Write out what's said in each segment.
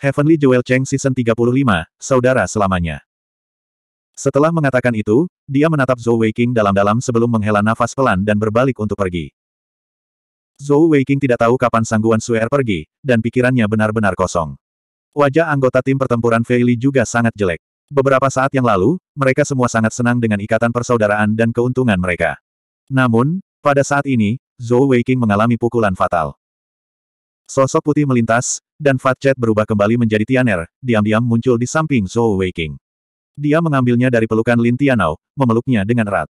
Heavenly Jewel Cheng Season 35, Saudara Selamanya. Setelah mengatakan itu, dia menatap Zhou Weiqing dalam-dalam sebelum menghela nafas pelan dan berbalik untuk pergi. Zhou Weiqing tidak tahu kapan sangguan Suer er pergi, dan pikirannya benar-benar kosong. Wajah anggota tim pertempuran Fei Li juga sangat jelek. Beberapa saat yang lalu, mereka semua sangat senang dengan ikatan persaudaraan dan keuntungan mereka. Namun, pada saat ini, Zhou Weiqing mengalami pukulan fatal. Sosok putih melintas, dan Fat Chat berubah kembali menjadi Tianer, diam-diam muncul di samping Zhou Weiqing. Dia mengambilnya dari pelukan Lin Tianao, memeluknya dengan erat.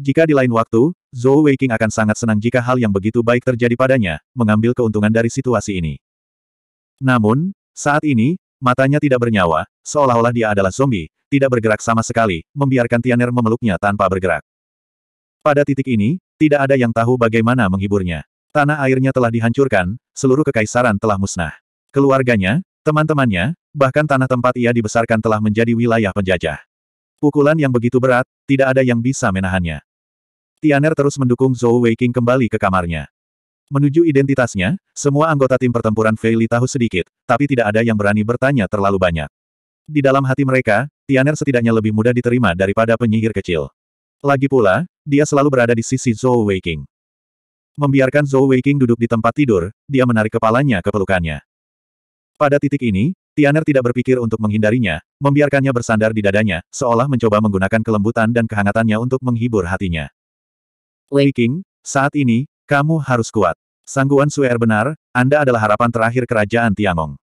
Jika di lain waktu, Zhou Weiqing akan sangat senang jika hal yang begitu baik terjadi padanya, mengambil keuntungan dari situasi ini. Namun, saat ini, matanya tidak bernyawa, seolah-olah dia adalah zombie, tidak bergerak sama sekali, membiarkan Tianer memeluknya tanpa bergerak. Pada titik ini, tidak ada yang tahu bagaimana menghiburnya. Tanah airnya telah dihancurkan, seluruh kekaisaran telah musnah. Keluarganya, teman-temannya, bahkan tanah tempat ia dibesarkan telah menjadi wilayah penjajah. Pukulan yang begitu berat, tidak ada yang bisa menahannya. Tianer terus mendukung Zhou Weiqing kembali ke kamarnya. Menuju identitasnya, semua anggota tim pertempuran Feili tahu sedikit, tapi tidak ada yang berani bertanya terlalu banyak. Di dalam hati mereka, Tianer setidaknya lebih mudah diterima daripada penyihir kecil. Lagi pula, dia selalu berada di sisi Zhou Weiqing. Membiarkan Zhou Weiqing duduk di tempat tidur, dia menarik kepalanya ke pelukannya. Pada titik ini, Tianer tidak berpikir untuk menghindarinya, membiarkannya bersandar di dadanya, seolah mencoba menggunakan kelembutan dan kehangatannya untuk menghibur hatinya. Weiqing, saat ini, kamu harus kuat. Sangguan Suer benar, Anda adalah harapan terakhir kerajaan Tiangong.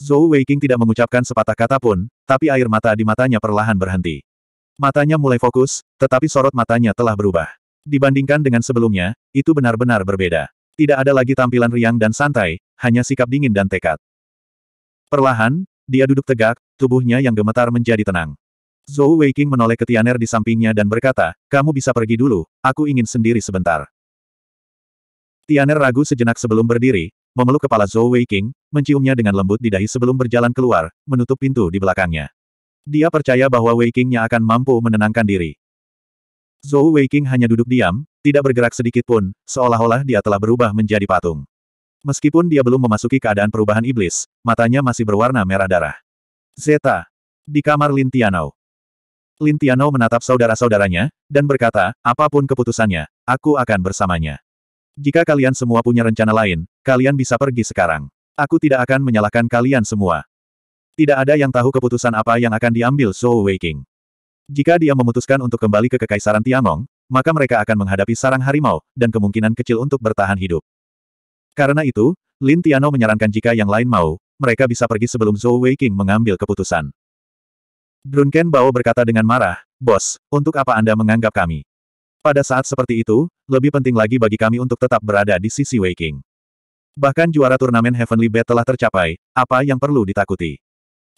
Zhou Weiqing tidak mengucapkan sepatah kata pun, tapi air mata di matanya perlahan berhenti. Matanya mulai fokus, tetapi sorot matanya telah berubah. Dibandingkan dengan sebelumnya, itu benar-benar berbeda. Tidak ada lagi tampilan riang dan santai, hanya sikap dingin dan tekad. Perlahan, dia duduk tegak, tubuhnya yang gemetar menjadi tenang. Zhou Weiqing menoleh ke Tianer di sampingnya dan berkata, kamu bisa pergi dulu, aku ingin sendiri sebentar. Tianer ragu sejenak sebelum berdiri, memeluk kepala Zhou Weiqing, menciumnya dengan lembut di dahi sebelum berjalan keluar, menutup pintu di belakangnya. Dia percaya bahwa Weiqingnya akan mampu menenangkan diri. Zhou Weiqing hanya duduk diam, tidak bergerak sedikit pun, seolah-olah dia telah berubah menjadi patung. Meskipun dia belum memasuki keadaan perubahan iblis, matanya masih berwarna merah darah. Zeta. Di kamar Lin Tianou. Lin Tianou menatap saudara-saudaranya, dan berkata, apapun keputusannya, aku akan bersamanya. Jika kalian semua punya rencana lain, kalian bisa pergi sekarang. Aku tidak akan menyalahkan kalian semua. Tidak ada yang tahu keputusan apa yang akan diambil Zhou Weiqing. Jika dia memutuskan untuk kembali ke Kekaisaran Tiangong, maka mereka akan menghadapi sarang harimau, dan kemungkinan kecil untuk bertahan hidup. Karena itu, Lin Tiano menyarankan jika yang lain mau, mereka bisa pergi sebelum Zhou Weiqing mengambil keputusan. Drunken Bao berkata dengan marah, Bos, untuk apa Anda menganggap kami? Pada saat seperti itu, lebih penting lagi bagi kami untuk tetap berada di sisi Weiqing. Bahkan juara turnamen Heavenly Bet telah tercapai, apa yang perlu ditakuti?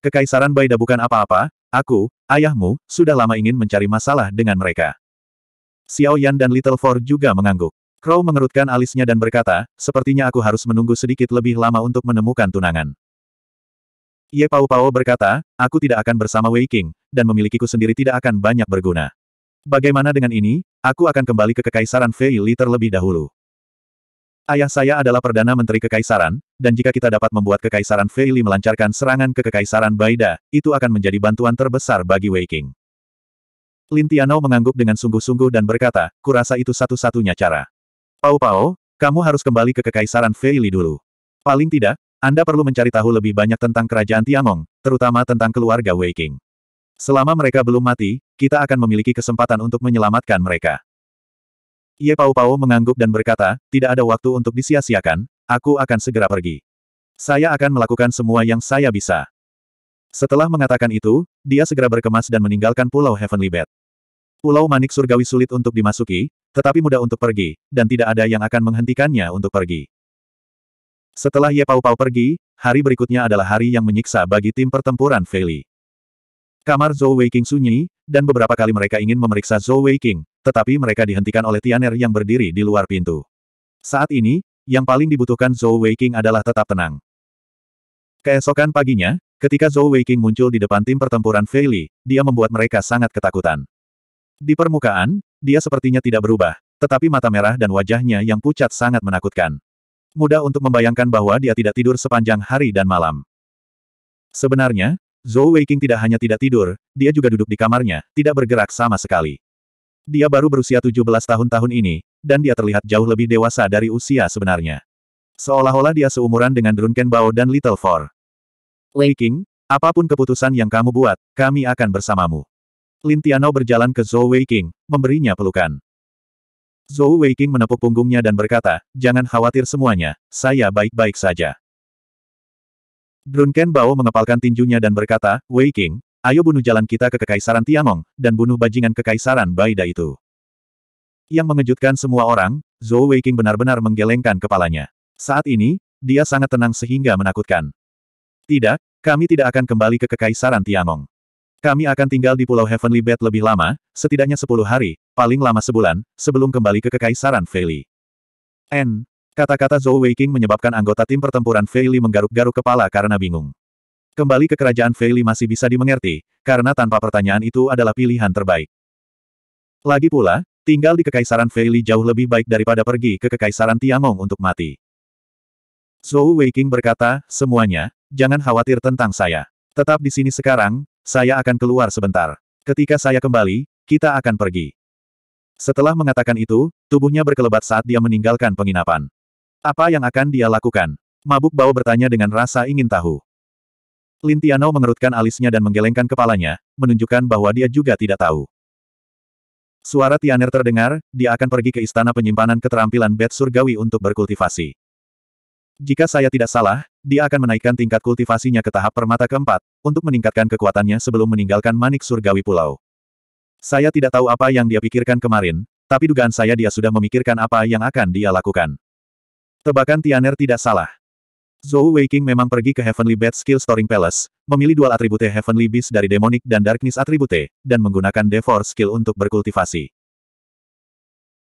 Kekaisaran Baida bukan apa-apa, Aku, ayahmu, sudah lama ingin mencari masalah dengan mereka. Xiao Yan dan Little Four juga mengangguk. Crow mengerutkan alisnya dan berkata, sepertinya aku harus menunggu sedikit lebih lama untuk menemukan tunangan. Ye Pao Pao berkata, aku tidak akan bersama Wei King, dan memilikiku sendiri tidak akan banyak berguna. Bagaimana dengan ini, aku akan kembali ke Kekaisaran Fei Li terlebih dahulu. Ayah saya adalah Perdana Menteri Kekaisaran, dan jika kita dapat membuat Kekaisaran Feili melancarkan serangan ke Kekaisaran Baida, itu akan menjadi bantuan terbesar bagi Wei Qing. Lin Tianou mengangguk dengan sungguh-sungguh dan berkata, kurasa itu satu-satunya cara. Pau Pao, kamu harus kembali ke Kekaisaran Feili dulu. Paling tidak, Anda perlu mencari tahu lebih banyak tentang kerajaan Tiangong, terutama tentang keluarga Wei Qing. Selama mereka belum mati, kita akan memiliki kesempatan untuk menyelamatkan mereka. Ye Pau Pao mengangguk dan berkata, tidak ada waktu untuk disia-siakan, aku akan segera pergi. Saya akan melakukan semua yang saya bisa. Setelah mengatakan itu, dia segera berkemas dan meninggalkan Pulau Heavenly Bed. Pulau Manik Surgawi sulit untuk dimasuki, tetapi mudah untuk pergi, dan tidak ada yang akan menghentikannya untuk pergi. Setelah Ye Pau Pau pergi, hari berikutnya adalah hari yang menyiksa bagi tim pertempuran Feli. Kamar Zhou Wei King sunyi, dan beberapa kali mereka ingin memeriksa Zhou Wei King, tetapi mereka dihentikan oleh Tianer yang berdiri di luar pintu. Saat ini, yang paling dibutuhkan Zhou Weiqing adalah tetap tenang. Keesokan paginya, ketika Zhou Weiqing muncul di depan tim pertempuran Feili, dia membuat mereka sangat ketakutan. Di permukaan, dia sepertinya tidak berubah, tetapi mata merah dan wajahnya yang pucat sangat menakutkan. Mudah untuk membayangkan bahwa dia tidak tidur sepanjang hari dan malam. Sebenarnya, Zhou Weiqing tidak hanya tidak tidur, dia juga duduk di kamarnya, tidak bergerak sama sekali. Dia baru berusia 17 tahun tahun ini, dan dia terlihat jauh lebih dewasa dari usia sebenarnya. Seolah-olah dia seumuran dengan Drunken Bao dan Little Four. Wei King, apapun keputusan yang kamu buat, kami akan bersamamu. Lintiano berjalan ke Zhou Wei King, memberinya pelukan. Zhou Wei King menepuk punggungnya dan berkata, jangan khawatir semuanya, saya baik-baik saja. Drunken Bao mengepalkan tinjunya dan berkata, Wei King, Ayo bunuh jalan kita ke Kekaisaran Tiangong, dan bunuh bajingan Kekaisaran Baida itu. Yang mengejutkan semua orang, Zhou Weiqing benar-benar menggelengkan kepalanya. Saat ini, dia sangat tenang sehingga menakutkan. Tidak, kami tidak akan kembali ke Kekaisaran Tiangong. Kami akan tinggal di Pulau Heavenly Bed lebih lama, setidaknya 10 hari, paling lama sebulan, sebelum kembali ke Kekaisaran Feili. N. Kata-kata Zhou Weiqing menyebabkan anggota tim pertempuran Feili menggaruk-garuk kepala karena bingung. Kembali ke kerajaan Feili masih bisa dimengerti, karena tanpa pertanyaan itu adalah pilihan terbaik. Lagi pula, tinggal di Kekaisaran Feili jauh lebih baik daripada pergi ke Kekaisaran Tiangong untuk mati. Zhou Weiking berkata, semuanya, jangan khawatir tentang saya. Tetap di sini sekarang, saya akan keluar sebentar. Ketika saya kembali, kita akan pergi. Setelah mengatakan itu, tubuhnya berkelebat saat dia meninggalkan penginapan. Apa yang akan dia lakukan? Mabuk bau bertanya dengan rasa ingin tahu. Lintiano mengerutkan alisnya dan menggelengkan kepalanya, menunjukkan bahwa dia juga tidak tahu. Suara Tianer terdengar, dia akan pergi ke istana penyimpanan keterampilan Bet surgawi untuk berkultivasi. Jika saya tidak salah, dia akan menaikkan tingkat kultivasinya ke tahap permata keempat, untuk meningkatkan kekuatannya sebelum meninggalkan manik surgawi pulau. Saya tidak tahu apa yang dia pikirkan kemarin, tapi dugaan saya dia sudah memikirkan apa yang akan dia lakukan. Tebakan Tianer tidak salah. Zhou Weiqing memang pergi ke Heavenly Bad Skill Storing Palace, memilih dual atribute Heavenly Beast dari Demonic dan Darkness atribute, dan menggunakan Devour Skill untuk berkultivasi.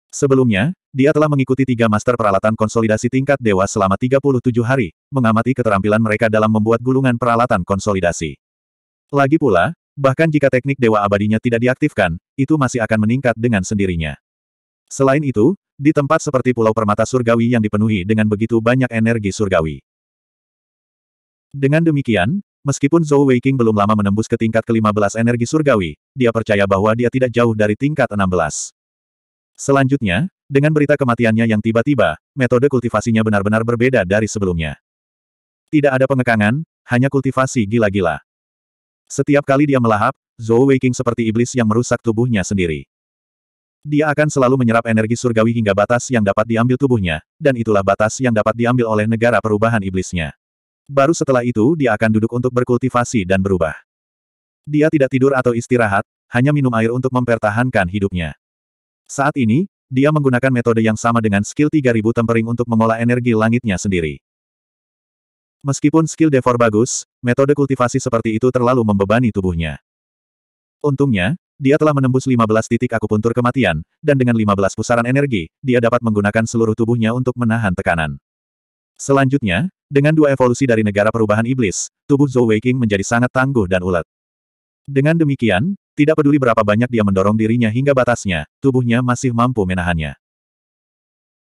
Sebelumnya, dia telah mengikuti tiga master peralatan konsolidasi tingkat dewa selama 37 hari, mengamati keterampilan mereka dalam membuat gulungan peralatan konsolidasi. Lagi pula, bahkan jika teknik dewa abadinya tidak diaktifkan, itu masih akan meningkat dengan sendirinya. Selain itu, di tempat seperti Pulau Permata Surgawi yang dipenuhi dengan begitu banyak energi surgawi. Dengan demikian, meskipun Zhou Weiqing belum lama menembus ke tingkat ke-15 energi surgawi, dia percaya bahwa dia tidak jauh dari tingkat 16. Selanjutnya, dengan berita kematiannya yang tiba-tiba, metode kultivasinya benar-benar berbeda dari sebelumnya. Tidak ada pengekangan, hanya kultivasi gila-gila. Setiap kali dia melahap, Zhou Weiqing seperti iblis yang merusak tubuhnya sendiri. Dia akan selalu menyerap energi surgawi hingga batas yang dapat diambil tubuhnya, dan itulah batas yang dapat diambil oleh negara perubahan iblisnya. Baru setelah itu dia akan duduk untuk berkultivasi dan berubah. Dia tidak tidur atau istirahat, hanya minum air untuk mempertahankan hidupnya. Saat ini, dia menggunakan metode yang sama dengan skill 3000 tempering untuk mengolah energi langitnya sendiri. Meskipun skill Devor bagus, metode kultivasi seperti itu terlalu membebani tubuhnya. Untungnya, dia telah menembus 15 titik akupuntur kematian, dan dengan 15 pusaran energi, dia dapat menggunakan seluruh tubuhnya untuk menahan tekanan. Selanjutnya, dengan dua evolusi dari negara perubahan iblis, tubuh Zhou Weiqing menjadi sangat tangguh dan ulet. Dengan demikian, tidak peduli berapa banyak dia mendorong dirinya hingga batasnya, tubuhnya masih mampu menahannya.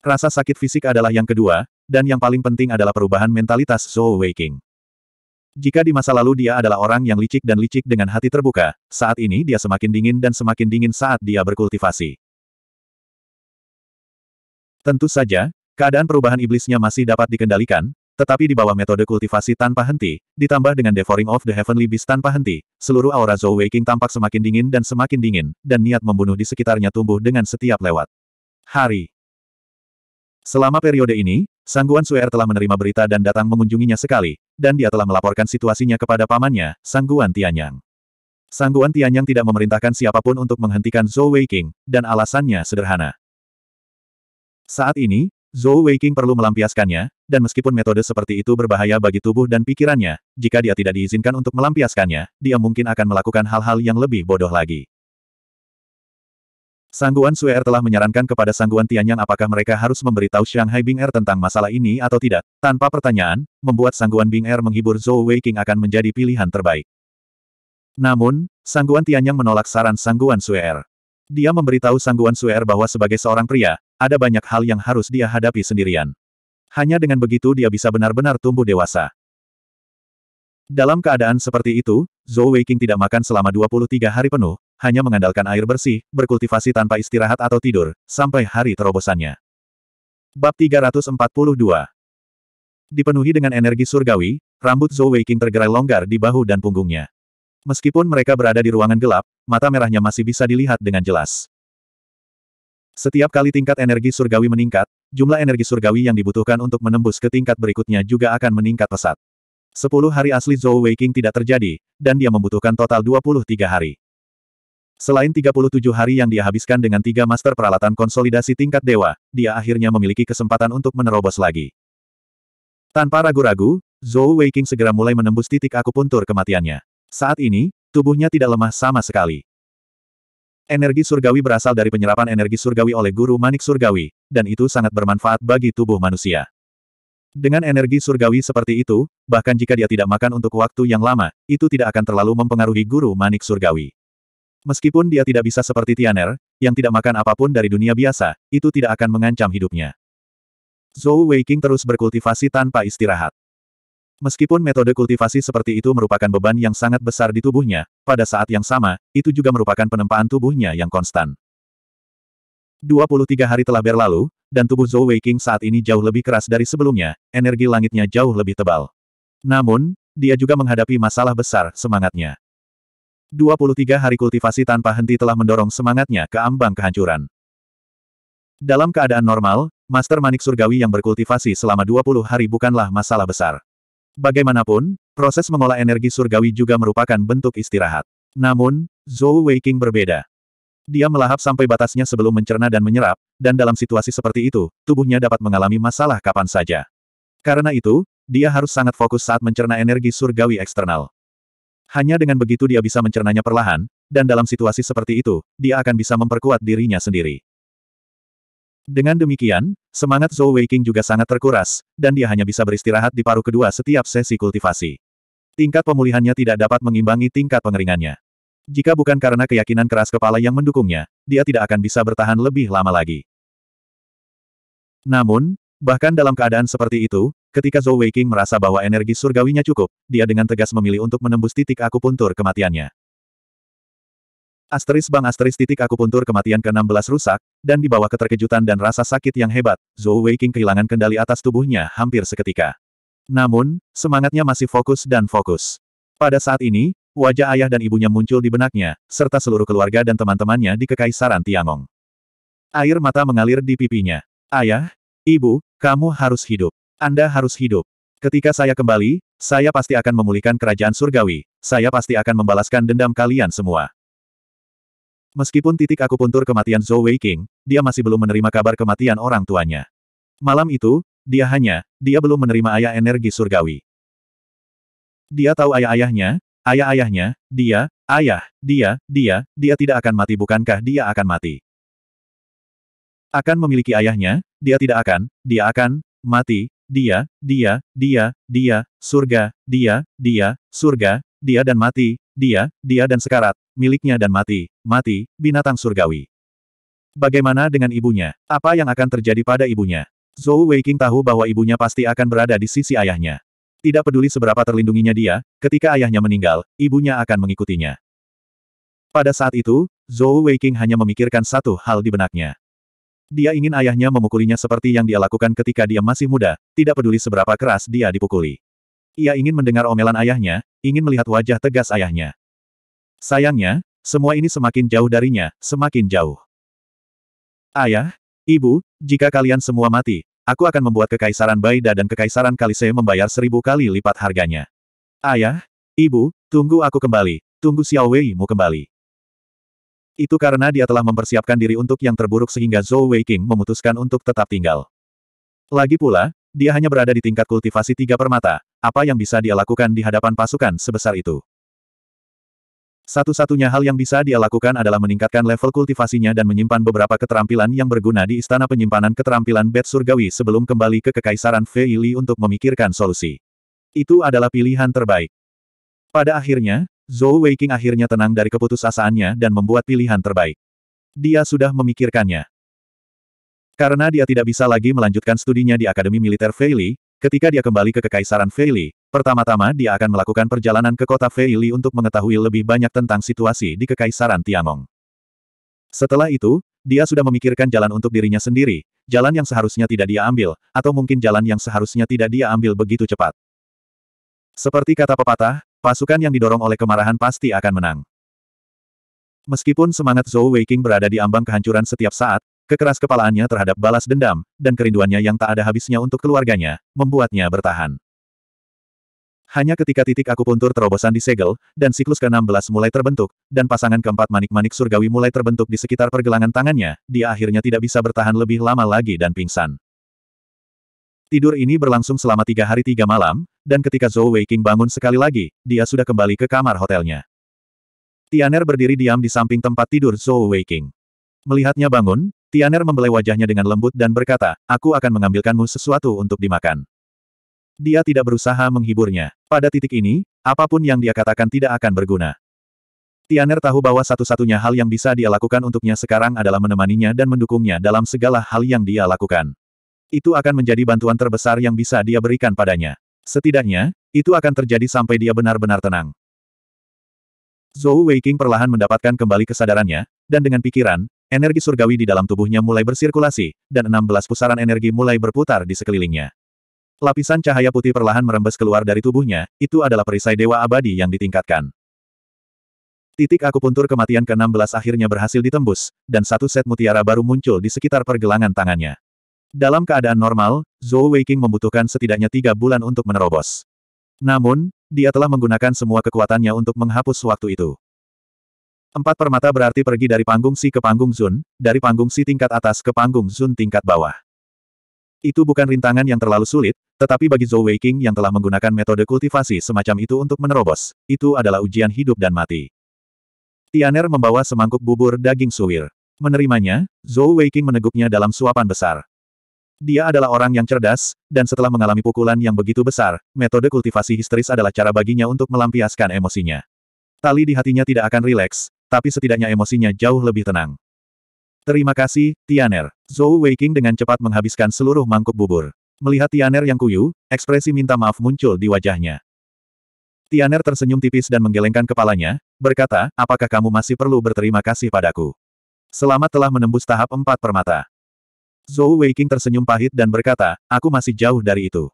Rasa sakit fisik adalah yang kedua, dan yang paling penting adalah perubahan mentalitas Zhou Weiqing. Jika di masa lalu dia adalah orang yang licik dan licik dengan hati terbuka, saat ini dia semakin dingin dan semakin dingin saat dia berkultivasi. Tentu saja, keadaan perubahan iblisnya masih dapat dikendalikan, tetapi di bawah metode kultivasi tanpa henti, ditambah dengan devouring of the heavenly beast tanpa henti, seluruh aura Zhou Weiqing tampak semakin dingin dan semakin dingin, dan niat membunuh di sekitarnya tumbuh dengan setiap lewat. Hari Selama periode ini, Sangguan Suer telah menerima berita dan datang mengunjunginya sekali, dan dia telah melaporkan situasinya kepada pamannya, Sangguan Tianyang. Sangguan Tianyang tidak memerintahkan siapapun untuk menghentikan Zhou Weiqing, dan alasannya sederhana. Saat ini, Zhou Weiqing perlu melampiaskannya, dan meskipun metode seperti itu berbahaya bagi tubuh dan pikirannya, jika dia tidak diizinkan untuk melampiaskannya, dia mungkin akan melakukan hal-hal yang lebih bodoh lagi. Sangguan Suer telah menyarankan kepada Sangguan Tianyang apakah mereka harus memberitahu Shanghai Bing Er tentang masalah ini atau tidak. Tanpa pertanyaan, membuat Sangguan Bing Er menghibur Zhou Weiqing akan menjadi pilihan terbaik. Namun, Sangguan Tianyang menolak saran Sangguan Suer. Dia memberitahu Sangguan Suer bahwa sebagai seorang pria, ada banyak hal yang harus dia hadapi sendirian. Hanya dengan begitu dia bisa benar-benar tumbuh dewasa. Dalam keadaan seperti itu, Zhou Weiqing tidak makan selama 23 hari penuh, hanya mengandalkan air bersih, berkultivasi tanpa istirahat atau tidur, sampai hari terobosannya. Bab 342 Dipenuhi dengan energi surgawi, rambut Zhou Weiqing tergerai longgar di bahu dan punggungnya. Meskipun mereka berada di ruangan gelap, mata merahnya masih bisa dilihat dengan jelas. Setiap kali tingkat energi surgawi meningkat, jumlah energi surgawi yang dibutuhkan untuk menembus ke tingkat berikutnya juga akan meningkat pesat. Sepuluh hari asli Zhou Weiqing tidak terjadi, dan dia membutuhkan total 23 hari. Selain 37 hari yang dia habiskan dengan tiga master peralatan konsolidasi tingkat dewa, dia akhirnya memiliki kesempatan untuk menerobos lagi. Tanpa ragu-ragu, Zhou Weiqing segera mulai menembus titik akupuntur kematiannya. Saat ini, tubuhnya tidak lemah sama sekali. Energi surgawi berasal dari penyerapan energi surgawi oleh guru manik surgawi, dan itu sangat bermanfaat bagi tubuh manusia. Dengan energi surgawi seperti itu, bahkan jika dia tidak makan untuk waktu yang lama, itu tidak akan terlalu mempengaruhi guru manik surgawi. Meskipun dia tidak bisa seperti Tianer, yang tidak makan apapun dari dunia biasa, itu tidak akan mengancam hidupnya. Zhou Weiqing terus berkultivasi tanpa istirahat. Meskipun metode kultivasi seperti itu merupakan beban yang sangat besar di tubuhnya, pada saat yang sama, itu juga merupakan penempaan tubuhnya yang konstan. 23 hari telah berlalu, dan tubuh Zhou Weiqing saat ini jauh lebih keras dari sebelumnya, energi langitnya jauh lebih tebal. Namun, dia juga menghadapi masalah besar semangatnya. 23 hari kultivasi tanpa henti telah mendorong semangatnya ke ambang kehancuran. Dalam keadaan normal, Master Manik Surgawi yang berkultivasi selama 20 hari bukanlah masalah besar. Bagaimanapun, proses mengolah energi surgawi juga merupakan bentuk istirahat. Namun, Zhou Weiqing berbeda. Dia melahap sampai batasnya sebelum mencerna dan menyerap, dan dalam situasi seperti itu, tubuhnya dapat mengalami masalah kapan saja. Karena itu, dia harus sangat fokus saat mencerna energi surgawi eksternal. Hanya dengan begitu dia bisa mencernanya perlahan, dan dalam situasi seperti itu, dia akan bisa memperkuat dirinya sendiri. Dengan demikian, semangat Zhou Weiqing juga sangat terkuras, dan dia hanya bisa beristirahat di paruh kedua setiap sesi kultivasi. Tingkat pemulihannya tidak dapat mengimbangi tingkat pengeringannya. Jika bukan karena keyakinan keras kepala yang mendukungnya, dia tidak akan bisa bertahan lebih lama lagi. Namun, bahkan dalam keadaan seperti itu, ketika Zhou Weiqing merasa bahwa energi surgawinya cukup, dia dengan tegas memilih untuk menembus titik akupuntur kematiannya. Asteris bang asteris titik aku puntur kematian ke-16 rusak, dan di bawah keterkejutan dan rasa sakit yang hebat, Zhou Weiqing kehilangan kendali atas tubuhnya hampir seketika. Namun, semangatnya masih fokus dan fokus. Pada saat ini, wajah ayah dan ibunya muncul di benaknya, serta seluruh keluarga dan teman-temannya di Kekaisaran Tiangong. Air mata mengalir di pipinya. Ayah, ibu, kamu harus hidup. Anda harus hidup. Ketika saya kembali, saya pasti akan memulihkan kerajaan surgawi, saya pasti akan membalaskan dendam kalian semua. Meskipun titik akupuntur kematian Zhou Wei King, dia masih belum menerima kabar kematian orang tuanya. Malam itu, dia hanya, dia belum menerima ayah energi surgawi. Dia tahu ayah-ayahnya, ayah-ayahnya, dia, ayah, dia, dia, dia tidak akan mati bukankah dia akan mati. Akan memiliki ayahnya, dia tidak akan, dia akan, mati, dia, dia, dia, dia, surga, dia, dia, surga, dia dan mati, dia, dia dan sekarat, miliknya dan mati, mati, binatang surgawi. Bagaimana dengan ibunya? Apa yang akan terjadi pada ibunya? Zhou Weiqing tahu bahwa ibunya pasti akan berada di sisi ayahnya. Tidak peduli seberapa terlindunginya dia, ketika ayahnya meninggal, ibunya akan mengikutinya. Pada saat itu, Zhou Weiqing hanya memikirkan satu hal di benaknya. Dia ingin ayahnya memukulinya seperti yang dia lakukan ketika dia masih muda, tidak peduli seberapa keras dia dipukuli. Ia ingin mendengar omelan ayahnya, ingin melihat wajah tegas ayahnya. Sayangnya, semua ini semakin jauh darinya, semakin jauh. Ayah, ibu, jika kalian semua mati, aku akan membuat kekaisaran Baida dan kekaisaran Kalise membayar seribu kali lipat harganya. Ayah, ibu, tunggu aku kembali, tunggu Xiao Wei mu kembali. Itu karena dia telah mempersiapkan diri untuk yang terburuk sehingga Zhou Wei King memutuskan untuk tetap tinggal. Lagi pula, dia hanya berada di tingkat kultivasi tiga permata, apa yang bisa dia lakukan di hadapan pasukan sebesar itu. Satu-satunya hal yang bisa dia lakukan adalah meningkatkan level kultivasinya dan menyimpan beberapa keterampilan yang berguna di Istana Penyimpanan Keterampilan Bet Surgawi sebelum kembali ke Kekaisaran Feili untuk memikirkan solusi. Itu adalah pilihan terbaik. Pada akhirnya, Zhou Weiqing akhirnya tenang dari keputusasaannya dan membuat pilihan terbaik. Dia sudah memikirkannya. Karena dia tidak bisa lagi melanjutkan studinya di Akademi Militer Feili, ketika dia kembali ke Kekaisaran Feili, Pertama-tama dia akan melakukan perjalanan ke kota Feili untuk mengetahui lebih banyak tentang situasi di Kekaisaran Tiangong. Setelah itu, dia sudah memikirkan jalan untuk dirinya sendiri, jalan yang seharusnya tidak dia ambil, atau mungkin jalan yang seharusnya tidak dia ambil begitu cepat. Seperti kata pepatah, pasukan yang didorong oleh kemarahan pasti akan menang. Meskipun semangat Zhou Weiqing berada di ambang kehancuran setiap saat, kekeras kepalaannya terhadap balas dendam, dan kerinduannya yang tak ada habisnya untuk keluarganya, membuatnya bertahan. Hanya ketika titik akupuntur terobosan disegel, dan siklus ke-16 mulai terbentuk, dan pasangan keempat manik-manik surgawi mulai terbentuk di sekitar pergelangan tangannya, dia akhirnya tidak bisa bertahan lebih lama lagi dan pingsan. Tidur ini berlangsung selama tiga hari tiga malam, dan ketika Zhou Weiqing bangun sekali lagi, dia sudah kembali ke kamar hotelnya. Tianer berdiri diam di samping tempat tidur Zhou Weiqing. Melihatnya bangun, Tianer membelai wajahnya dengan lembut dan berkata, aku akan mengambilkanmu sesuatu untuk dimakan. Dia tidak berusaha menghiburnya. Pada titik ini, apapun yang dia katakan tidak akan berguna. Tianer tahu bahwa satu-satunya hal yang bisa dia lakukan untuknya sekarang adalah menemaninya dan mendukungnya dalam segala hal yang dia lakukan. Itu akan menjadi bantuan terbesar yang bisa dia berikan padanya. Setidaknya, itu akan terjadi sampai dia benar-benar tenang. Zhou Weiqing perlahan mendapatkan kembali kesadarannya, dan dengan pikiran, energi surgawi di dalam tubuhnya mulai bersirkulasi, dan 16 pusaran energi mulai berputar di sekelilingnya. Lapisan cahaya putih perlahan merembes keluar dari tubuhnya, itu adalah perisai dewa abadi yang ditingkatkan. Titik akupuntur kematian ke-16 akhirnya berhasil ditembus, dan satu set mutiara baru muncul di sekitar pergelangan tangannya. Dalam keadaan normal, Zhou Weiqing membutuhkan setidaknya tiga bulan untuk menerobos. Namun, dia telah menggunakan semua kekuatannya untuk menghapus waktu itu. Empat permata berarti pergi dari panggung Si ke panggung Zun, dari panggung Si tingkat atas ke panggung Zun tingkat bawah. Itu bukan rintangan yang terlalu sulit, tetapi bagi Zhou Weiqing yang telah menggunakan metode kultivasi semacam itu untuk menerobos, itu adalah ujian hidup dan mati. Tianer membawa semangkuk bubur daging suwir. Menerimanya, Zhou Weiqing meneguknya dalam suapan besar. Dia adalah orang yang cerdas, dan setelah mengalami pukulan yang begitu besar, metode kultivasi histeris adalah cara baginya untuk melampiaskan emosinya. Tali di hatinya tidak akan rileks, tapi setidaknya emosinya jauh lebih tenang. Terima kasih, Tianer. Zhou Weiqing dengan cepat menghabiskan seluruh mangkuk bubur. Melihat Tianer yang kuyu, ekspresi minta maaf muncul di wajahnya. Tianer tersenyum tipis dan menggelengkan kepalanya, berkata, apakah kamu masih perlu berterima kasih padaku? Selamat telah menembus tahap empat permata. Zhou Weiqing tersenyum pahit dan berkata, aku masih jauh dari itu.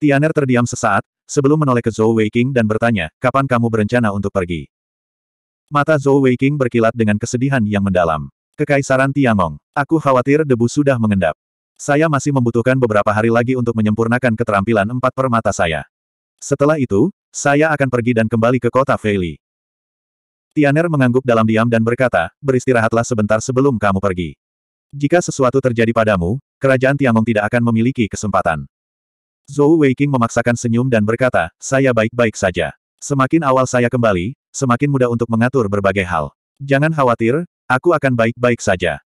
Tianer terdiam sesaat, sebelum menoleh ke Zhou Weiqing dan bertanya, kapan kamu berencana untuk pergi? Mata Zhou Weiqing berkilat dengan kesedihan yang mendalam. Kekaisaran Tiangong. Aku khawatir debu sudah mengendap. Saya masih membutuhkan beberapa hari lagi untuk menyempurnakan keterampilan empat permata saya. Setelah itu, saya akan pergi dan kembali ke kota Feili. Tianer mengangguk dalam diam dan berkata, beristirahatlah sebentar sebelum kamu pergi. Jika sesuatu terjadi padamu, kerajaan Tiangong tidak akan memiliki kesempatan. Zhou Weiqing memaksakan senyum dan berkata, saya baik-baik saja. Semakin awal saya kembali, semakin mudah untuk mengatur berbagai hal. Jangan khawatir, aku akan baik-baik saja.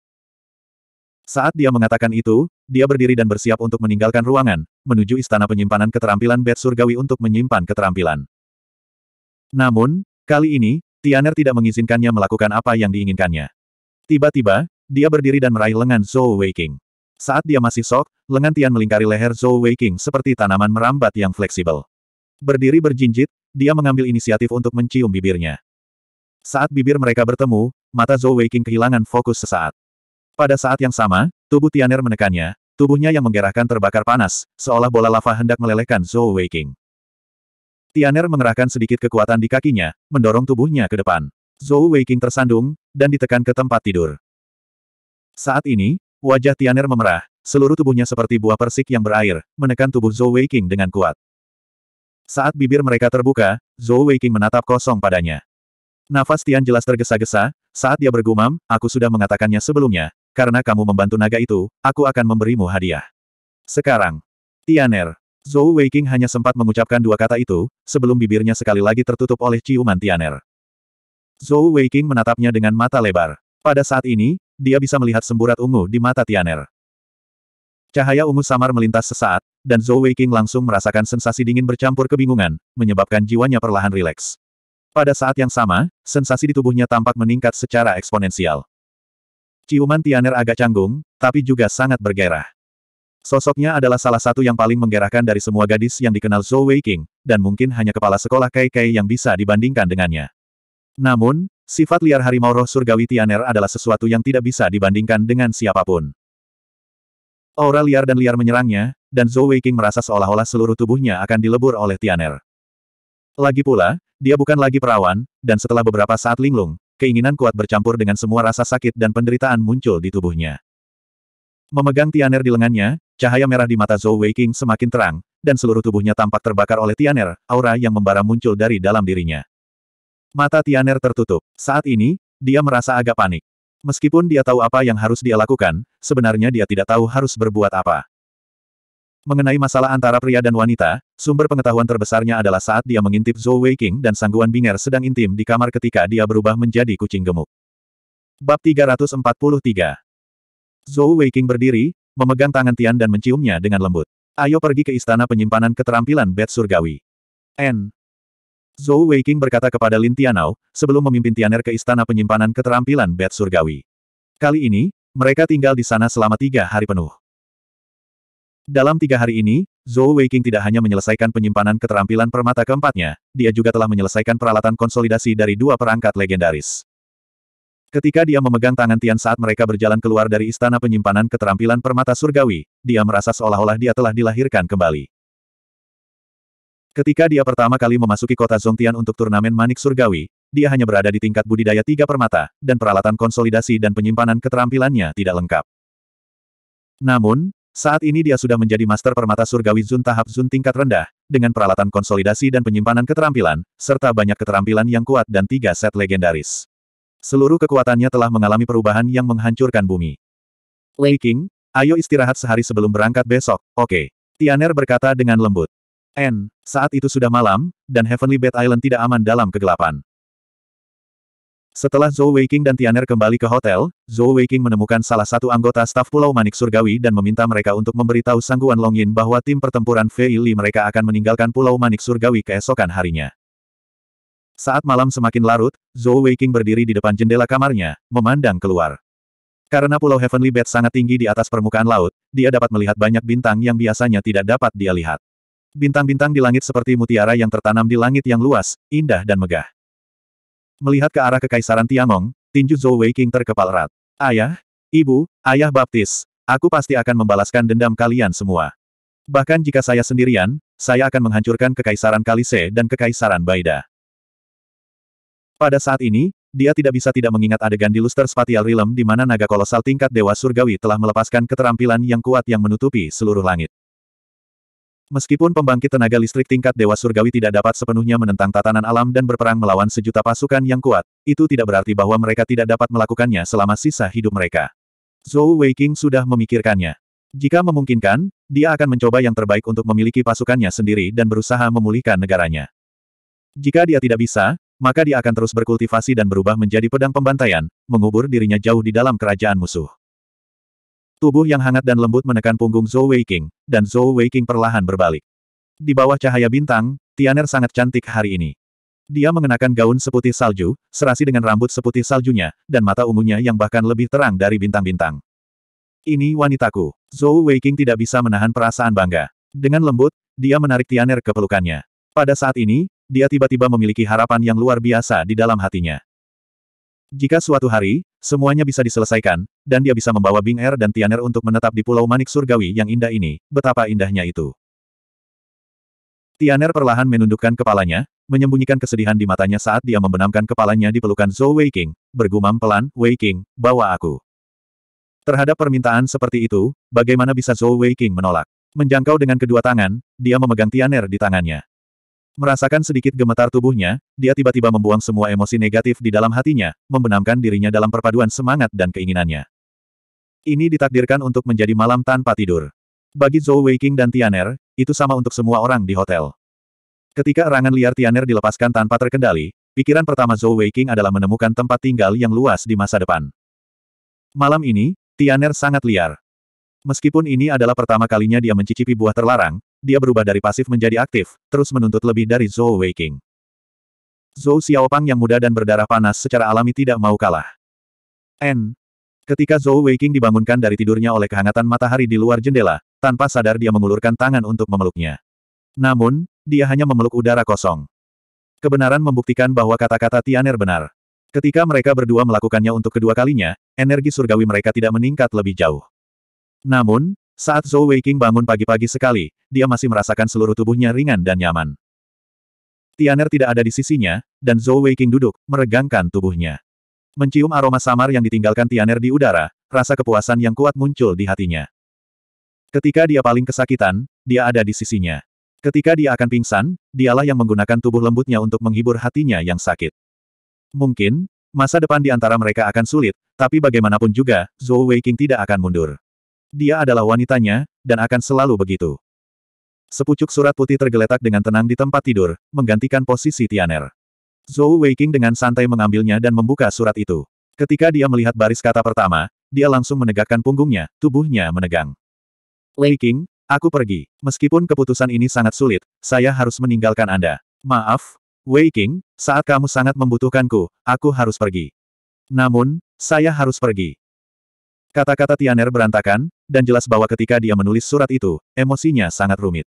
Saat dia mengatakan itu, dia berdiri dan bersiap untuk meninggalkan ruangan, menuju istana penyimpanan keterampilan bed surgawi untuk menyimpan keterampilan. Namun, kali ini, Tianer tidak mengizinkannya melakukan apa yang diinginkannya. Tiba-tiba, dia berdiri dan meraih lengan Zhou Weiqing. Saat dia masih sok, lengan Tian melingkari leher Zhou Weiqing seperti tanaman merambat yang fleksibel. Berdiri berjinjit, dia mengambil inisiatif untuk mencium bibirnya. Saat bibir mereka bertemu, mata Zhou Weiqing kehilangan fokus sesaat. Pada saat yang sama, tubuh Tianer menekannya, tubuhnya yang menggerakkan terbakar panas, seolah bola lava hendak melelehkan Zhou Weiqing. Tianer mengerahkan sedikit kekuatan di kakinya, mendorong tubuhnya ke depan. Zhou Weiqing tersandung, dan ditekan ke tempat tidur. Saat ini, wajah Tianer memerah, seluruh tubuhnya seperti buah persik yang berair, menekan tubuh Zhou Weiqing dengan kuat. Saat bibir mereka terbuka, Zhou Weiqing menatap kosong padanya. Nafas Tian jelas tergesa-gesa, saat dia bergumam, aku sudah mengatakannya sebelumnya, karena kamu membantu naga itu, aku akan memberimu hadiah. Sekarang. Tianer. Zhou Weiqing hanya sempat mengucapkan dua kata itu, sebelum bibirnya sekali lagi tertutup oleh ciuman Tianer. Zhou Weiqing menatapnya dengan mata lebar. Pada saat ini, dia bisa melihat semburat ungu di mata Tianer. Cahaya ungu samar melintas sesaat, dan Zhou King langsung merasakan sensasi dingin bercampur kebingungan, menyebabkan jiwanya perlahan rileks. Pada saat yang sama, sensasi di tubuhnya tampak meningkat secara eksponensial. Ciuman Tianer agak canggung, tapi juga sangat bergairah. Sosoknya adalah salah satu yang paling menggerahkan dari semua gadis yang dikenal Zhou King, dan mungkin hanya kepala sekolah Kai Kai yang bisa dibandingkan dengannya. Namun, sifat liar harimau roh surgawi Tianer adalah sesuatu yang tidak bisa dibandingkan dengan siapapun. Aura liar dan liar menyerangnya, dan Zhou Weiqing merasa seolah-olah seluruh tubuhnya akan dilebur oleh Tianer. Lagi pula, dia bukan lagi perawan, dan setelah beberapa saat linglung, keinginan kuat bercampur dengan semua rasa sakit dan penderitaan muncul di tubuhnya. Memegang Tianer di lengannya, cahaya merah di mata Zhou Weiqing semakin terang, dan seluruh tubuhnya tampak terbakar oleh Tianer, aura yang membara muncul dari dalam dirinya. Mata Tianer tertutup. Saat ini, dia merasa agak panik. Meskipun dia tahu apa yang harus dia lakukan, sebenarnya dia tidak tahu harus berbuat apa. Mengenai masalah antara pria dan wanita, sumber pengetahuan terbesarnya adalah saat dia mengintip Zhou Weiqing dan sangguan Binger sedang intim di kamar ketika dia berubah menjadi kucing gemuk. Bab 343 Zhou Weiqing berdiri, memegang tangan Tian dan menciumnya dengan lembut. Ayo pergi ke istana penyimpanan keterampilan Bet surgawi. N. Zhou Weiqing berkata kepada Lin Tianao, sebelum memimpin Tianer ke Istana Penyimpanan Keterampilan Bet Surgawi. Kali ini, mereka tinggal di sana selama tiga hari penuh. Dalam tiga hari ini, Zhou Weiqing tidak hanya menyelesaikan penyimpanan keterampilan permata keempatnya, dia juga telah menyelesaikan peralatan konsolidasi dari dua perangkat legendaris. Ketika dia memegang tangan Tian saat mereka berjalan keluar dari Istana Penyimpanan Keterampilan Permata Surgawi, dia merasa seolah-olah dia telah dilahirkan kembali. Ketika dia pertama kali memasuki kota Zongtian untuk turnamen Manik Surgawi, dia hanya berada di tingkat budidaya tiga permata, dan peralatan konsolidasi dan penyimpanan keterampilannya tidak lengkap. Namun, saat ini dia sudah menjadi master permata surgawi Zun tahap Zun tingkat rendah, dengan peralatan konsolidasi dan penyimpanan keterampilan, serta banyak keterampilan yang kuat dan tiga set legendaris. Seluruh kekuatannya telah mengalami perubahan yang menghancurkan bumi. Lei King, ayo istirahat sehari sebelum berangkat besok, oke. Okay. Tianer berkata dengan lembut. N, saat itu sudah malam, dan Heavenly Bed Island tidak aman dalam kegelapan. Setelah Zhou Weiqing dan Tianer kembali ke hotel, Zhou Weiqing menemukan salah satu anggota staf Pulau Manik Surgawi dan meminta mereka untuk memberitahu Sangguan Longyin bahwa tim pertempuran Fei Li mereka akan meninggalkan Pulau Manik Surgawi keesokan harinya. Saat malam semakin larut, Zhou Weiqing berdiri di depan jendela kamarnya, memandang keluar. Karena Pulau Heavenly Bed sangat tinggi di atas permukaan laut, dia dapat melihat banyak bintang yang biasanya tidak dapat dia lihat. Bintang-bintang di langit seperti mutiara yang tertanam di langit yang luas, indah dan megah. Melihat ke arah kekaisaran Tiangong, tinju Zhou Wei King terkepal erat. Ayah, ibu, ayah baptis, aku pasti akan membalaskan dendam kalian semua. Bahkan jika saya sendirian, saya akan menghancurkan kekaisaran Kalise dan kekaisaran Baida. Pada saat ini, dia tidak bisa tidak mengingat adegan di Luster Spatial Realm di mana naga kolosal tingkat Dewa Surgawi telah melepaskan keterampilan yang kuat yang menutupi seluruh langit. Meskipun pembangkit tenaga listrik tingkat Dewa Surgawi tidak dapat sepenuhnya menentang tatanan alam dan berperang melawan sejuta pasukan yang kuat, itu tidak berarti bahwa mereka tidak dapat melakukannya selama sisa hidup mereka. Zhou Weiqing sudah memikirkannya. Jika memungkinkan, dia akan mencoba yang terbaik untuk memiliki pasukannya sendiri dan berusaha memulihkan negaranya. Jika dia tidak bisa, maka dia akan terus berkultivasi dan berubah menjadi pedang pembantaian, mengubur dirinya jauh di dalam kerajaan musuh. Tubuh yang hangat dan lembut menekan punggung Zhou Weiqing, dan Zhou Weiqing perlahan berbalik. Di bawah cahaya bintang, Tianer sangat cantik hari ini. Dia mengenakan gaun seputih salju, serasi dengan rambut seputih saljunya, dan mata ungunya yang bahkan lebih terang dari bintang-bintang. Ini wanitaku. Zhou Weiqing tidak bisa menahan perasaan bangga. Dengan lembut, dia menarik Tianer ke pelukannya. Pada saat ini, dia tiba-tiba memiliki harapan yang luar biasa di dalam hatinya. Jika suatu hari, semuanya bisa diselesaikan, dan dia bisa membawa Bing Er dan Tianer untuk menetap di Pulau Manik Surgawi yang indah ini, betapa indahnya itu. Tianer perlahan menundukkan kepalanya, menyembunyikan kesedihan di matanya saat dia membenamkan kepalanya di pelukan Zhou Weiqing, bergumam pelan, Weiqing, bawa aku. Terhadap permintaan seperti itu, bagaimana bisa Zhou Weiqing menolak? Menjangkau dengan kedua tangan, dia memegang Tianer di tangannya. Merasakan sedikit gemetar tubuhnya, dia tiba-tiba membuang semua emosi negatif di dalam hatinya, membenamkan dirinya dalam perpaduan semangat dan keinginannya. Ini ditakdirkan untuk menjadi malam tanpa tidur. Bagi Zhou Weiqing dan Tianer, itu sama untuk semua orang di hotel. Ketika erangan liar Tianer dilepaskan tanpa terkendali, pikiran pertama Zhou Weiqing adalah menemukan tempat tinggal yang luas di masa depan. Malam ini, Tianer sangat liar. Meskipun ini adalah pertama kalinya dia mencicipi buah terlarang, dia berubah dari pasif menjadi aktif, terus menuntut lebih dari Zhou Weiqing. Zhou Xiaopang yang muda dan berdarah panas secara alami tidak mau kalah. N. Ketika Zhou Weiqing dibangunkan dari tidurnya oleh kehangatan matahari di luar jendela, tanpa sadar dia mengulurkan tangan untuk memeluknya. Namun, dia hanya memeluk udara kosong. Kebenaran membuktikan bahwa kata-kata Tianer benar. Ketika mereka berdua melakukannya untuk kedua kalinya, energi surgawi mereka tidak meningkat lebih jauh. Namun, saat Zhou Weiqing bangun pagi-pagi sekali, dia masih merasakan seluruh tubuhnya ringan dan nyaman. Tianer tidak ada di sisinya, dan Zhou Weiqing duduk, meregangkan tubuhnya. Mencium aroma samar yang ditinggalkan Tianer di udara, rasa kepuasan yang kuat muncul di hatinya. Ketika dia paling kesakitan, dia ada di sisinya. Ketika dia akan pingsan, dialah yang menggunakan tubuh lembutnya untuk menghibur hatinya yang sakit. Mungkin, masa depan di antara mereka akan sulit, tapi bagaimanapun juga, Zhou Weiqing tidak akan mundur. Dia adalah wanitanya, dan akan selalu begitu. Sepucuk surat putih tergeletak dengan tenang di tempat tidur, menggantikan posisi Tianer. Zhou Weiking dengan santai mengambilnya dan membuka surat itu. Ketika dia melihat baris kata pertama, dia langsung menegakkan punggungnya, tubuhnya menegang. Lei King, aku pergi. Meskipun keputusan ini sangat sulit, saya harus meninggalkan Anda. Maaf, Wei King, saat kamu sangat membutuhkanku, aku harus pergi. Namun, saya harus pergi. Kata-kata Tianer berantakan, dan jelas bahwa ketika dia menulis surat itu, emosinya sangat rumit.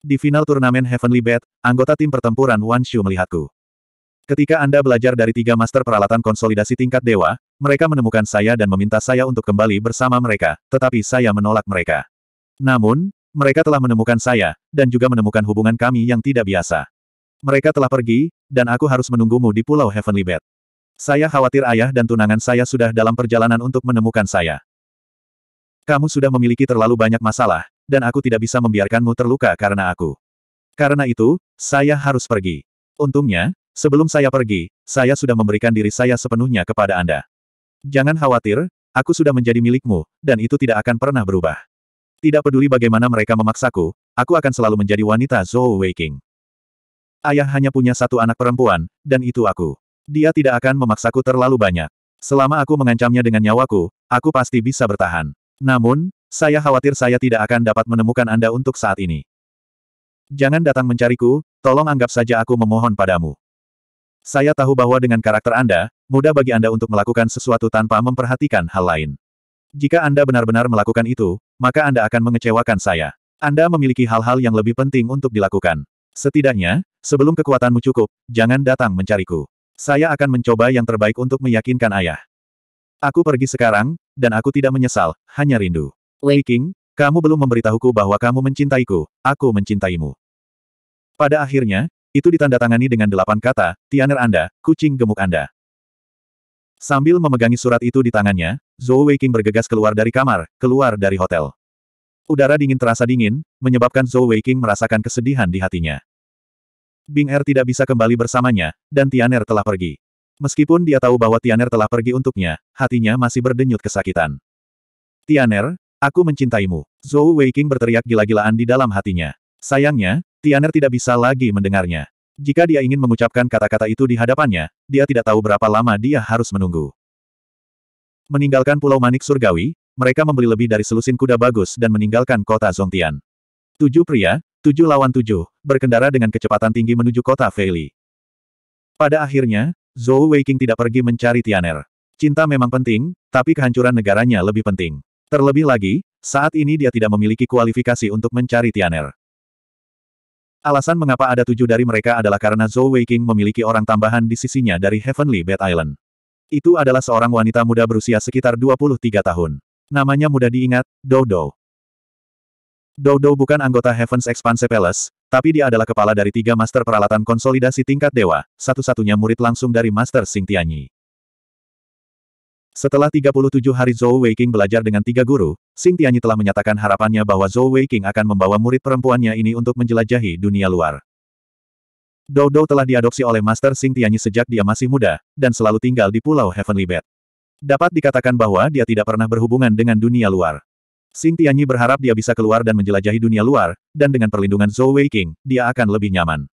Di final turnamen Heavenly Bet, anggota tim pertempuran Wan Shu melihatku. Ketika Anda belajar dari tiga master peralatan konsolidasi tingkat dewa, mereka menemukan saya dan meminta saya untuk kembali bersama mereka, tetapi saya menolak mereka. Namun, mereka telah menemukan saya, dan juga menemukan hubungan kami yang tidak biasa. Mereka telah pergi, dan aku harus menunggumu di Pulau Heavenly Bed. Saya khawatir ayah dan tunangan saya sudah dalam perjalanan untuk menemukan saya. Kamu sudah memiliki terlalu banyak masalah, dan aku tidak bisa membiarkanmu terluka karena aku. Karena itu, saya harus pergi. Untungnya, sebelum saya pergi, saya sudah memberikan diri saya sepenuhnya kepada Anda. Jangan khawatir, aku sudah menjadi milikmu, dan itu tidak akan pernah berubah. Tidak peduli bagaimana mereka memaksaku, aku akan selalu menjadi wanita Zhou Weiking. Ayah hanya punya satu anak perempuan, dan itu aku. Dia tidak akan memaksaku terlalu banyak. Selama aku mengancamnya dengan nyawaku, aku pasti bisa bertahan. Namun, saya khawatir saya tidak akan dapat menemukan Anda untuk saat ini. Jangan datang mencariku, tolong anggap saja aku memohon padamu. Saya tahu bahwa dengan karakter Anda, mudah bagi Anda untuk melakukan sesuatu tanpa memperhatikan hal lain. Jika Anda benar-benar melakukan itu, maka Anda akan mengecewakan saya. Anda memiliki hal-hal yang lebih penting untuk dilakukan. Setidaknya, sebelum kekuatanmu cukup, jangan datang mencariku. Saya akan mencoba yang terbaik untuk meyakinkan ayah. Aku pergi sekarang, dan aku tidak menyesal, hanya rindu. Wei King, kamu belum memberitahuku bahwa kamu mencintaiku, aku mencintaimu. Pada akhirnya, itu ditandatangani dengan delapan kata, Tianer Anda, kucing gemuk Anda. Sambil memegangi surat itu di tangannya, Zhou Weiqing bergegas keluar dari kamar, keluar dari hotel. Udara dingin terasa dingin, menyebabkan Zhou Weiqing merasakan kesedihan di hatinya. Bing Er tidak bisa kembali bersamanya, dan Tianer telah pergi. Meskipun dia tahu bahwa Tianer telah pergi untuknya, hatinya masih berdenyut kesakitan. Tianer, aku mencintaimu. Zhou Weiqing berteriak gila-gilaan di dalam hatinya. Sayangnya, Tianer tidak bisa lagi mendengarnya. Jika dia ingin mengucapkan kata-kata itu di hadapannya, dia tidak tahu berapa lama dia harus menunggu. Meninggalkan Pulau Manik Surgawi, mereka membeli lebih dari selusin kuda bagus dan meninggalkan kota Zhongtian. Tujuh pria, Tujuh lawan tujuh, berkendara dengan kecepatan tinggi menuju kota Feili. Pada akhirnya, Zhou Weiqing tidak pergi mencari Tianer. Cinta memang penting, tapi kehancuran negaranya lebih penting. Terlebih lagi, saat ini dia tidak memiliki kualifikasi untuk mencari Tianer. Alasan mengapa ada tujuh dari mereka adalah karena Zhou Weiqing memiliki orang tambahan di sisinya dari Heavenly Bed Island. Itu adalah seorang wanita muda berusia sekitar 23 tahun. Namanya mudah diingat, Dodo. Dodo bukan anggota Heaven's Expanse Palace, tapi dia adalah kepala dari tiga master peralatan konsolidasi tingkat dewa, satu-satunya murid langsung dari Master Sing Tianyi. Setelah 37 hari Zhou Weiqing belajar dengan tiga guru, Sing Tianyi telah menyatakan harapannya bahwa Zhou Weiqing akan membawa murid perempuannya ini untuk menjelajahi dunia luar. Dodo telah diadopsi oleh Master Sing Tianyi sejak dia masih muda, dan selalu tinggal di Pulau Heavenly Bed. Dapat dikatakan bahwa dia tidak pernah berhubungan dengan dunia luar. Xing Tianyi berharap dia bisa keluar dan menjelajahi dunia luar, dan dengan perlindungan Zhou Weiqing, dia akan lebih nyaman.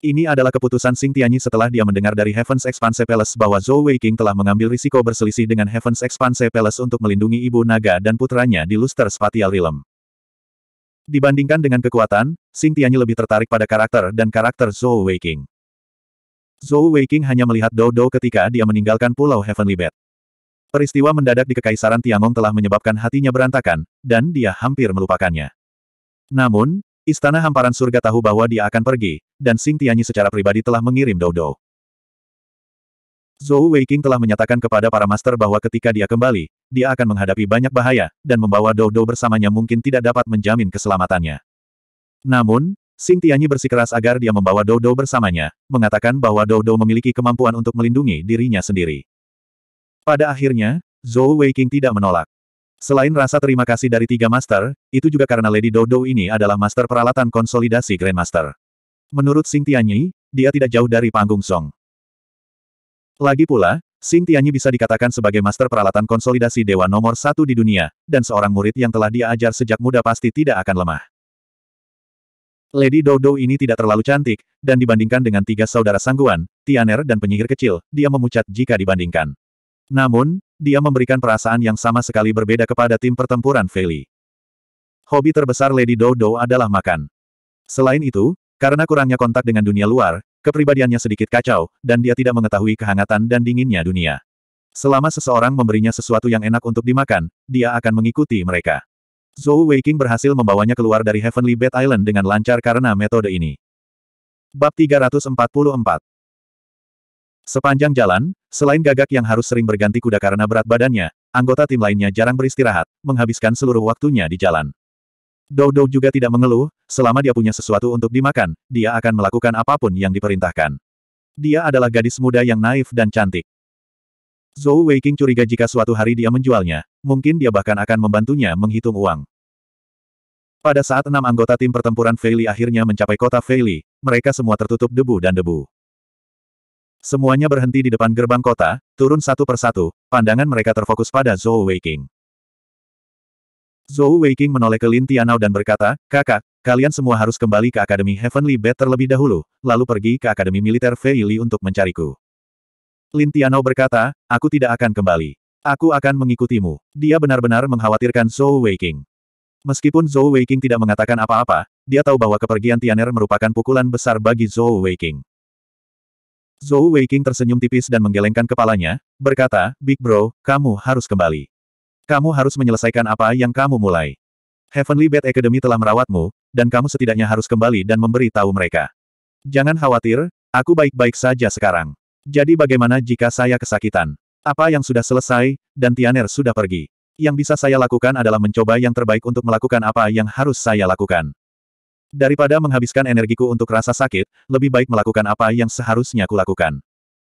Ini adalah keputusan Xing Tianyi setelah dia mendengar dari Heaven's Expanse Palace bahwa Zhou Weiqing telah mengambil risiko berselisih dengan Heaven's Expanse Palace untuk melindungi ibu naga dan putranya di Luster Spatial Realm. Dibandingkan dengan kekuatan, Xing Tianyi lebih tertarik pada karakter dan karakter Zhou Weiqing. Zhou Weiqing hanya melihat Dodo ketika dia meninggalkan Pulau Heavenly Bed. Peristiwa mendadak di Kekaisaran Tiangong telah menyebabkan hatinya berantakan, dan dia hampir melupakannya. Namun, Istana Hamparan Surga tahu bahwa dia akan pergi, dan Sing Tianyi secara pribadi telah mengirim Dodo. Zhou Weiqing telah menyatakan kepada para master bahwa ketika dia kembali, dia akan menghadapi banyak bahaya, dan membawa Dodo bersamanya mungkin tidak dapat menjamin keselamatannya. Namun, Sing Tianyi bersikeras agar dia membawa Dodo bersamanya, mengatakan bahwa Dodo memiliki kemampuan untuk melindungi dirinya sendiri. Pada akhirnya, Zhou Weiqing tidak menolak. Selain rasa terima kasih dari tiga master, itu juga karena Lady Dodo ini adalah master peralatan konsolidasi Grandmaster. Menurut Xing Tianyi, dia tidak jauh dari panggung Song. Lagi pula, Xing Tianyi bisa dikatakan sebagai master peralatan konsolidasi dewa nomor satu di dunia, dan seorang murid yang telah dia ajar sejak muda pasti tidak akan lemah. Lady Dodo ini tidak terlalu cantik, dan dibandingkan dengan tiga saudara sangguan, Tianer dan penyihir kecil, dia memucat jika dibandingkan. Namun, dia memberikan perasaan yang sama sekali berbeda kepada tim pertempuran Feli. Hobi terbesar Lady Dodo adalah makan. Selain itu, karena kurangnya kontak dengan dunia luar, kepribadiannya sedikit kacau, dan dia tidak mengetahui kehangatan dan dinginnya dunia. Selama seseorang memberinya sesuatu yang enak untuk dimakan, dia akan mengikuti mereka. Zhou Weiking berhasil membawanya keluar dari Heavenly Bed Island dengan lancar karena metode ini. Bab 344 Sepanjang jalan, selain gagak yang harus sering berganti kuda karena berat badannya, anggota tim lainnya jarang beristirahat, menghabiskan seluruh waktunya di jalan. Dodo juga tidak mengeluh, selama dia punya sesuatu untuk dimakan, dia akan melakukan apapun yang diperintahkan. Dia adalah gadis muda yang naif dan cantik. Zhou Weiqing curiga jika suatu hari dia menjualnya, mungkin dia bahkan akan membantunya menghitung uang. Pada saat enam anggota tim pertempuran Feili akhirnya mencapai kota Feili, mereka semua tertutup debu dan debu. Semuanya berhenti di depan gerbang kota, turun satu persatu, pandangan mereka terfokus pada Zhou Weiking. Zhou Weiking menoleh ke Lin Tianao dan berkata, Kakak, kalian semua harus kembali ke Akademi Heavenly Bed terlebih dahulu, lalu pergi ke Akademi Militer Fei Li untuk mencariku. Lin Tianao berkata, aku tidak akan kembali. Aku akan mengikutimu. Dia benar-benar mengkhawatirkan Zhou Weiking. Meskipun Zhou Weiking tidak mengatakan apa-apa, dia tahu bahwa kepergian Tianer merupakan pukulan besar bagi Zhou Weiking. Zhou Weiqing tersenyum tipis dan menggelengkan kepalanya, berkata, Big Bro, kamu harus kembali. Kamu harus menyelesaikan apa yang kamu mulai. Heavenly Bad Academy telah merawatmu, dan kamu setidaknya harus kembali dan memberi tahu mereka. Jangan khawatir, aku baik-baik saja sekarang. Jadi bagaimana jika saya kesakitan? Apa yang sudah selesai, dan Tianer sudah pergi. Yang bisa saya lakukan adalah mencoba yang terbaik untuk melakukan apa yang harus saya lakukan. Daripada menghabiskan energiku untuk rasa sakit, lebih baik melakukan apa yang seharusnya kulakukan.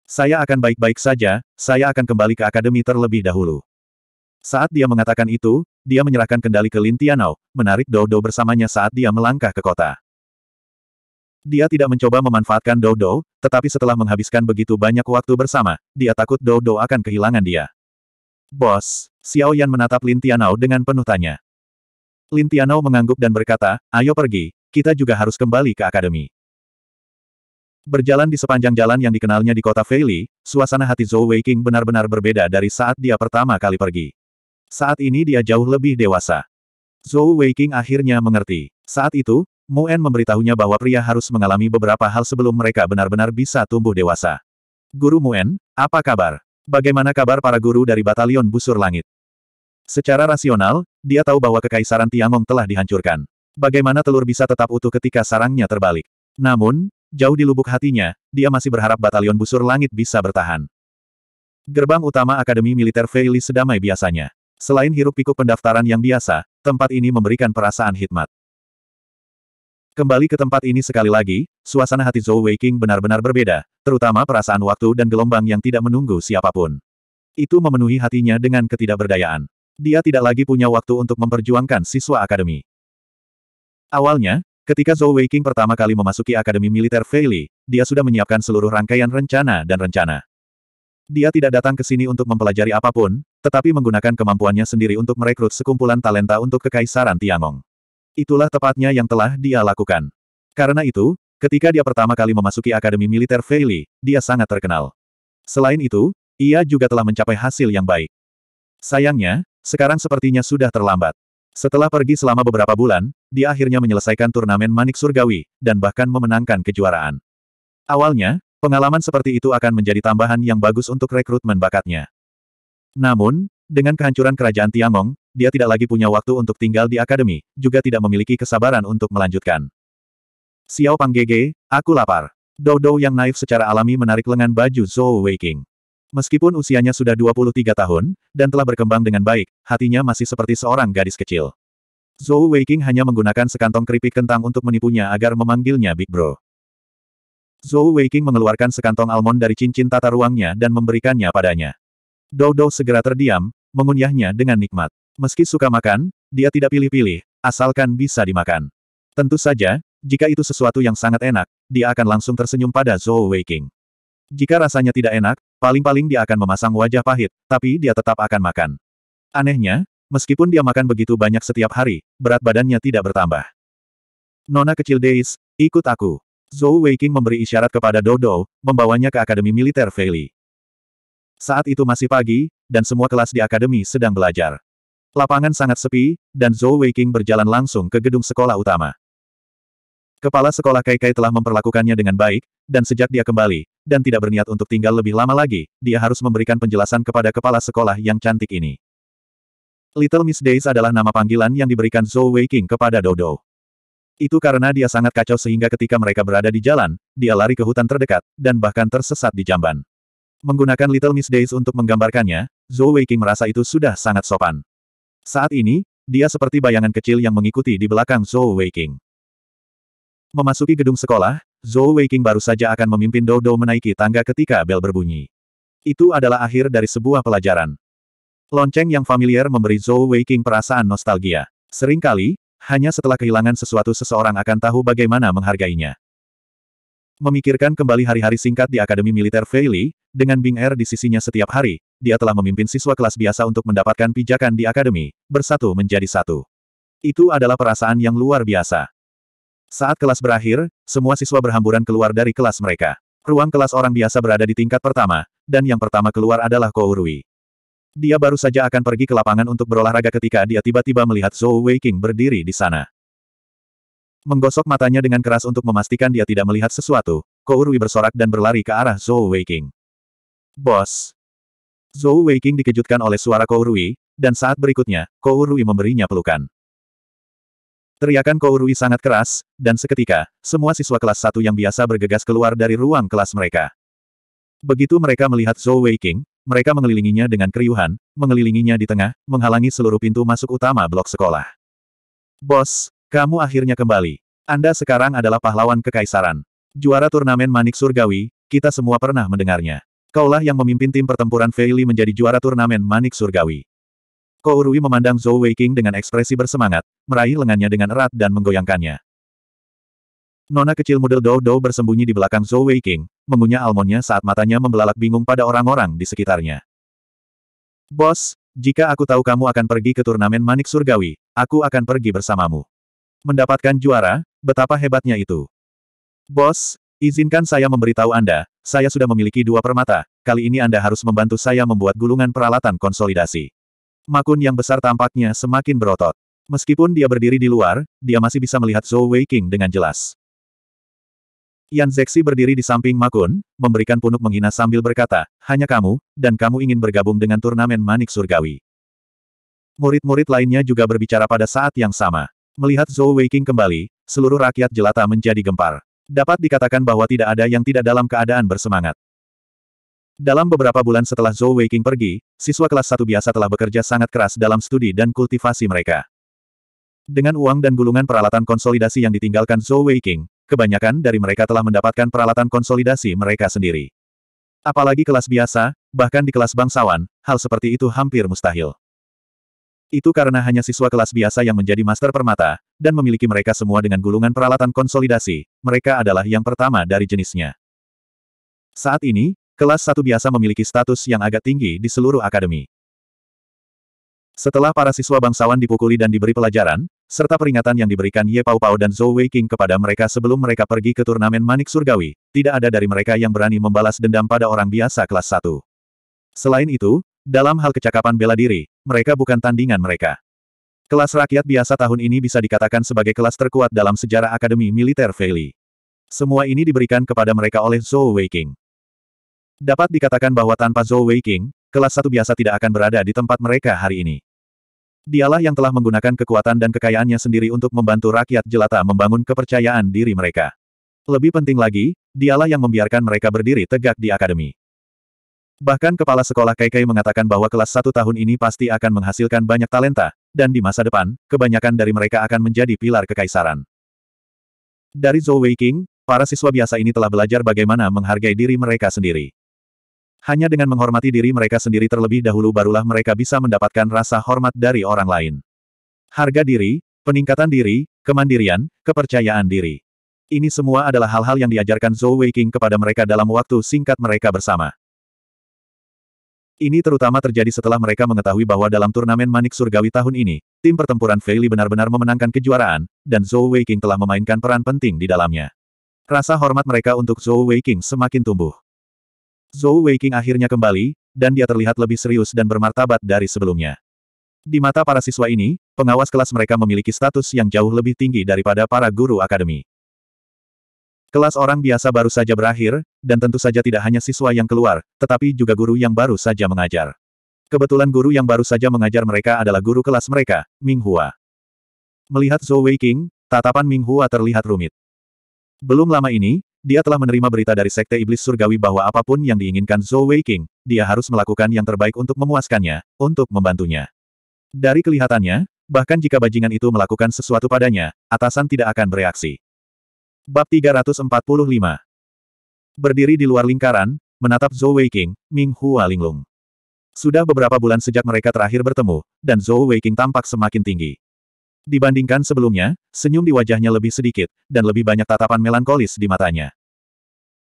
Saya akan baik-baik saja, saya akan kembali ke akademi terlebih dahulu. Saat dia mengatakan itu, dia menyerahkan kendali ke Lin Tianao, menarik Dodo bersamanya saat dia melangkah ke kota. Dia tidak mencoba memanfaatkan Dodo, tetapi setelah menghabiskan begitu banyak waktu bersama, dia takut Dodo akan kehilangan dia. Bos, Xiao Yan menatap Lin Tianao dengan penuh tanya. Lin Tianao mengangguk dan berkata, ayo pergi, kita juga harus kembali ke akademi. Berjalan di sepanjang jalan yang dikenalnya di kota Feili, suasana hati Zhou Weiqing benar-benar berbeda dari saat dia pertama kali pergi. Saat ini dia jauh lebih dewasa. Zhou Weiqing akhirnya mengerti. Saat itu, Mu En memberitahunya bahwa pria harus mengalami beberapa hal sebelum mereka benar-benar bisa tumbuh dewasa. Guru Mu En, apa kabar? Bagaimana kabar para guru dari batalion busur langit? Secara rasional, dia tahu bahwa kekaisaran Tiangong telah dihancurkan. Bagaimana telur bisa tetap utuh ketika sarangnya terbalik? Namun, jauh di lubuk hatinya, dia masih berharap batalion busur langit bisa bertahan. Gerbang utama Akademi Militer Veili sedamai biasanya. Selain hirup pikuk pendaftaran yang biasa, tempat ini memberikan perasaan hikmat. Kembali ke tempat ini sekali lagi, suasana hati Zhou Weiqing benar-benar berbeda, terutama perasaan waktu dan gelombang yang tidak menunggu siapapun. Itu memenuhi hatinya dengan ketidakberdayaan. Dia tidak lagi punya waktu untuk memperjuangkan siswa akademi. Awalnya, ketika Zhou Weiqing pertama kali memasuki Akademi Militer Feili, dia sudah menyiapkan seluruh rangkaian rencana dan rencana. Dia tidak datang ke sini untuk mempelajari apapun, tetapi menggunakan kemampuannya sendiri untuk merekrut sekumpulan talenta untuk kekaisaran Tiangong. Itulah tepatnya yang telah dia lakukan. Karena itu, ketika dia pertama kali memasuki Akademi Militer Feili, dia sangat terkenal. Selain itu, ia juga telah mencapai hasil yang baik. Sayangnya, sekarang sepertinya sudah terlambat. Setelah pergi selama beberapa bulan, dia akhirnya menyelesaikan turnamen Manik Surgawi, dan bahkan memenangkan kejuaraan. Awalnya, pengalaman seperti itu akan menjadi tambahan yang bagus untuk rekrutmen bakatnya. Namun, dengan kehancuran kerajaan Tiangong, dia tidak lagi punya waktu untuk tinggal di akademi, juga tidak memiliki kesabaran untuk melanjutkan. Xiao Pang Gege, aku lapar. Dou Dou yang naif secara alami menarik lengan baju Zhou Weiking. Meskipun usianya sudah 23 tahun, dan telah berkembang dengan baik, hatinya masih seperti seorang gadis kecil. Zhou Weiqing hanya menggunakan sekantong keripik kentang untuk menipunya agar memanggilnya Big Bro. Zhou Weiqing mengeluarkan sekantong almond dari cincin tata ruangnya dan memberikannya padanya. Dou Dou segera terdiam, mengunyahnya dengan nikmat. Meski suka makan, dia tidak pilih-pilih, asalkan bisa dimakan. Tentu saja, jika itu sesuatu yang sangat enak, dia akan langsung tersenyum pada Zhou Weiqing. Jika rasanya tidak enak, paling-paling dia akan memasang wajah pahit, tapi dia tetap akan makan. Anehnya, meskipun dia makan begitu banyak setiap hari, berat badannya tidak bertambah. Nona kecil Deis, ikut aku. Zhou Weiqing memberi isyarat kepada Dodo, membawanya ke Akademi Militer Feili. Saat itu masih pagi, dan semua kelas di akademi sedang belajar. Lapangan sangat sepi, dan Zhou Weiqing berjalan langsung ke gedung sekolah utama. Kepala sekolah Kaikai telah memperlakukannya dengan baik, dan sejak dia kembali, dan tidak berniat untuk tinggal lebih lama lagi, dia harus memberikan penjelasan kepada kepala sekolah yang cantik ini. Little Miss Days adalah nama panggilan yang diberikan Zhou Weiqing kepada Dodo. Itu karena dia sangat kacau sehingga ketika mereka berada di jalan, dia lari ke hutan terdekat, dan bahkan tersesat di jamban. Menggunakan Little Miss Days untuk menggambarkannya, Zhou Weiqing merasa itu sudah sangat sopan. Saat ini, dia seperti bayangan kecil yang mengikuti di belakang Zhou Weiqing. Memasuki gedung sekolah, Zhou Weiqing baru saja akan memimpin Dou Dou menaiki tangga ketika bel berbunyi. Itu adalah akhir dari sebuah pelajaran. Lonceng yang familiar memberi Zhou Weiqing perasaan nostalgia. Seringkali, hanya setelah kehilangan sesuatu seseorang akan tahu bagaimana menghargainya. Memikirkan kembali hari-hari singkat di Akademi Militer Feili, dengan Bing Er di sisinya setiap hari, dia telah memimpin siswa kelas biasa untuk mendapatkan pijakan di Akademi, bersatu menjadi satu. Itu adalah perasaan yang luar biasa. Saat kelas berakhir, semua siswa berhamburan keluar dari kelas mereka. Ruang kelas orang biasa berada di tingkat pertama, dan yang pertama keluar adalah Kourui. Dia baru saja akan pergi ke lapangan untuk berolahraga ketika dia tiba-tiba melihat Zhou Weiqing berdiri di sana. Menggosok matanya dengan keras untuk memastikan dia tidak melihat sesuatu, Kourui bersorak dan berlari ke arah Zhou Weiqing. Bos! Zhou Weiqing dikejutkan oleh suara Kourui, dan saat berikutnya, Kourui memberinya pelukan. Teriakan Kourui sangat keras, dan seketika, semua siswa kelas 1 yang biasa bergegas keluar dari ruang kelas mereka. Begitu mereka melihat Zhou Weiqing, mereka mengelilinginya dengan keriuhan, mengelilinginya di tengah, menghalangi seluruh pintu masuk utama blok sekolah. Bos, kamu akhirnya kembali. Anda sekarang adalah pahlawan kekaisaran. Juara turnamen Manik Surgawi, kita semua pernah mendengarnya. Kaulah yang memimpin tim pertempuran Feili menjadi juara turnamen Manik Surgawi. Rui memandang Zhou Weiqing dengan ekspresi bersemangat, meraih lengannya dengan erat dan menggoyangkannya. Nona kecil model Dou Dou bersembunyi di belakang Zhou Weiqing, mengunyah almonnya saat matanya membelalak bingung pada orang-orang di sekitarnya. Bos, jika aku tahu kamu akan pergi ke turnamen Manik Surgawi, aku akan pergi bersamamu. Mendapatkan juara, betapa hebatnya itu. Bos, Izinkan saya memberitahu Anda, saya sudah memiliki dua permata, kali ini Anda harus membantu saya membuat gulungan peralatan konsolidasi. Makun yang besar tampaknya semakin berotot. Meskipun dia berdiri di luar, dia masih bisa melihat Zhou Weiqing dengan jelas. Yan Zexi berdiri di samping Makun, memberikan punuk menghina sambil berkata, hanya kamu, dan kamu ingin bergabung dengan turnamen manik surgawi. Murid-murid lainnya juga berbicara pada saat yang sama. Melihat Zhou Weiqing kembali, seluruh rakyat jelata menjadi gempar. Dapat dikatakan bahwa tidak ada yang tidak dalam keadaan bersemangat. Dalam beberapa bulan setelah Zhou Weiqing pergi, siswa kelas satu biasa telah bekerja sangat keras dalam studi dan kultivasi mereka. Dengan uang dan gulungan peralatan konsolidasi yang ditinggalkan Zhou Weiqing, kebanyakan dari mereka telah mendapatkan peralatan konsolidasi mereka sendiri. Apalagi kelas biasa, bahkan di kelas bangsawan, hal seperti itu hampir mustahil. Itu karena hanya siswa kelas biasa yang menjadi master permata, dan memiliki mereka semua dengan gulungan peralatan konsolidasi, mereka adalah yang pertama dari jenisnya. Saat ini, kelas satu biasa memiliki status yang agak tinggi di seluruh akademi. Setelah para siswa bangsawan dipukuli dan diberi pelajaran, serta peringatan yang diberikan Ye Pao Pao dan Zhou Wei King kepada mereka sebelum mereka pergi ke turnamen Manik Surgawi, tidak ada dari mereka yang berani membalas dendam pada orang biasa kelas 1. Selain itu, dalam hal kecakapan bela diri, mereka bukan tandingan mereka. Kelas rakyat biasa tahun ini bisa dikatakan sebagai kelas terkuat dalam sejarah Akademi Militer Feili. Semua ini diberikan kepada mereka oleh Zhou King. Dapat dikatakan bahwa tanpa Zhou Weiqing, kelas satu biasa tidak akan berada di tempat mereka hari ini. Dialah yang telah menggunakan kekuatan dan kekayaannya sendiri untuk membantu rakyat jelata membangun kepercayaan diri mereka. Lebih penting lagi, dialah yang membiarkan mereka berdiri tegak di akademi. Bahkan kepala sekolah Kaikai mengatakan bahwa kelas satu tahun ini pasti akan menghasilkan banyak talenta, dan di masa depan, kebanyakan dari mereka akan menjadi pilar kekaisaran. Dari Zhou Weiqing, para siswa biasa ini telah belajar bagaimana menghargai diri mereka sendiri. Hanya dengan menghormati diri mereka sendiri terlebih dahulu barulah mereka bisa mendapatkan rasa hormat dari orang lain. Harga diri, peningkatan diri, kemandirian, kepercayaan diri. Ini semua adalah hal-hal yang diajarkan Zhou Weiqing kepada mereka dalam waktu singkat mereka bersama. Ini terutama terjadi setelah mereka mengetahui bahwa dalam turnamen Manik Surgawi tahun ini, tim pertempuran Feili benar-benar memenangkan kejuaraan, dan Zhou Weiqing telah memainkan peran penting di dalamnya. Rasa hormat mereka untuk Zhou Weiqing semakin tumbuh. Zhou Weiqing akhirnya kembali, dan dia terlihat lebih serius dan bermartabat dari sebelumnya. Di mata para siswa ini, pengawas kelas mereka memiliki status yang jauh lebih tinggi daripada para guru akademi. Kelas orang biasa baru saja berakhir, dan tentu saja tidak hanya siswa yang keluar, tetapi juga guru yang baru saja mengajar. Kebetulan guru yang baru saja mengajar mereka adalah guru kelas mereka, Ming Hua. Melihat Zhou Weiqing, tatapan Ming Hua terlihat rumit. Belum lama ini, dia telah menerima berita dari Sekte Iblis Surgawi bahwa apapun yang diinginkan Zhou Weiqing, dia harus melakukan yang terbaik untuk memuaskannya, untuk membantunya. Dari kelihatannya, bahkan jika bajingan itu melakukan sesuatu padanya, atasan tidak akan bereaksi. Bab 345 Berdiri di luar lingkaran, menatap Zhou Weiqing, Ming Hua Linglung. Sudah beberapa bulan sejak mereka terakhir bertemu, dan Zhou Weiqing tampak semakin tinggi. Dibandingkan sebelumnya, senyum di wajahnya lebih sedikit, dan lebih banyak tatapan melankolis di matanya.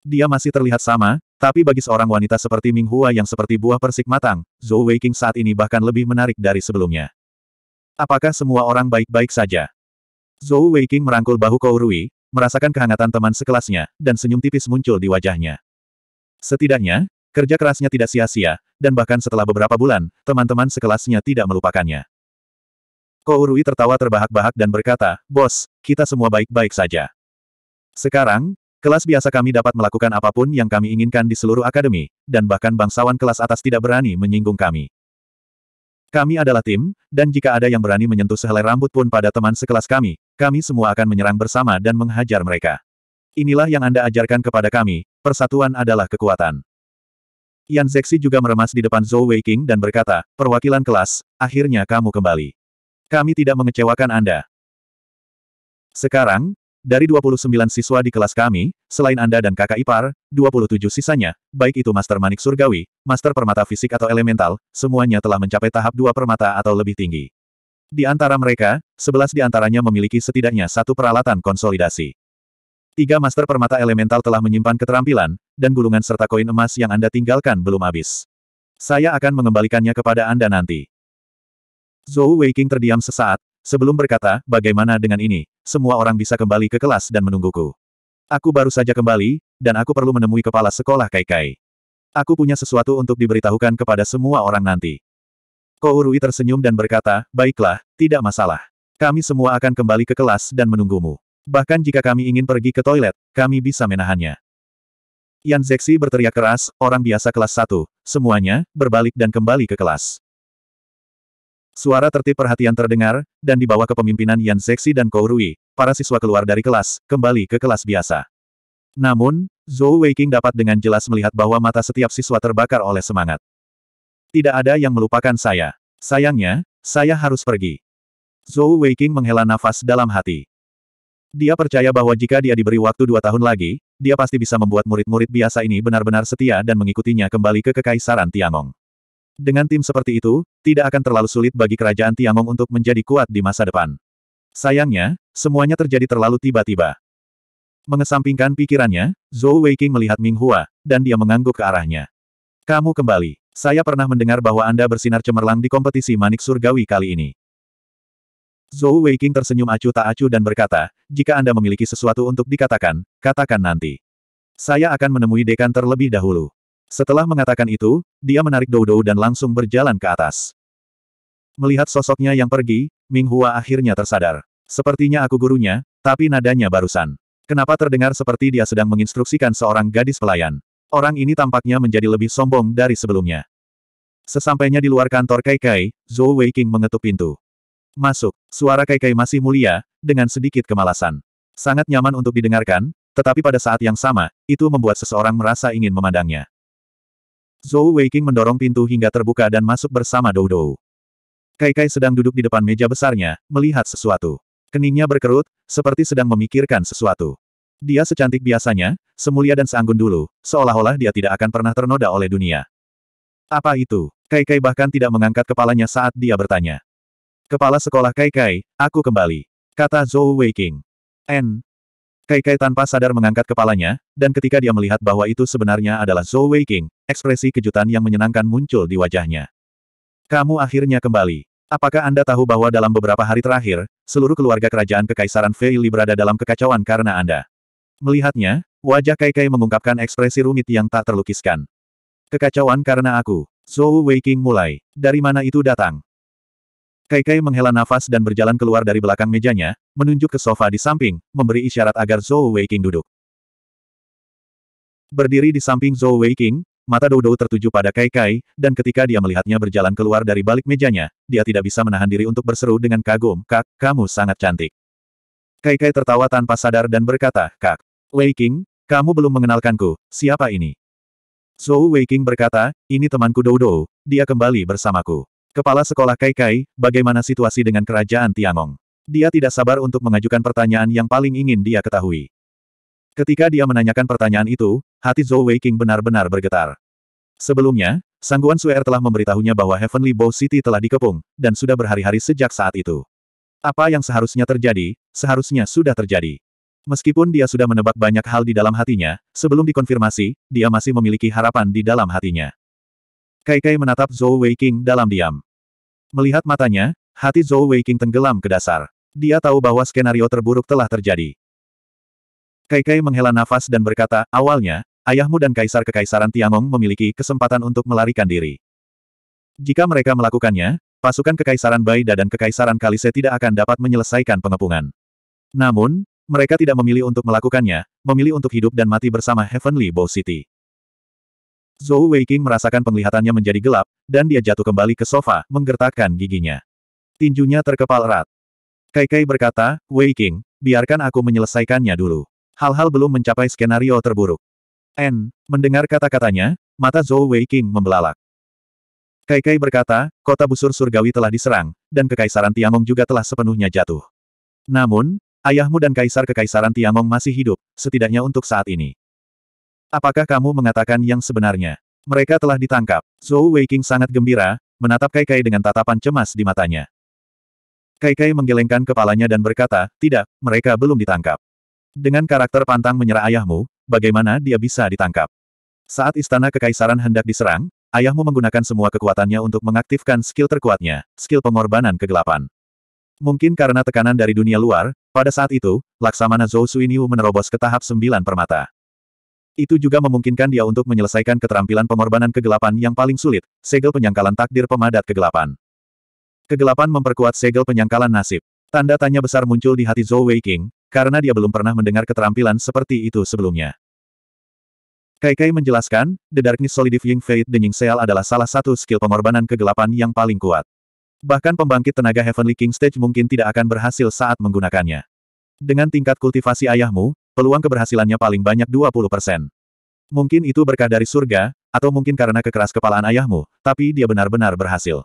Dia masih terlihat sama, tapi bagi seorang wanita seperti Ming Hua yang seperti buah persik matang, Zhou Weiqing saat ini bahkan lebih menarik dari sebelumnya. Apakah semua orang baik-baik saja? Zhou Weiqing merangkul bahu Kou Rui, merasakan kehangatan teman sekelasnya, dan senyum tipis muncul di wajahnya. Setidaknya, kerja kerasnya tidak sia-sia, dan bahkan setelah beberapa bulan, teman-teman sekelasnya tidak melupakannya. Rui tertawa terbahak-bahak dan berkata, Bos, kita semua baik-baik saja. Sekarang, kelas biasa kami dapat melakukan apapun yang kami inginkan di seluruh akademi, dan bahkan bangsawan kelas atas tidak berani menyinggung kami. Kami adalah tim, dan jika ada yang berani menyentuh sehelai rambut pun pada teman sekelas kami, kami semua akan menyerang bersama dan menghajar mereka. Inilah yang Anda ajarkan kepada kami, persatuan adalah kekuatan. Yan Zexi juga meremas di depan Zhou Weiqing dan berkata, perwakilan kelas, akhirnya kamu kembali. Kami tidak mengecewakan Anda. Sekarang, dari 29 siswa di kelas kami, selain Anda dan kakak ipar, 27 sisanya, baik itu Master Manik Surgawi, Master Permata Fisik atau Elemental, semuanya telah mencapai tahap dua permata atau lebih tinggi. Di antara mereka, 11 di antaranya memiliki setidaknya satu peralatan konsolidasi. Tiga Master Permata Elemental telah menyimpan keterampilan, dan gulungan serta koin emas yang Anda tinggalkan belum habis. Saya akan mengembalikannya kepada Anda nanti. Zhou Weiqing terdiam sesaat, sebelum berkata, bagaimana dengan ini, semua orang bisa kembali ke kelas dan menungguku. Aku baru saja kembali, dan aku perlu menemui kepala sekolah Kaikai. Aku punya sesuatu untuk diberitahukan kepada semua orang nanti. Kourui tersenyum dan berkata, baiklah, tidak masalah. Kami semua akan kembali ke kelas dan menunggumu. Bahkan jika kami ingin pergi ke toilet, kami bisa menahannya. Yan Zexi berteriak keras, orang biasa kelas 1, semuanya, berbalik dan kembali ke kelas. Suara tertib perhatian terdengar, dan di bawah kepemimpinan Yan Zexi dan Kou Rui, para siswa keluar dari kelas, kembali ke kelas biasa. Namun, Zhou Weiqing dapat dengan jelas melihat bahwa mata setiap siswa terbakar oleh semangat. Tidak ada yang melupakan saya. Sayangnya, saya harus pergi. Zhou Weiqing menghela nafas dalam hati. Dia percaya bahwa jika dia diberi waktu dua tahun lagi, dia pasti bisa membuat murid-murid biasa ini benar-benar setia dan mengikutinya kembali ke Kekaisaran Tiangong. Dengan tim seperti itu, tidak akan terlalu sulit bagi kerajaan Tiangong untuk menjadi kuat di masa depan. Sayangnya, semuanya terjadi terlalu tiba-tiba. Mengesampingkan pikirannya, Zhou Weiqing melihat Ming Hua, dan dia mengangguk ke arahnya. Kamu kembali. Saya pernah mendengar bahwa Anda bersinar cemerlang di kompetisi manik surgawi kali ini. Zhou Weiqing tersenyum acuh tak acuh dan berkata, jika Anda memiliki sesuatu untuk dikatakan, katakan nanti. Saya akan menemui dekan terlebih dahulu. Setelah mengatakan itu, dia menarik Doudou dan langsung berjalan ke atas. Melihat sosoknya yang pergi, Ming Hua akhirnya tersadar. Sepertinya aku gurunya, tapi nadanya barusan. Kenapa terdengar seperti dia sedang menginstruksikan seorang gadis pelayan? Orang ini tampaknya menjadi lebih sombong dari sebelumnya. Sesampainya di luar kantor Kai Kai, Zhou King mengetuk pintu. Masuk, suara Kai Kai masih mulia, dengan sedikit kemalasan. Sangat nyaman untuk didengarkan, tetapi pada saat yang sama, itu membuat seseorang merasa ingin memandangnya. Zhou Weiqing mendorong pintu hingga terbuka dan masuk bersama Dou Dou. Kai Kai sedang duduk di depan meja besarnya, melihat sesuatu. Keningnya berkerut, seperti sedang memikirkan sesuatu. Dia secantik biasanya, semulia dan seanggun dulu, seolah-olah dia tidak akan pernah ternoda oleh dunia. Apa itu? Kai Kai bahkan tidak mengangkat kepalanya saat dia bertanya. Kepala sekolah Kai Kai, aku kembali. Kata Zhou Weiqing. N. Kai Kai tanpa sadar mengangkat kepalanya, dan ketika dia melihat bahwa itu sebenarnya adalah Zhou Weiqing, ekspresi kejutan yang menyenangkan muncul di wajahnya. Kamu akhirnya kembali. Apakah Anda tahu bahwa dalam beberapa hari terakhir, seluruh keluarga kerajaan Kekaisaran Feili berada dalam kekacauan karena Anda? Melihatnya, wajah Kai Kai mengungkapkan ekspresi rumit yang tak terlukiskan. Kekacauan karena aku. Zhou Weiking mulai. Dari mana itu datang? Kai Kai menghela nafas dan berjalan keluar dari belakang mejanya, menunjuk ke sofa di samping, memberi isyarat agar Zhou Weiking duduk. Berdiri di samping Zhou Weiking. Mata Doudou tertuju pada Kai Kai, dan ketika dia melihatnya berjalan keluar dari balik mejanya, dia tidak bisa menahan diri untuk berseru dengan kagum, Kak, kamu sangat cantik. Kai Kai tertawa tanpa sadar dan berkata, Kak, Wei King, kamu belum mengenalkanku, siapa ini? Zhou Wei King berkata, ini temanku Doudou, dia kembali bersamaku. Kepala sekolah Kai Kai, bagaimana situasi dengan kerajaan Tiangong? Dia tidak sabar untuk mengajukan pertanyaan yang paling ingin dia ketahui. Ketika dia menanyakan pertanyaan itu, hati Zhou Wei King benar-benar bergetar. Sebelumnya, Sangguan Suer telah memberitahunya bahwa Heavenly Bow City telah dikepung, dan sudah berhari-hari sejak saat itu. Apa yang seharusnya terjadi, seharusnya sudah terjadi. Meskipun dia sudah menebak banyak hal di dalam hatinya, sebelum dikonfirmasi, dia masih memiliki harapan di dalam hatinya. Kaikai menatap Zhou Wei King dalam diam. Melihat matanya, hati Zhou Wei King tenggelam ke dasar. Dia tahu bahwa skenario terburuk telah terjadi. Kai Kai menghela nafas dan berkata, awalnya, ayahmu dan kaisar kekaisaran Tiangong memiliki kesempatan untuk melarikan diri. Jika mereka melakukannya, pasukan kekaisaran Baida dan kekaisaran Kalise tidak akan dapat menyelesaikan pengepungan. Namun, mereka tidak memilih untuk melakukannya, memilih untuk hidup dan mati bersama Heavenly Bow City. Zhou Weiqing merasakan penglihatannya menjadi gelap, dan dia jatuh kembali ke sofa, menggertakkan giginya. Tinjunya terkepal erat. Kai Kai berkata, Weiqing, biarkan aku menyelesaikannya dulu hal-hal belum mencapai skenario terburuk. N. Mendengar kata-katanya, mata Zhou Wei King membelalak. Kai berkata, kota busur surgawi telah diserang, dan kekaisaran Tiangong juga telah sepenuhnya jatuh. Namun, ayahmu dan kaisar kekaisaran Tiangong masih hidup, setidaknya untuk saat ini. Apakah kamu mengatakan yang sebenarnya? Mereka telah ditangkap. Zhou Weiqing sangat gembira, menatap Kai Kai dengan tatapan cemas di matanya. Kai Kai menggelengkan kepalanya dan berkata, tidak, mereka belum ditangkap. Dengan karakter pantang menyerah ayahmu, bagaimana dia bisa ditangkap? Saat istana kekaisaran hendak diserang, ayahmu menggunakan semua kekuatannya untuk mengaktifkan skill terkuatnya, skill pengorbanan kegelapan. Mungkin karena tekanan dari dunia luar, pada saat itu, Laksamana Zhou Suiniu menerobos ke tahap sembilan permata. Itu juga memungkinkan dia untuk menyelesaikan keterampilan pengorbanan kegelapan yang paling sulit, segel penyangkalan takdir pemadat kegelapan. Kegelapan memperkuat segel penyangkalan nasib. Tanda tanya besar muncul di hati Zhou Weiqing, karena dia belum pernah mendengar keterampilan seperti itu sebelumnya. Kai Kai menjelaskan, The Darkness Solidifying Ying Fate Denying Seal adalah salah satu skill pengorbanan kegelapan yang paling kuat. Bahkan pembangkit tenaga Heavenly King Stage mungkin tidak akan berhasil saat menggunakannya. Dengan tingkat kultivasi ayahmu, peluang keberhasilannya paling banyak 20%. Mungkin itu berkah dari surga, atau mungkin karena kekeras kepalaan ayahmu, tapi dia benar-benar berhasil.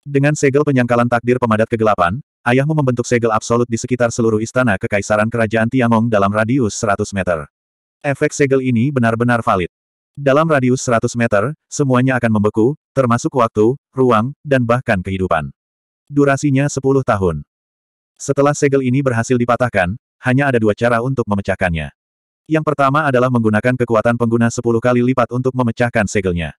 Dengan segel penyangkalan takdir pemadat kegelapan, ayahmu membentuk segel absolut di sekitar seluruh istana kekaisaran kerajaan Tiangong dalam radius 100 meter. Efek segel ini benar-benar valid. Dalam radius 100 meter, semuanya akan membeku, termasuk waktu, ruang, dan bahkan kehidupan. Durasinya 10 tahun. Setelah segel ini berhasil dipatahkan, hanya ada dua cara untuk memecahkannya. Yang pertama adalah menggunakan kekuatan pengguna 10 kali lipat untuk memecahkan segelnya.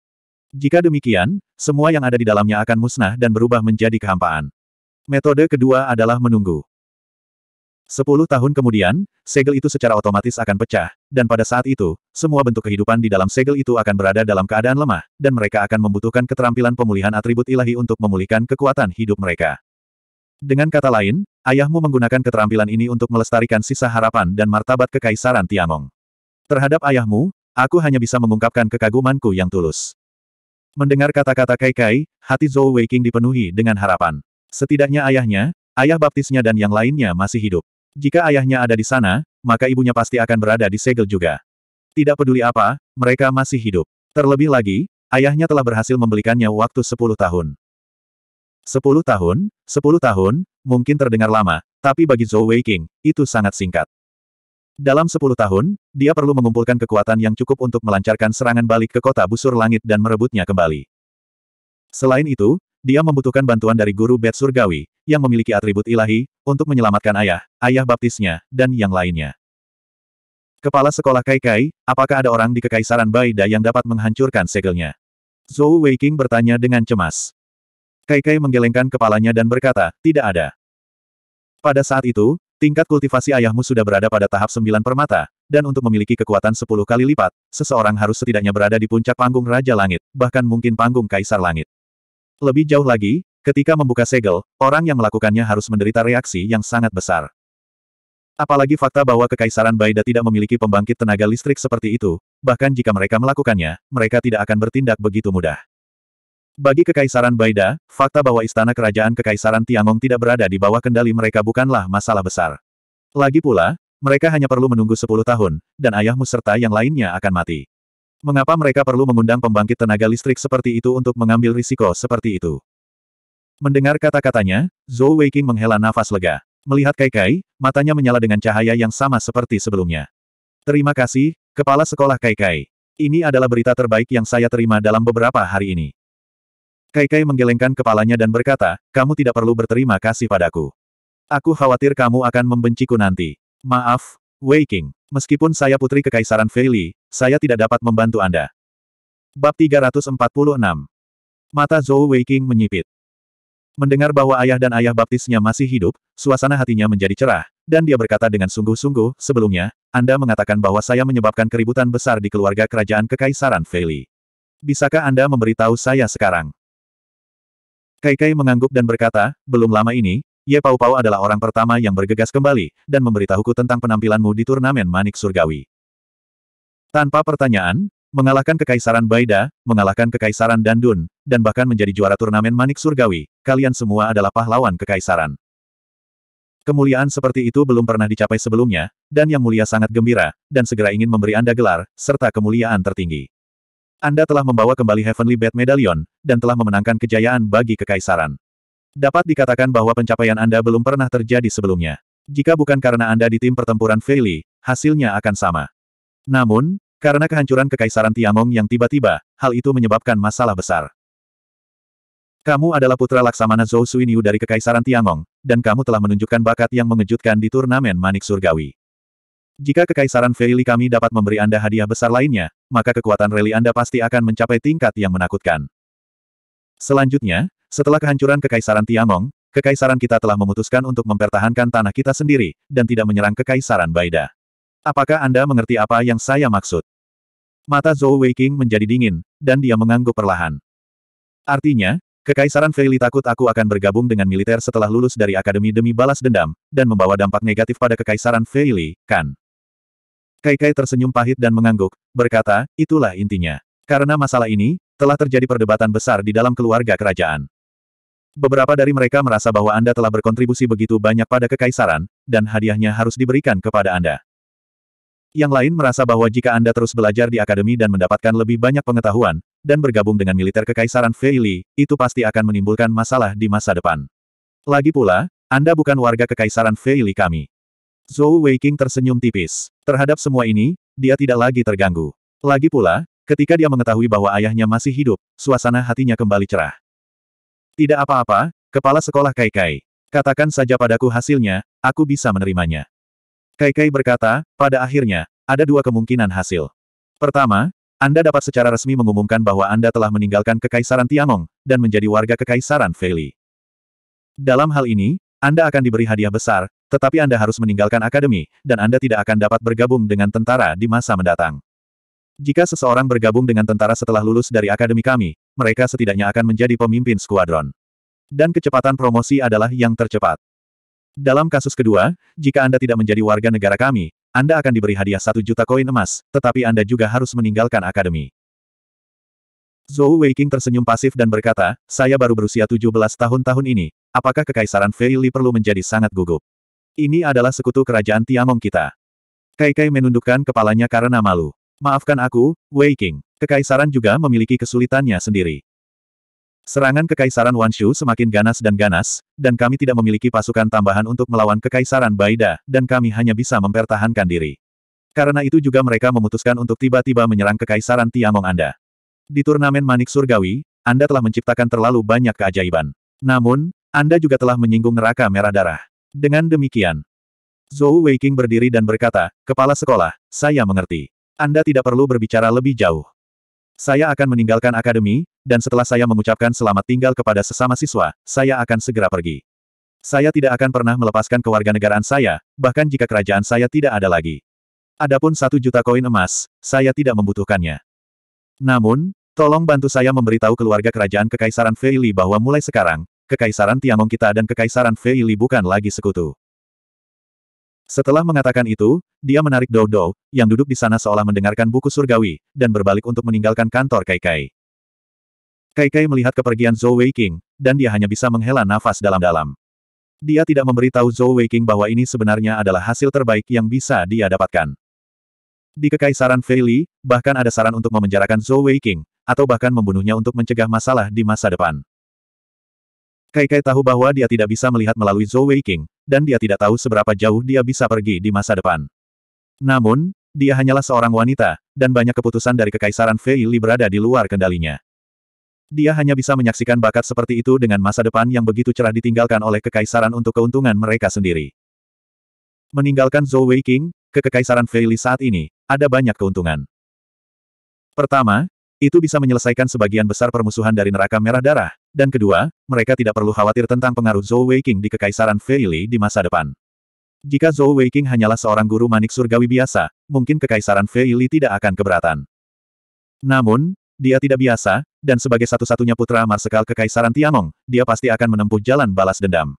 Jika demikian, semua yang ada di dalamnya akan musnah dan berubah menjadi kehampaan. Metode kedua adalah menunggu. Sepuluh tahun kemudian, segel itu secara otomatis akan pecah, dan pada saat itu, semua bentuk kehidupan di dalam segel itu akan berada dalam keadaan lemah, dan mereka akan membutuhkan keterampilan pemulihan atribut ilahi untuk memulihkan kekuatan hidup mereka. Dengan kata lain, ayahmu menggunakan keterampilan ini untuk melestarikan sisa harapan dan martabat kekaisaran Tiangong. Terhadap ayahmu, aku hanya bisa mengungkapkan kekagumanku yang tulus. Mendengar kata-kata Kai Kai, hati Zhou Weiking dipenuhi dengan harapan. Setidaknya ayahnya, ayah baptisnya dan yang lainnya masih hidup. Jika ayahnya ada di sana, maka ibunya pasti akan berada di segel juga. Tidak peduli apa, mereka masih hidup. Terlebih lagi, ayahnya telah berhasil membelikannya waktu 10 tahun. 10 tahun, 10 tahun, mungkin terdengar lama, tapi bagi Zhou Weiqing, itu sangat singkat. Dalam 10 tahun, dia perlu mengumpulkan kekuatan yang cukup untuk melancarkan serangan balik ke kota busur langit dan merebutnya kembali. Selain itu, dia membutuhkan bantuan dari guru Bet Surgawi, yang memiliki atribut ilahi, untuk menyelamatkan ayah, ayah baptisnya, dan yang lainnya. Kepala sekolah Kai Kai, apakah ada orang di Kekaisaran Baida yang dapat menghancurkan segelnya? Zhou Weiking bertanya dengan cemas. Kai Kai menggelengkan kepalanya dan berkata, tidak ada. Pada saat itu, tingkat kultivasi ayahmu sudah berada pada tahap sembilan permata, dan untuk memiliki kekuatan sepuluh kali lipat, seseorang harus setidaknya berada di puncak panggung Raja Langit, bahkan mungkin panggung Kaisar Langit. Lebih jauh lagi, ketika membuka segel, orang yang melakukannya harus menderita reaksi yang sangat besar. Apalagi fakta bahwa Kekaisaran Baida tidak memiliki pembangkit tenaga listrik seperti itu, bahkan jika mereka melakukannya, mereka tidak akan bertindak begitu mudah. Bagi Kekaisaran Baida, fakta bahwa istana kerajaan Kekaisaran Tiangong tidak berada di bawah kendali mereka bukanlah masalah besar. Lagi pula, mereka hanya perlu menunggu 10 tahun, dan ayahmu serta yang lainnya akan mati. Mengapa mereka perlu mengundang pembangkit tenaga listrik seperti itu untuk mengambil risiko seperti itu? Mendengar kata-katanya, Zhou Weiqing menghela nafas lega. Melihat Kai Kai, matanya menyala dengan cahaya yang sama seperti sebelumnya. Terima kasih, Kepala Sekolah Kai Kai. Ini adalah berita terbaik yang saya terima dalam beberapa hari ini. Kai Kai menggelengkan kepalanya dan berkata, kamu tidak perlu berterima kasih padaku. Aku khawatir kamu akan membenciku nanti. Maaf, Weiqing. Meskipun saya putri kekaisaran Feili, saya tidak dapat membantu Anda. Bab 346 Mata Zhou Weiqing menyipit. Mendengar bahwa ayah dan ayah baptisnya masih hidup, suasana hatinya menjadi cerah, dan dia berkata dengan sungguh-sungguh, sebelumnya, Anda mengatakan bahwa saya menyebabkan keributan besar di keluarga kerajaan kekaisaran Feili. Bisakah Anda memberitahu saya sekarang? Kaikai mengangguk dan berkata, belum lama ini, Ye Pau Pau adalah orang pertama yang bergegas kembali, dan memberitahuku tentang penampilanmu di turnamen Manik Surgawi. Tanpa pertanyaan, mengalahkan Kekaisaran Baida, mengalahkan Kekaisaran Dandun, dan bahkan menjadi juara turnamen Manik Surgawi, kalian semua adalah pahlawan Kekaisaran. Kemuliaan seperti itu belum pernah dicapai sebelumnya, dan Yang Mulia sangat gembira, dan segera ingin memberi Anda gelar, serta kemuliaan tertinggi. Anda telah membawa kembali Heavenly Bat Medallion, dan telah memenangkan kejayaan bagi Kekaisaran. Dapat dikatakan bahwa pencapaian Anda belum pernah terjadi sebelumnya. Jika bukan karena Anda di tim pertempuran Feili, hasilnya akan sama. Namun, karena kehancuran Kekaisaran Tiangong yang tiba-tiba, hal itu menyebabkan masalah besar. Kamu adalah putra Laksamana Zhou Suiniu dari Kekaisaran Tiangong, dan kamu telah menunjukkan bakat yang mengejutkan di turnamen Manik Surgawi. Jika Kekaisaran Feili kami dapat memberi Anda hadiah besar lainnya, maka kekuatan rally Anda pasti akan mencapai tingkat yang menakutkan. Selanjutnya, setelah kehancuran Kekaisaran Tiangong, Kekaisaran kita telah memutuskan untuk mempertahankan tanah kita sendiri, dan tidak menyerang Kekaisaran Baida. Apakah Anda mengerti apa yang saya maksud? Mata Zhou Weiqing menjadi dingin, dan dia mengangguk perlahan. Artinya, Kekaisaran Feili takut aku akan bergabung dengan militer setelah lulus dari akademi demi balas dendam, dan membawa dampak negatif pada Kekaisaran Feili, kan? Kai Kai tersenyum pahit dan mengangguk, berkata, itulah intinya. Karena masalah ini, telah terjadi perdebatan besar di dalam keluarga kerajaan. Beberapa dari mereka merasa bahwa Anda telah berkontribusi begitu banyak pada kekaisaran, dan hadiahnya harus diberikan kepada Anda. Yang lain merasa bahwa jika Anda terus belajar di akademi dan mendapatkan lebih banyak pengetahuan, dan bergabung dengan militer kekaisaran Feili, itu pasti akan menimbulkan masalah di masa depan. Lagi pula, Anda bukan warga kekaisaran Feili kami. Zhou Weiqing tersenyum tipis. Terhadap semua ini, dia tidak lagi terganggu. Lagi pula, ketika dia mengetahui bahwa ayahnya masih hidup, suasana hatinya kembali cerah. Tidak apa-apa, kepala sekolah Kaikai. Katakan saja padaku hasilnya, aku bisa menerimanya. Kaikai berkata, pada akhirnya, ada dua kemungkinan hasil. Pertama, Anda dapat secara resmi mengumumkan bahwa Anda telah meninggalkan Kekaisaran Tiamong dan menjadi warga Kekaisaran Feili. Dalam hal ini, Anda akan diberi hadiah besar, tetapi Anda harus meninggalkan akademi, dan Anda tidak akan dapat bergabung dengan tentara di masa mendatang. Jika seseorang bergabung dengan tentara setelah lulus dari akademi kami, mereka setidaknya akan menjadi pemimpin skuadron. Dan kecepatan promosi adalah yang tercepat. Dalam kasus kedua, jika Anda tidak menjadi warga negara kami, Anda akan diberi hadiah satu juta koin emas, tetapi Anda juga harus meninggalkan akademi. Zhou Weiqing tersenyum pasif dan berkata, saya baru berusia 17 tahun tahun ini, apakah kekaisaran Fei Li perlu menjadi sangat gugup? Ini adalah sekutu kerajaan Tiamong kita. Kai Kai menundukkan kepalanya karena malu. Maafkan aku, Wei King. Kekaisaran juga memiliki kesulitannya sendiri. Serangan kekaisaran Wanshu semakin ganas dan ganas, dan kami tidak memiliki pasukan tambahan untuk melawan kekaisaran Baida, dan kami hanya bisa mempertahankan diri. Karena itu juga mereka memutuskan untuk tiba-tiba menyerang kekaisaran Tiamong Anda. Di turnamen Manik Surgawi, Anda telah menciptakan terlalu banyak keajaiban. Namun, Anda juga telah menyinggung neraka merah darah. Dengan demikian, Zhou Weiking berdiri dan berkata, Kepala Sekolah, saya mengerti. Anda tidak perlu berbicara lebih jauh. Saya akan meninggalkan akademi, dan setelah saya mengucapkan selamat tinggal kepada sesama siswa, saya akan segera pergi. Saya tidak akan pernah melepaskan kewarganegaraan saya, bahkan jika kerajaan saya tidak ada lagi. Adapun satu juta koin emas, saya tidak membutuhkannya. Namun, tolong bantu saya memberitahu keluarga kerajaan Kekaisaran Feili bahwa mulai sekarang, Kekaisaran Tiangong kita dan Kekaisaran Feili bukan lagi sekutu. Setelah mengatakan itu, dia menarik Dou Dou, yang duduk di sana seolah mendengarkan buku surgawi, dan berbalik untuk meninggalkan kantor Kai Kai. Kai Kai melihat kepergian Zhou Weiqing, dan dia hanya bisa menghela nafas dalam-dalam. Dia tidak memberitahu Zhou Weiqing bahwa ini sebenarnya adalah hasil terbaik yang bisa dia dapatkan. Di Kekaisaran Feili, bahkan ada saran untuk memenjarakan Zhou Weiqing, atau bahkan membunuhnya untuk mencegah masalah di masa depan. Kai Kai tahu bahwa dia tidak bisa melihat melalui Zhou Weiqing, dan dia tidak tahu seberapa jauh dia bisa pergi di masa depan. Namun, dia hanyalah seorang wanita, dan banyak keputusan dari Kekaisaran Feili berada di luar kendalinya. Dia hanya bisa menyaksikan bakat seperti itu dengan masa depan yang begitu cerah ditinggalkan oleh Kekaisaran untuk keuntungan mereka sendiri. Meninggalkan Zhou Weiqing, ke Kekaisaran Feili saat ini, ada banyak keuntungan. Pertama, itu bisa menyelesaikan sebagian besar permusuhan dari neraka merah darah, dan kedua, mereka tidak perlu khawatir tentang pengaruh Zhou Weiqing di Kekaisaran Feili di masa depan. Jika Zhou Weiqing hanyalah seorang guru manik surgawi biasa, mungkin Kekaisaran Feili tidak akan keberatan. Namun, dia tidak biasa, dan sebagai satu-satunya putra marsekal Kekaisaran Tiangong, dia pasti akan menempuh jalan balas dendam.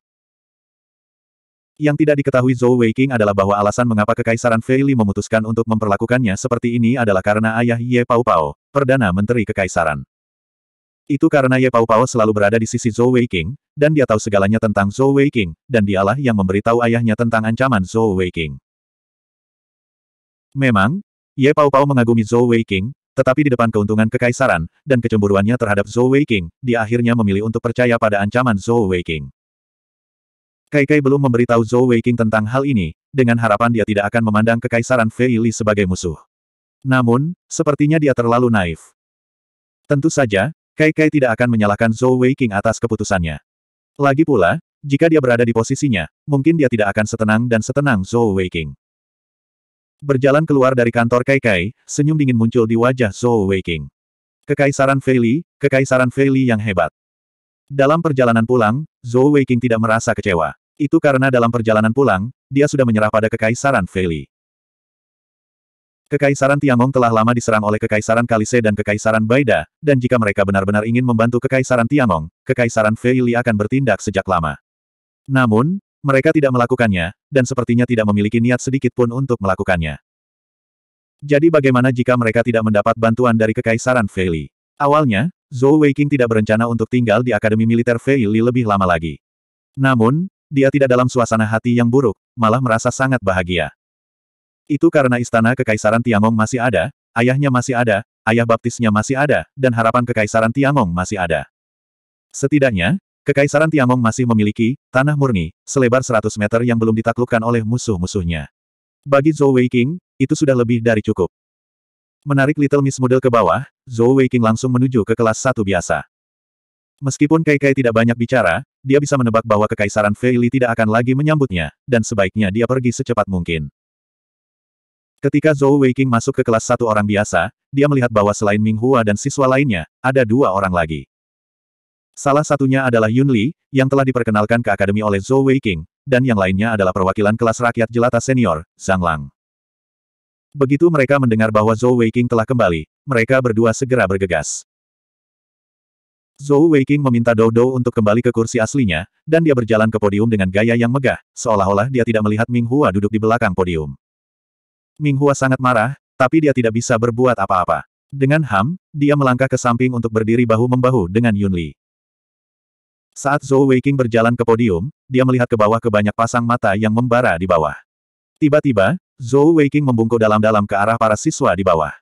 Yang tidak diketahui Zhou Weiqing adalah bahwa alasan mengapa Kekaisaran Feili memutuskan untuk memperlakukannya seperti ini adalah karena ayah Ye Pao Pao, Perdana Menteri Kekaisaran. Itu karena Ye Pao Pao selalu berada di sisi Zhou Weiqing, dan dia tahu segalanya tentang Zhou Weiqing, dan dialah yang memberitahu ayahnya tentang ancaman Zhou Weiqing. Memang, Ye Pao Pao mengagumi Zhou Weiqing, tetapi di depan keuntungan kekaisaran, dan kecemburuannya terhadap Zhou Weiqing, dia akhirnya memilih untuk percaya pada ancaman Zhou Kai Kai belum memberitahu Zhou Weiqing tentang hal ini, dengan harapan dia tidak akan memandang kekaisaran Fei Li sebagai musuh. Namun, sepertinya dia terlalu naif. Tentu saja, Kai Kai tidak akan menyalahkan Zhou King atas keputusannya. Lagi pula, jika dia berada di posisinya, mungkin dia tidak akan setenang dan setenang Zhou King. Berjalan keluar dari kantor Kai Kai, senyum dingin muncul di wajah Zhou King. Kekaisaran Feili, kekaisaran Feili yang hebat. Dalam perjalanan pulang, Zhou King tidak merasa kecewa. Itu karena dalam perjalanan pulang, dia sudah menyerah pada kekaisaran Feili. Kekaisaran Tiangong telah lama diserang oleh Kekaisaran Kalise dan Kekaisaran Baida, dan jika mereka benar-benar ingin membantu Kekaisaran Tiangong, Kekaisaran Feili akan bertindak sejak lama. Namun, mereka tidak melakukannya, dan sepertinya tidak memiliki niat sedikit pun untuk melakukannya. Jadi bagaimana jika mereka tidak mendapat bantuan dari Kekaisaran Feili? Awalnya, Zhou Weiqing tidak berencana untuk tinggal di Akademi Militer Feili lebih lama lagi. Namun, dia tidak dalam suasana hati yang buruk, malah merasa sangat bahagia. Itu karena istana kekaisaran Tiangong masih ada, ayahnya masih ada, ayah baptisnya masih ada, dan harapan kekaisaran Tiangong masih ada. Setidaknya, kekaisaran Tiangong masih memiliki tanah murni, selebar 100 meter yang belum ditaklukkan oleh musuh-musuhnya. Bagi Zhou Weiqing, itu sudah lebih dari cukup. Menarik Little Miss Model ke bawah, Zhou Weiqing langsung menuju ke kelas satu biasa. Meskipun Kai Kai tidak banyak bicara, dia bisa menebak bahwa kekaisaran Feili tidak akan lagi menyambutnya, dan sebaiknya dia pergi secepat mungkin. Ketika Zhou Weiqing masuk ke kelas satu orang biasa, dia melihat bahwa selain Ming Hua dan siswa lainnya, ada dua orang lagi. Salah satunya adalah Yun Li, yang telah diperkenalkan ke akademi oleh Zhou Weiqing, dan yang lainnya adalah perwakilan kelas rakyat jelata senior, Zhang Lang. Begitu mereka mendengar bahwa Zhou Weiqing telah kembali, mereka berdua segera bergegas. Zhou Weiqing meminta Dou Dou untuk kembali ke kursi aslinya, dan dia berjalan ke podium dengan gaya yang megah, seolah-olah dia tidak melihat Ming Hua duduk di belakang podium. Ming Hua sangat marah, tapi dia tidak bisa berbuat apa-apa. Dengan Ham, dia melangkah ke samping untuk berdiri bahu-membahu dengan Yun Li. Saat Zhou Weiqing berjalan ke podium, dia melihat ke bawah ke banyak pasang mata yang membara di bawah. Tiba-tiba, Zhou Weiqing membungkuk dalam-dalam ke arah para siswa di bawah.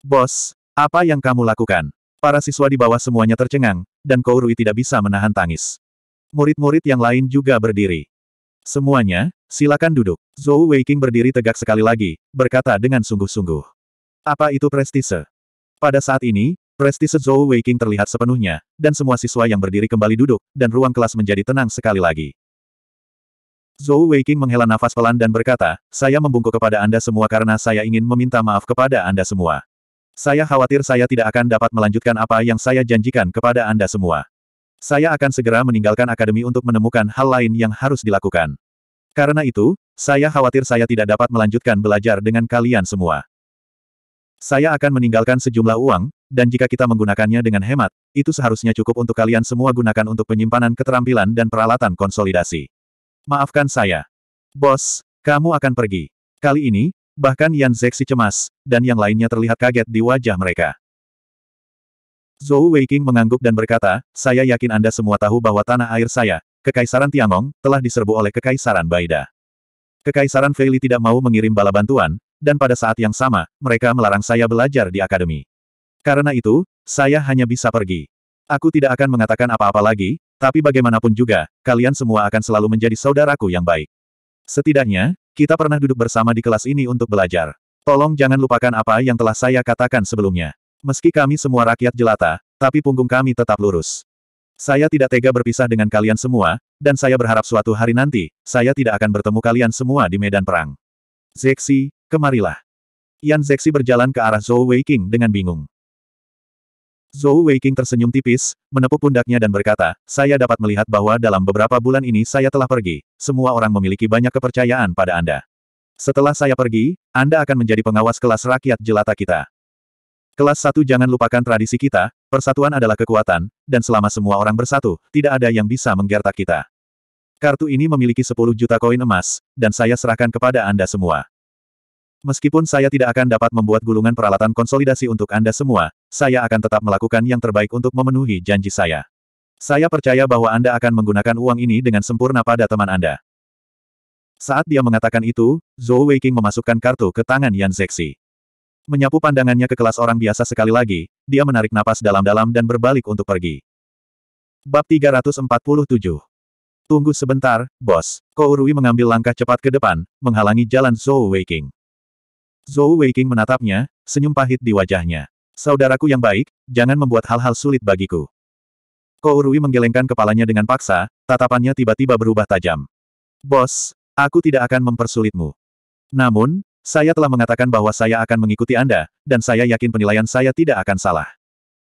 Bos, apa yang kamu lakukan? Para siswa di bawah semuanya tercengang, dan Kourui tidak bisa menahan tangis. Murid-murid yang lain juga berdiri. Semuanya, Silakan duduk. Zhou Weiqing berdiri tegak sekali lagi, berkata dengan sungguh-sungguh. Apa itu prestise? Pada saat ini, prestise Zhou Weiqing terlihat sepenuhnya, dan semua siswa yang berdiri kembali duduk, dan ruang kelas menjadi tenang sekali lagi. Zhou Weiqing menghela nafas pelan dan berkata, saya membungkuk kepada Anda semua karena saya ingin meminta maaf kepada Anda semua. Saya khawatir saya tidak akan dapat melanjutkan apa yang saya janjikan kepada Anda semua. Saya akan segera meninggalkan akademi untuk menemukan hal lain yang harus dilakukan. Karena itu, saya khawatir saya tidak dapat melanjutkan belajar dengan kalian semua. Saya akan meninggalkan sejumlah uang, dan jika kita menggunakannya dengan hemat, itu seharusnya cukup untuk kalian semua gunakan untuk penyimpanan keterampilan dan peralatan konsolidasi. Maafkan saya. Bos, kamu akan pergi. Kali ini, bahkan Yan Zexi cemas, dan yang lainnya terlihat kaget di wajah mereka. Zhou Weiqing mengangguk dan berkata, saya yakin Anda semua tahu bahwa tanah air saya, Kekaisaran Tiangong, telah diserbu oleh Kekaisaran Baida. Kekaisaran Feili tidak mau mengirim bala bantuan, dan pada saat yang sama, mereka melarang saya belajar di akademi. Karena itu, saya hanya bisa pergi. Aku tidak akan mengatakan apa-apa lagi, tapi bagaimanapun juga, kalian semua akan selalu menjadi saudaraku yang baik. Setidaknya, kita pernah duduk bersama di kelas ini untuk belajar. Tolong jangan lupakan apa yang telah saya katakan sebelumnya. Meski kami semua rakyat jelata, tapi punggung kami tetap lurus. Saya tidak tega berpisah dengan kalian semua, dan saya berharap suatu hari nanti, saya tidak akan bertemu kalian semua di medan perang. Zexi, kemarilah. Yan Zexi berjalan ke arah Zhou Weiqing dengan bingung. Zhou Weiqing tersenyum tipis, menepuk pundaknya dan berkata, saya dapat melihat bahwa dalam beberapa bulan ini saya telah pergi, semua orang memiliki banyak kepercayaan pada Anda. Setelah saya pergi, Anda akan menjadi pengawas kelas rakyat jelata kita. Kelas satu jangan lupakan tradisi kita, persatuan adalah kekuatan, dan selama semua orang bersatu, tidak ada yang bisa menggertak kita. Kartu ini memiliki 10 juta koin emas, dan saya serahkan kepada Anda semua. Meskipun saya tidak akan dapat membuat gulungan peralatan konsolidasi untuk Anda semua, saya akan tetap melakukan yang terbaik untuk memenuhi janji saya. Saya percaya bahwa Anda akan menggunakan uang ini dengan sempurna pada teman Anda. Saat dia mengatakan itu, Zhou Weiqing memasukkan kartu ke tangan Yan Zexi. Menyapu pandangannya ke kelas orang biasa sekali lagi, dia menarik napas dalam-dalam dan berbalik untuk pergi. Bab 347 Tunggu sebentar, bos. Rui mengambil langkah cepat ke depan, menghalangi jalan Zhou Weiking. Zhou Weiking menatapnya, senyum pahit di wajahnya. Saudaraku yang baik, jangan membuat hal-hal sulit bagiku. Rui menggelengkan kepalanya dengan paksa, tatapannya tiba-tiba berubah tajam. Bos, aku tidak akan mempersulitmu. Namun, saya telah mengatakan bahwa saya akan mengikuti Anda, dan saya yakin penilaian saya tidak akan salah.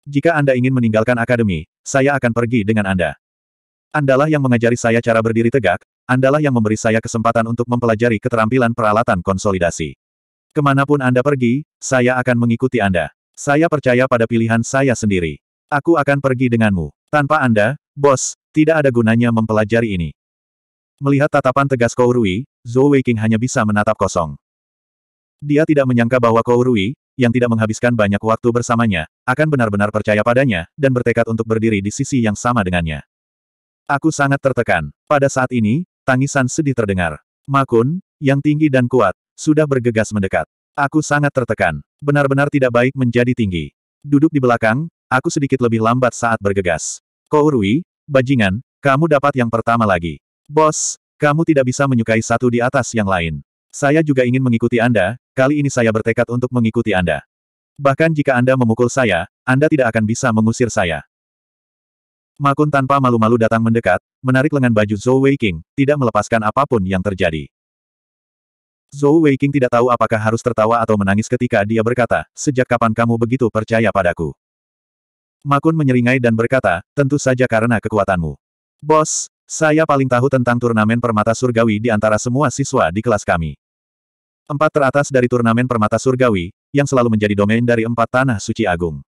Jika Anda ingin meninggalkan akademi, saya akan pergi dengan Anda. Andalah yang mengajari saya cara berdiri tegak, Andalah yang memberi saya kesempatan untuk mempelajari keterampilan peralatan konsolidasi. Kemanapun Anda pergi, saya akan mengikuti Anda. Saya percaya pada pilihan saya sendiri. Aku akan pergi denganmu. Tanpa Anda, bos, tidak ada gunanya mempelajari ini. Melihat tatapan tegas Kourui, Zhou Weiqing hanya bisa menatap kosong. Dia tidak menyangka bahwa Kourui, yang tidak menghabiskan banyak waktu bersamanya, akan benar-benar percaya padanya, dan bertekad untuk berdiri di sisi yang sama dengannya. Aku sangat tertekan. Pada saat ini, tangisan sedih terdengar. Makun, yang tinggi dan kuat, sudah bergegas mendekat. Aku sangat tertekan. Benar-benar tidak baik menjadi tinggi. Duduk di belakang, aku sedikit lebih lambat saat bergegas. Kourui, bajingan, kamu dapat yang pertama lagi. Bos, kamu tidak bisa menyukai satu di atas yang lain. Saya juga ingin mengikuti Anda, kali ini saya bertekad untuk mengikuti Anda. Bahkan jika Anda memukul saya, Anda tidak akan bisa mengusir saya. Makun tanpa malu-malu datang mendekat, menarik lengan baju Zhou Weiqing, tidak melepaskan apapun yang terjadi. Zhou Weiqing tidak tahu apakah harus tertawa atau menangis ketika dia berkata, sejak kapan kamu begitu percaya padaku? Makun menyeringai dan berkata, tentu saja karena kekuatanmu. Bos, saya paling tahu tentang turnamen permata surgawi di antara semua siswa di kelas kami. Empat teratas dari turnamen permata surgawi, yang selalu menjadi domain dari empat tanah suci agung.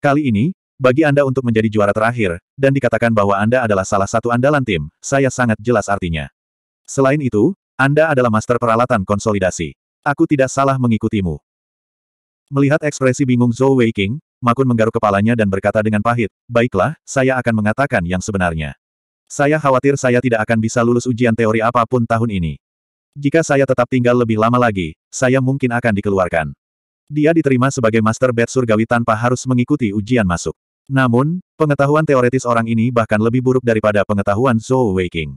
Kali ini, bagi Anda untuk menjadi juara terakhir, dan dikatakan bahwa Anda adalah salah satu andalan tim, saya sangat jelas artinya. Selain itu, Anda adalah master peralatan konsolidasi. Aku tidak salah mengikutimu. Melihat ekspresi bingung Zhou Weiqing, Makun menggaruk kepalanya dan berkata dengan pahit, baiklah, saya akan mengatakan yang sebenarnya. Saya khawatir saya tidak akan bisa lulus ujian teori apapun tahun ini. Jika saya tetap tinggal lebih lama lagi, saya mungkin akan dikeluarkan. Dia diterima sebagai master bed surgawi tanpa harus mengikuti ujian masuk. Namun, pengetahuan teoretis orang ini bahkan lebih buruk daripada pengetahuan Zhou Weiking.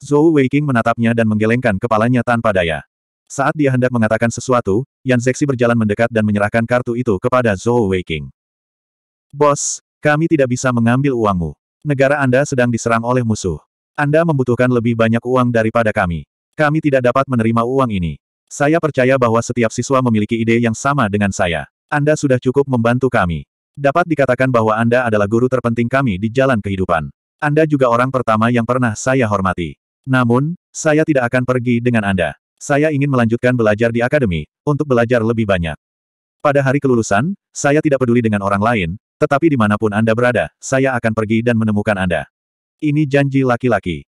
Zhou Weiking menatapnya dan menggelengkan kepalanya tanpa daya. Saat dia hendak mengatakan sesuatu, Yan Zexi berjalan mendekat dan menyerahkan kartu itu kepada Zhou Weiking. Bos, kami tidak bisa mengambil uangmu. Negara Anda sedang diserang oleh musuh. Anda membutuhkan lebih banyak uang daripada kami. Kami tidak dapat menerima uang ini. Saya percaya bahwa setiap siswa memiliki ide yang sama dengan saya. Anda sudah cukup membantu kami. Dapat dikatakan bahwa Anda adalah guru terpenting kami di jalan kehidupan. Anda juga orang pertama yang pernah saya hormati. Namun, saya tidak akan pergi dengan Anda. Saya ingin melanjutkan belajar di akademi, untuk belajar lebih banyak. Pada hari kelulusan, saya tidak peduli dengan orang lain, tetapi dimanapun Anda berada, saya akan pergi dan menemukan Anda. Ini janji laki-laki.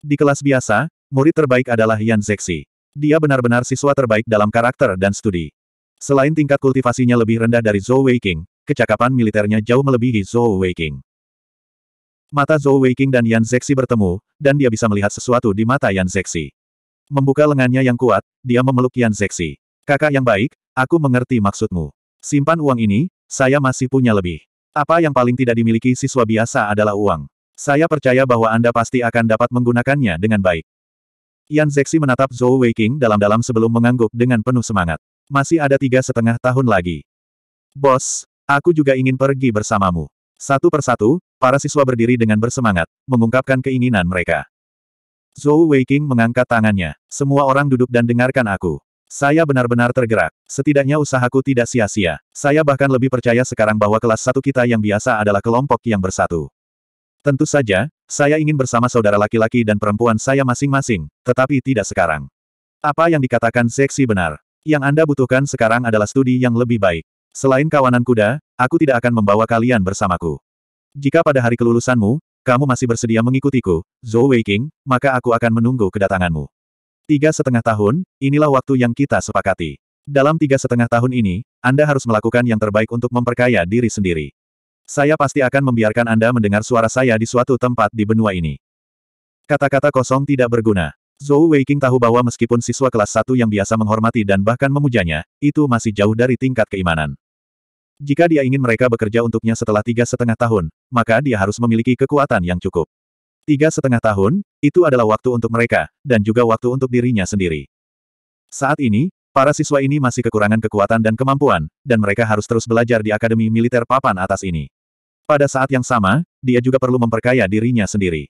Di kelas biasa, murid terbaik adalah Yan Zexi. Dia benar-benar siswa terbaik dalam karakter dan studi. Selain tingkat kultivasinya lebih rendah dari Zhou Weiqing, kecakapan militernya jauh melebihi Zhou Weiqing. Mata Zhou Weiqing dan Yan Zexi bertemu, dan dia bisa melihat sesuatu di mata Yan Zexi. Membuka lengannya yang kuat, dia memeluk Yan Zexi. Kakak yang baik, aku mengerti maksudmu. Simpan uang ini, saya masih punya lebih. Apa yang paling tidak dimiliki siswa biasa adalah uang. Saya percaya bahwa Anda pasti akan dapat menggunakannya dengan baik. Yan Zexi menatap Zhou Weiking dalam-dalam sebelum mengangguk dengan penuh semangat. Masih ada tiga setengah tahun lagi. Bos, aku juga ingin pergi bersamamu. Satu persatu, para siswa berdiri dengan bersemangat, mengungkapkan keinginan mereka. Zhou Weiking mengangkat tangannya. Semua orang duduk dan dengarkan aku. Saya benar-benar tergerak. Setidaknya usahaku tidak sia-sia. Saya bahkan lebih percaya sekarang bahwa kelas satu kita yang biasa adalah kelompok yang bersatu. Tentu saja, saya ingin bersama saudara laki-laki dan perempuan saya masing-masing, tetapi tidak sekarang. Apa yang dikatakan seksi benar. Yang Anda butuhkan sekarang adalah studi yang lebih baik. Selain kawanan kuda, aku tidak akan membawa kalian bersamaku. Jika pada hari kelulusanmu, kamu masih bersedia mengikutiku, Zhou Weiqing, maka aku akan menunggu kedatanganmu. Tiga setengah tahun, inilah waktu yang kita sepakati. Dalam tiga setengah tahun ini, Anda harus melakukan yang terbaik untuk memperkaya diri sendiri. Saya pasti akan membiarkan Anda mendengar suara saya di suatu tempat di benua ini. Kata-kata kosong tidak berguna. Zhou Weiqing tahu bahwa meskipun siswa kelas satu yang biasa menghormati dan bahkan memujanya, itu masih jauh dari tingkat keimanan. Jika dia ingin mereka bekerja untuknya setelah tiga setengah tahun, maka dia harus memiliki kekuatan yang cukup. Tiga setengah tahun, itu adalah waktu untuk mereka, dan juga waktu untuk dirinya sendiri. Saat ini, para siswa ini masih kekurangan kekuatan dan kemampuan, dan mereka harus terus belajar di Akademi Militer Papan atas ini. Pada saat yang sama, dia juga perlu memperkaya dirinya sendiri.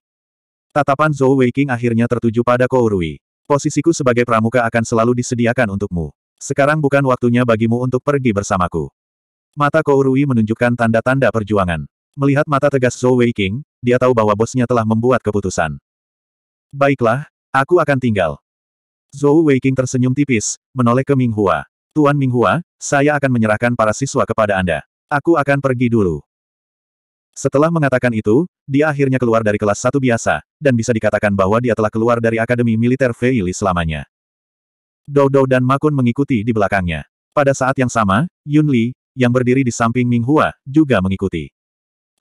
Tatapan Zhou Weiqing akhirnya tertuju pada Kou Rui. Posisiku sebagai pramuka akan selalu disediakan untukmu. Sekarang bukan waktunya bagimu untuk pergi bersamaku. Mata Kou Rui menunjukkan tanda-tanda perjuangan. Melihat mata tegas Zhou Wei dia tahu bahwa bosnya telah membuat keputusan. Baiklah, aku akan tinggal. Zhou Wei tersenyum tipis, menoleh ke Ming Hua. Tuan Ming Hua, saya akan menyerahkan para siswa kepada Anda. Aku akan pergi dulu. Setelah mengatakan itu, dia akhirnya keluar dari kelas satu biasa, dan bisa dikatakan bahwa dia telah keluar dari Akademi Militer Feili selamanya. Dou Dou dan Makun mengikuti di belakangnya. Pada saat yang sama, Yun Li, yang berdiri di samping Ming Hua, juga mengikuti.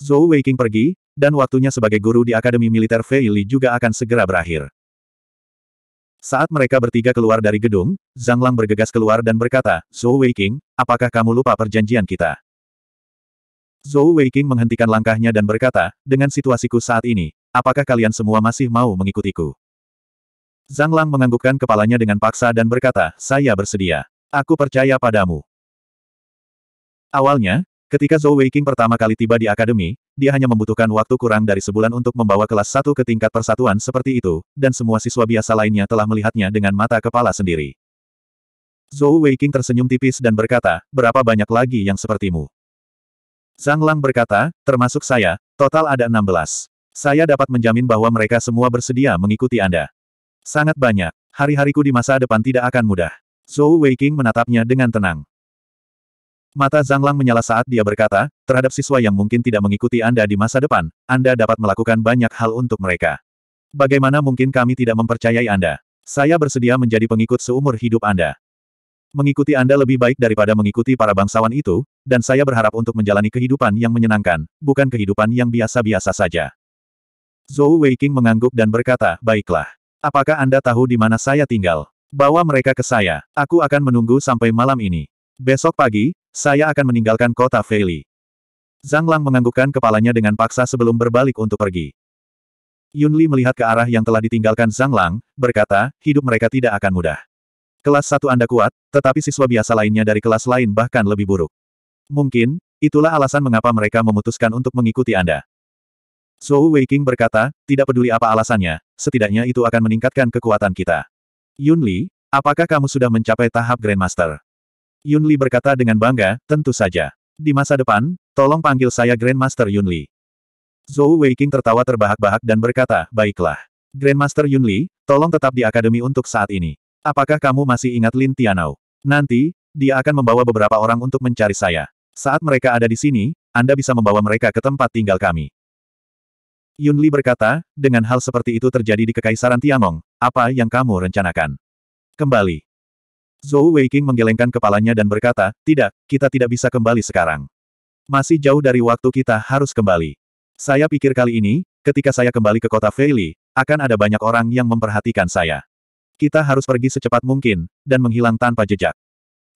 Zhou Weiqing pergi, dan waktunya sebagai guru di Akademi Militer Fei Li juga akan segera berakhir. Saat mereka bertiga keluar dari gedung, Zhang Lang bergegas keluar dan berkata, Zhou Weiqing, apakah kamu lupa perjanjian kita? Zhou Weiqing menghentikan langkahnya dan berkata, dengan situasiku saat ini, apakah kalian semua masih mau mengikutiku? Zhang Lang menganggukkan kepalanya dengan paksa dan berkata, saya bersedia. Aku percaya padamu. Awalnya, Ketika Zhou Weiqing pertama kali tiba di akademi, dia hanya membutuhkan waktu kurang dari sebulan untuk membawa kelas satu ke tingkat persatuan seperti itu, dan semua siswa biasa lainnya telah melihatnya dengan mata kepala sendiri. Zhou Weiqing tersenyum tipis dan berkata, berapa banyak lagi yang sepertimu? Zhang Lang berkata, termasuk saya, total ada 16. Saya dapat menjamin bahwa mereka semua bersedia mengikuti Anda. Sangat banyak. Hari-hariku di masa depan tidak akan mudah. Zhou Weiqing menatapnya dengan tenang. Mata Zhang Lang menyala saat dia berkata, terhadap siswa yang mungkin tidak mengikuti Anda di masa depan, Anda dapat melakukan banyak hal untuk mereka. Bagaimana mungkin kami tidak mempercayai Anda? Saya bersedia menjadi pengikut seumur hidup Anda. Mengikuti Anda lebih baik daripada mengikuti para bangsawan itu, dan saya berharap untuk menjalani kehidupan yang menyenangkan, bukan kehidupan yang biasa-biasa saja. Zhou Weiqing mengangguk dan berkata, baiklah. Apakah Anda tahu di mana saya tinggal? Bawa mereka ke saya. Aku akan menunggu sampai malam ini. Besok pagi, saya akan meninggalkan kota Feili. Zhang Lang menganggukkan kepalanya dengan paksa sebelum berbalik untuk pergi. Yun Li melihat ke arah yang telah ditinggalkan Zhang Lang, berkata, hidup mereka tidak akan mudah. Kelas satu Anda kuat, tetapi siswa biasa lainnya dari kelas lain bahkan lebih buruk. Mungkin, itulah alasan mengapa mereka memutuskan untuk mengikuti Anda. Zhou Weiqing berkata, tidak peduli apa alasannya, setidaknya itu akan meningkatkan kekuatan kita. Yun Li, apakah kamu sudah mencapai tahap Grandmaster? Yun Li berkata dengan bangga, tentu saja. Di masa depan, tolong panggil saya Grandmaster Yun Li. Zhou Weiqing tertawa terbahak-bahak dan berkata, baiklah. Grandmaster Yun Li, tolong tetap di akademi untuk saat ini. Apakah kamu masih ingat Lin Tianao? Nanti, dia akan membawa beberapa orang untuk mencari saya. Saat mereka ada di sini, Anda bisa membawa mereka ke tempat tinggal kami. Yun Li berkata, dengan hal seperti itu terjadi di Kekaisaran Tiamong, apa yang kamu rencanakan? Kembali. Zhou Weiqing menggelengkan kepalanya dan berkata, tidak, kita tidak bisa kembali sekarang. Masih jauh dari waktu kita harus kembali. Saya pikir kali ini, ketika saya kembali ke kota Feili, akan ada banyak orang yang memperhatikan saya. Kita harus pergi secepat mungkin, dan menghilang tanpa jejak.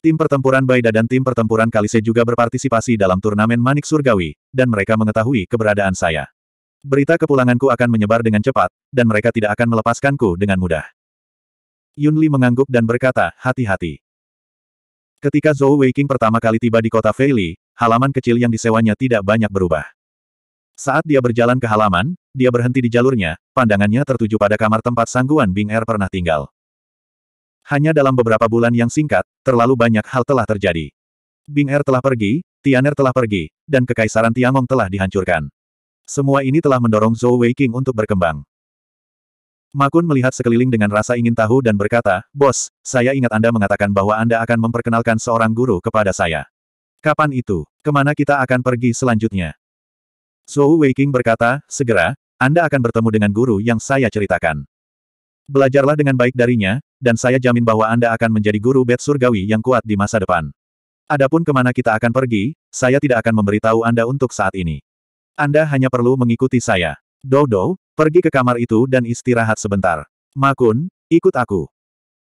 Tim pertempuran Baida dan tim pertempuran Kalise juga berpartisipasi dalam turnamen Manik Surgawi, dan mereka mengetahui keberadaan saya. Berita kepulanganku akan menyebar dengan cepat, dan mereka tidak akan melepaskanku dengan mudah. Yunli mengangguk dan berkata, hati-hati. Ketika Zhou Weiqing pertama kali tiba di kota Feili, halaman kecil yang disewanya tidak banyak berubah. Saat dia berjalan ke halaman, dia berhenti di jalurnya, pandangannya tertuju pada kamar tempat sangguan Bing Er pernah tinggal. Hanya dalam beberapa bulan yang singkat, terlalu banyak hal telah terjadi. Bing Er telah pergi, Tian Er telah pergi, dan Kekaisaran Tiangong telah dihancurkan. Semua ini telah mendorong Zhou Weiqing untuk berkembang. Makun melihat sekeliling dengan rasa ingin tahu dan berkata, Bos, saya ingat Anda mengatakan bahwa Anda akan memperkenalkan seorang guru kepada saya. Kapan itu? Kemana kita akan pergi selanjutnya? Zhou Weiqing berkata, segera, Anda akan bertemu dengan guru yang saya ceritakan. Belajarlah dengan baik darinya, dan saya jamin bahwa Anda akan menjadi guru bed surgawi yang kuat di masa depan. Adapun kemana kita akan pergi, saya tidak akan memberitahu Anda untuk saat ini. Anda hanya perlu mengikuti saya. Dodo, Pergi ke kamar itu dan istirahat sebentar. Makun, ikut aku.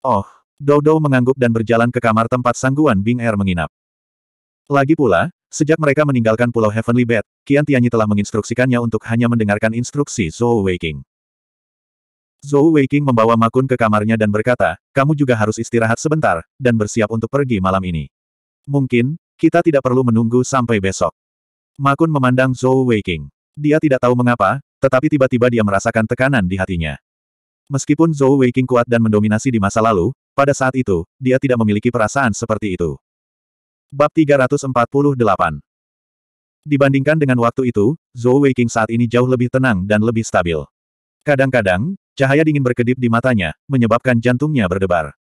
Oh, Dodo mengangguk dan berjalan ke kamar tempat sangguan Bing Er menginap. Lagi pula, sejak mereka meninggalkan Pulau Heavenly Bed, Qian Tianyi telah menginstruksikannya untuk hanya mendengarkan instruksi Zhou Weiking. Zhou Weiking membawa Makun ke kamarnya dan berkata, kamu juga harus istirahat sebentar, dan bersiap untuk pergi malam ini. Mungkin, kita tidak perlu menunggu sampai besok. Makun memandang Zhou Weiking. Dia tidak tahu mengapa, tetapi tiba-tiba dia merasakan tekanan di hatinya. Meskipun Zhou Weiqing kuat dan mendominasi di masa lalu, pada saat itu, dia tidak memiliki perasaan seperti itu. Bab 348 Dibandingkan dengan waktu itu, Zhou Weiqing saat ini jauh lebih tenang dan lebih stabil. Kadang-kadang, cahaya dingin berkedip di matanya, menyebabkan jantungnya berdebar.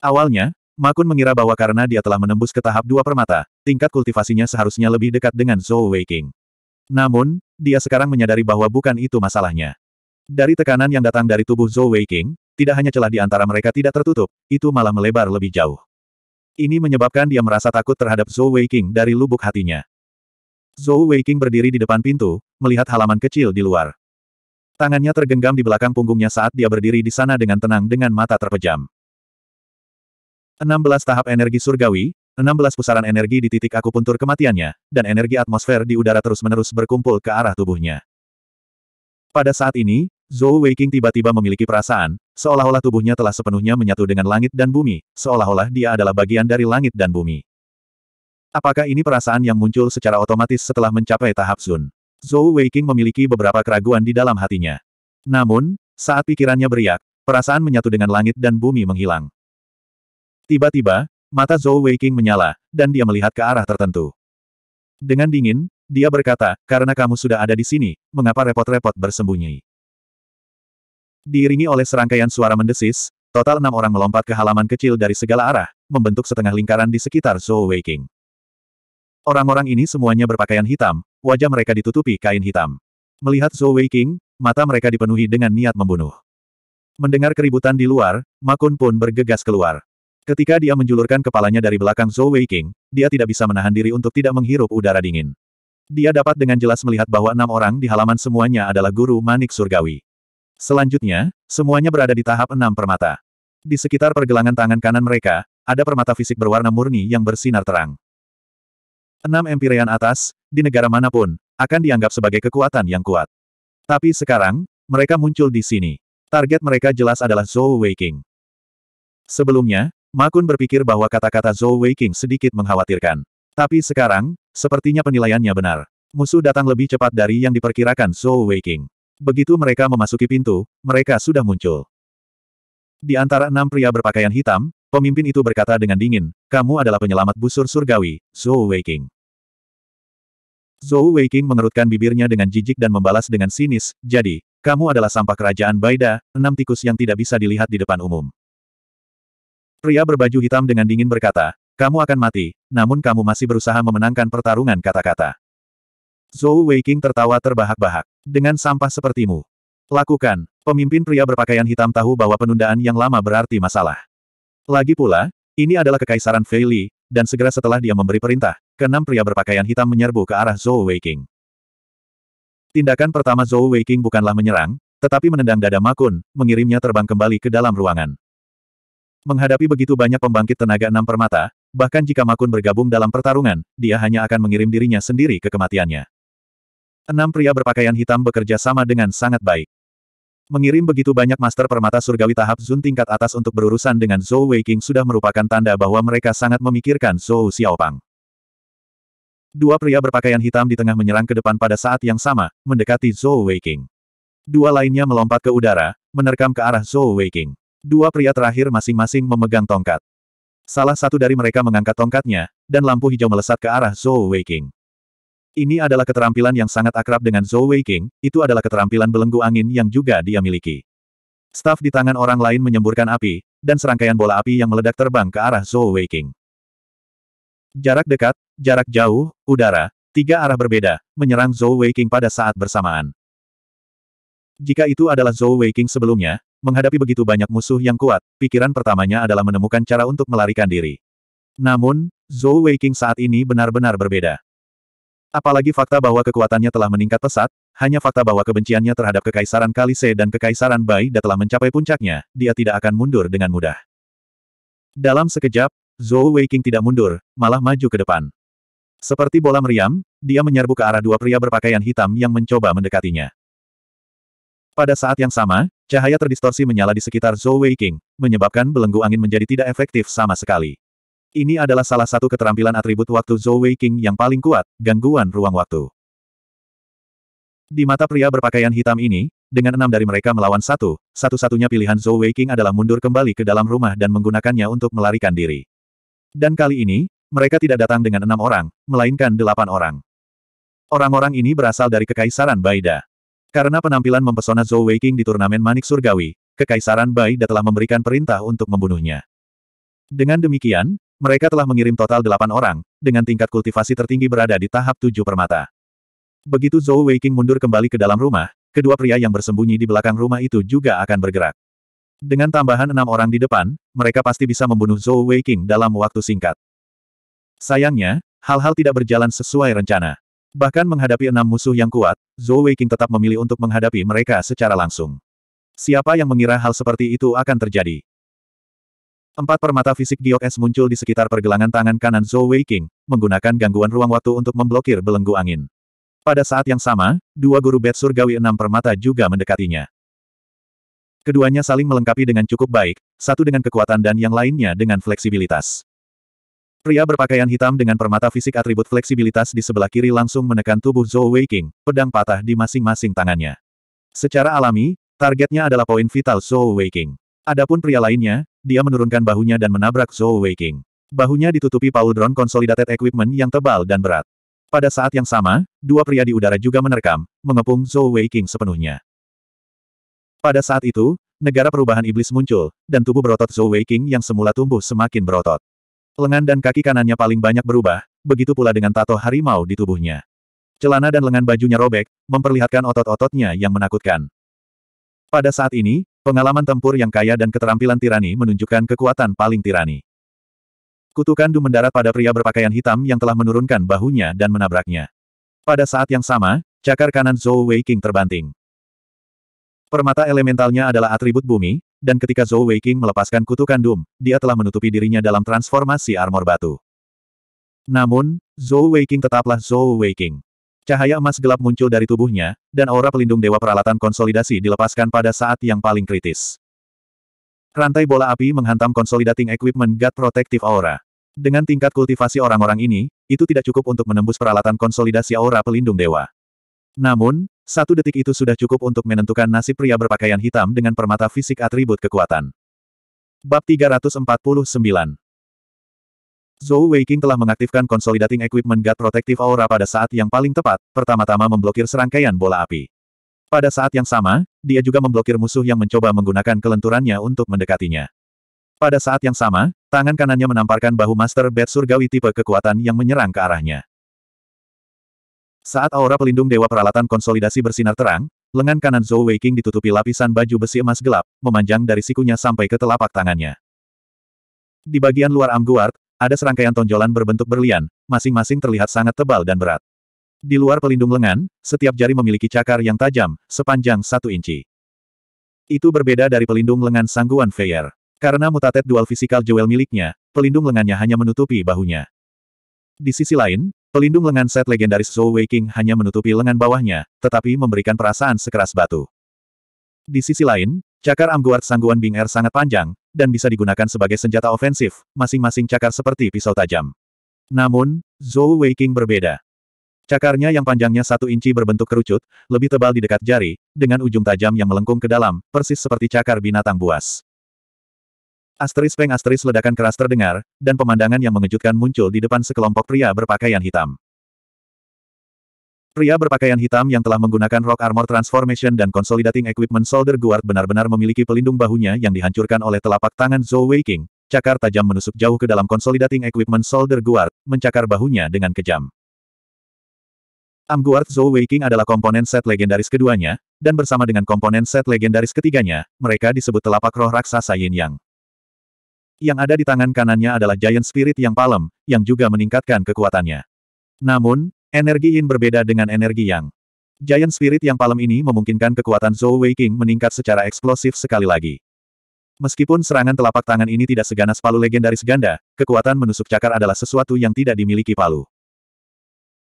Awalnya, Makun mengira bahwa karena dia telah menembus ke tahap dua permata, tingkat kultivasinya seharusnya lebih dekat dengan Zhou Weiqing. Namun, dia sekarang menyadari bahwa bukan itu masalahnya. Dari tekanan yang datang dari tubuh Zhou Wei tidak hanya celah di antara mereka tidak tertutup, itu malah melebar lebih jauh. Ini menyebabkan dia merasa takut terhadap Zhou Wei dari lubuk hatinya. Zhou Wei berdiri di depan pintu, melihat halaman kecil di luar. Tangannya tergenggam di belakang punggungnya saat dia berdiri di sana dengan tenang dengan mata terpejam. 16 tahap energi surgawi, 16 pusaran energi di titik akupuntur kematiannya, dan energi atmosfer di udara terus-menerus berkumpul ke arah tubuhnya. Pada saat ini, Zhou Weiqing tiba-tiba memiliki perasaan, seolah-olah tubuhnya telah sepenuhnya menyatu dengan langit dan bumi, seolah-olah dia adalah bagian dari langit dan bumi. Apakah ini perasaan yang muncul secara otomatis setelah mencapai tahap Zun? Zhou Weiqing memiliki beberapa keraguan di dalam hatinya. Namun, saat pikirannya beriak, perasaan menyatu dengan langit dan bumi menghilang. Tiba-tiba, Mata Zhou Weiqing menyala, dan dia melihat ke arah tertentu. Dengan dingin, dia berkata, karena kamu sudah ada di sini, mengapa repot-repot bersembunyi? Diiringi oleh serangkaian suara mendesis, total enam orang melompat ke halaman kecil dari segala arah, membentuk setengah lingkaran di sekitar Zhou Weiqing. Orang-orang ini semuanya berpakaian hitam, wajah mereka ditutupi kain hitam. Melihat Zhou Weiqing, mata mereka dipenuhi dengan niat membunuh. Mendengar keributan di luar, Makun pun bergegas keluar. Ketika dia menjulurkan kepalanya dari belakang Zhou Weiqing, dia tidak bisa menahan diri untuk tidak menghirup udara dingin. Dia dapat dengan jelas melihat bahwa enam orang di halaman semuanya adalah guru manik surgawi. Selanjutnya, semuanya berada di tahap enam permata. Di sekitar pergelangan tangan kanan mereka, ada permata fisik berwarna murni yang bersinar terang. Enam Empirean atas, di negara manapun, akan dianggap sebagai kekuatan yang kuat. Tapi sekarang, mereka muncul di sini. Target mereka jelas adalah Zhou Weiqing. Sebelumnya, Makun berpikir bahwa kata-kata Zhou Weiqing sedikit mengkhawatirkan. Tapi sekarang, sepertinya penilaiannya benar. Musuh datang lebih cepat dari yang diperkirakan Zhou Weiqing. Begitu mereka memasuki pintu, mereka sudah muncul. Di antara enam pria berpakaian hitam, pemimpin itu berkata dengan dingin, kamu adalah penyelamat busur surgawi, Zhou Weiqing. Zhou Weiqing mengerutkan bibirnya dengan jijik dan membalas dengan sinis, jadi, kamu adalah sampah kerajaan Baida, enam tikus yang tidak bisa dilihat di depan umum. Pria berbaju hitam dengan dingin berkata, kamu akan mati, namun kamu masih berusaha memenangkan pertarungan kata-kata. Zhou Weiqing tertawa terbahak-bahak. Dengan sampah sepertimu. Lakukan. Pemimpin pria berpakaian hitam tahu bahwa penundaan yang lama berarti masalah. Lagi pula, ini adalah kekaisaran Feili, dan segera setelah dia memberi perintah, keenam pria berpakaian hitam menyerbu ke arah Zhou Weiqing. Tindakan pertama Zhou Weiqing bukanlah menyerang, tetapi menendang dada Makun, mengirimnya terbang kembali ke dalam ruangan. Menghadapi begitu banyak pembangkit tenaga enam permata, bahkan jika Makun bergabung dalam pertarungan, dia hanya akan mengirim dirinya sendiri ke kematiannya. Enam pria berpakaian hitam bekerja sama dengan sangat baik. Mengirim begitu banyak master permata surgawi tahap Zun tingkat atas untuk berurusan dengan Zhou Weiqing sudah merupakan tanda bahwa mereka sangat memikirkan Zhou Xiaopang. Dua pria berpakaian hitam di tengah menyerang ke depan pada saat yang sama, mendekati Zhou Weiqing. Dua lainnya melompat ke udara, menerkam ke arah Zhou Weiqing. Dua pria terakhir masing-masing memegang tongkat. Salah satu dari mereka mengangkat tongkatnya, dan lampu hijau melesat ke arah Zhou Weiqing. Ini adalah keterampilan yang sangat akrab dengan Zhou Weiqing, itu adalah keterampilan belenggu angin yang juga dia miliki. Staf di tangan orang lain menyemburkan api, dan serangkaian bola api yang meledak terbang ke arah Zhou Weiqing. Jarak dekat, jarak jauh, udara, tiga arah berbeda, menyerang Zhou Weiqing pada saat bersamaan. Jika itu adalah Zhou Weiqing sebelumnya, menghadapi begitu banyak musuh yang kuat, pikiran pertamanya adalah menemukan cara untuk melarikan diri. Namun, Zhou Weiqing saat ini benar-benar berbeda. Apalagi fakta bahwa kekuatannya telah meningkat pesat, hanya fakta bahwa kebenciannya terhadap Kekaisaran Kalise dan Kekaisaran Bai Baida telah mencapai puncaknya, dia tidak akan mundur dengan mudah. Dalam sekejap, Zhou Weiqing tidak mundur, malah maju ke depan. Seperti bola meriam, dia menyerbu ke arah dua pria berpakaian hitam yang mencoba mendekatinya. Pada saat yang sama, cahaya terdistorsi menyala di sekitar Zhou Weiqing, menyebabkan belenggu angin menjadi tidak efektif sama sekali. Ini adalah salah satu keterampilan atribut waktu Zhou Weiqing yang paling kuat, gangguan ruang waktu. Di mata pria berpakaian hitam ini, dengan enam dari mereka melawan satu, satu-satunya pilihan Zhou Weiqing adalah mundur kembali ke dalam rumah dan menggunakannya untuk melarikan diri. Dan kali ini, mereka tidak datang dengan enam orang, melainkan delapan orang. Orang-orang ini berasal dari Kekaisaran Baida. Karena penampilan mempesona Zhou Weiking di turnamen Manik Surgawi, Kekaisaran Bai telah memberikan perintah untuk membunuhnya. Dengan demikian, mereka telah mengirim total delapan orang, dengan tingkat kultivasi tertinggi berada di tahap tujuh permata. Begitu Zhou Weiking mundur kembali ke dalam rumah, kedua pria yang bersembunyi di belakang rumah itu juga akan bergerak. Dengan tambahan enam orang di depan, mereka pasti bisa membunuh Zhou Weiking dalam waktu singkat. Sayangnya, hal-hal tidak berjalan sesuai rencana. Bahkan menghadapi enam musuh yang kuat, Zhou Weiqing tetap memilih untuk menghadapi mereka secara langsung. Siapa yang mengira hal seperti itu akan terjadi? Empat permata fisik giok es muncul di sekitar pergelangan tangan kanan Zhou Weiqing, menggunakan gangguan ruang waktu untuk memblokir belenggu angin. Pada saat yang sama, dua guru bed surgawi enam permata juga mendekatinya. Keduanya saling melengkapi dengan cukup baik, satu dengan kekuatan dan yang lainnya dengan fleksibilitas. Pria berpakaian hitam dengan permata fisik atribut fleksibilitas di sebelah kiri langsung menekan tubuh Zhou Weiqing, pedang patah di masing-masing tangannya. Secara alami, targetnya adalah poin vital Zhou Weiqing. Adapun pria lainnya, dia menurunkan bahunya dan menabrak Zhou Weiqing. Bahunya ditutupi pauldron consolidated equipment yang tebal dan berat. Pada saat yang sama, dua pria di udara juga menerkam, mengepung Zhou Weiqing sepenuhnya. Pada saat itu, negara perubahan iblis muncul, dan tubuh berotot Zhou Weiqing yang semula tumbuh semakin berotot. Lengan dan kaki kanannya paling banyak berubah, begitu pula dengan tato harimau di tubuhnya. Celana dan lengan bajunya robek, memperlihatkan otot-ototnya yang menakutkan. Pada saat ini, pengalaman tempur yang kaya dan keterampilan tirani menunjukkan kekuatan paling tirani. Kutukan Du mendarat pada pria berpakaian hitam yang telah menurunkan bahunya dan menabraknya. Pada saat yang sama, cakar kanan Zhou Weiqing terbanting. Permata elementalnya adalah atribut bumi, dan ketika Zhou Weiqing melepaskan kutukan Doom, dia telah menutupi dirinya dalam transformasi armor batu. Namun, Zhou Weiqing tetaplah Zhou Weiqing. Cahaya emas gelap muncul dari tubuhnya, dan aura pelindung dewa peralatan konsolidasi dilepaskan pada saat yang paling kritis. Rantai bola api menghantam Consolidating Equipment God Protective Aura. Dengan tingkat kultivasi orang-orang ini, itu tidak cukup untuk menembus peralatan konsolidasi aura pelindung dewa. Namun, satu detik itu sudah cukup untuk menentukan nasib pria berpakaian hitam dengan permata fisik atribut kekuatan. Bab 349 Zhou Weiqing telah mengaktifkan Consolidating Equipment God Protective Aura pada saat yang paling tepat, pertama-tama memblokir serangkaian bola api. Pada saat yang sama, dia juga memblokir musuh yang mencoba menggunakan kelenturannya untuk mendekatinya. Pada saat yang sama, tangan kanannya menamparkan bahu Master Bat Surgawi tipe kekuatan yang menyerang ke arahnya. Saat aura pelindung dewa peralatan konsolidasi bersinar terang, lengan kanan Zhou Weiqing ditutupi lapisan baju besi emas gelap, memanjang dari sikunya sampai ke telapak tangannya. Di bagian luar Amguard, ada serangkaian tonjolan berbentuk berlian, masing-masing terlihat sangat tebal dan berat. Di luar pelindung lengan, setiap jari memiliki cakar yang tajam, sepanjang satu inci. Itu berbeda dari pelindung lengan sangguan Feyer. Karena mutatet dual fisikal jewel miliknya, pelindung lengannya hanya menutupi bahunya. Di sisi lain, Pelindung lengan set legendaris Zhou Weiqing hanya menutupi lengan bawahnya, tetapi memberikan perasaan sekeras batu. Di sisi lain, cakar Amguard Sangguan Bing Er sangat panjang, dan bisa digunakan sebagai senjata ofensif, masing-masing cakar seperti pisau tajam. Namun, Zhou Weiqing berbeda. Cakarnya yang panjangnya satu inci berbentuk kerucut, lebih tebal di dekat jari, dengan ujung tajam yang melengkung ke dalam, persis seperti cakar binatang buas. Asteris peng asteris ledakan keras terdengar, dan pemandangan yang mengejutkan muncul di depan sekelompok pria berpakaian hitam. Pria berpakaian hitam yang telah menggunakan Rock Armor Transformation dan Consolidating Equipment Solder Guard benar-benar memiliki pelindung bahunya yang dihancurkan oleh telapak tangan Zhou Weiking. Cakar tajam menusuk jauh ke dalam Consolidating Equipment Solder Guard, mencakar bahunya dengan kejam. Amguard Zhou Weiking adalah komponen set legendaris keduanya, dan bersama dengan komponen set legendaris ketiganya, mereka disebut telapak roh raksasa Yin Yang. Yang ada di tangan kanannya adalah Giant Spirit yang palem, yang juga meningkatkan kekuatannya. Namun, energi Yin berbeda dengan energi Yang. Giant Spirit yang palem ini memungkinkan kekuatan Zhou Weiqing meningkat secara eksplosif sekali lagi. Meskipun serangan telapak tangan ini tidak seganas palu legendaris ganda, kekuatan menusuk cakar adalah sesuatu yang tidak dimiliki palu.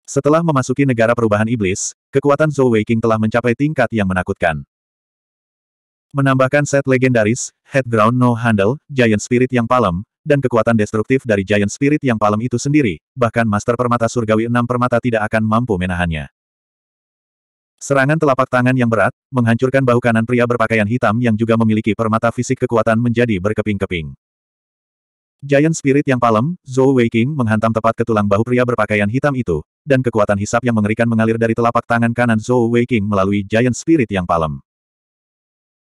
Setelah memasuki negara perubahan iblis, kekuatan Zhou Weiqing telah mencapai tingkat yang menakutkan. Menambahkan set legendaris, head ground No Handle, Giant Spirit yang palem, dan kekuatan destruktif dari Giant Spirit yang palem itu sendiri, bahkan Master Permata Surgawi enam permata tidak akan mampu menahannya. Serangan telapak tangan yang berat, menghancurkan bahu kanan pria berpakaian hitam yang juga memiliki permata fisik kekuatan menjadi berkeping-keping. Giant Spirit yang palem, Zhou Weiqing menghantam tepat ke tulang bahu pria berpakaian hitam itu, dan kekuatan hisap yang mengerikan mengalir dari telapak tangan kanan Zhou Weiqing melalui Giant Spirit yang palem.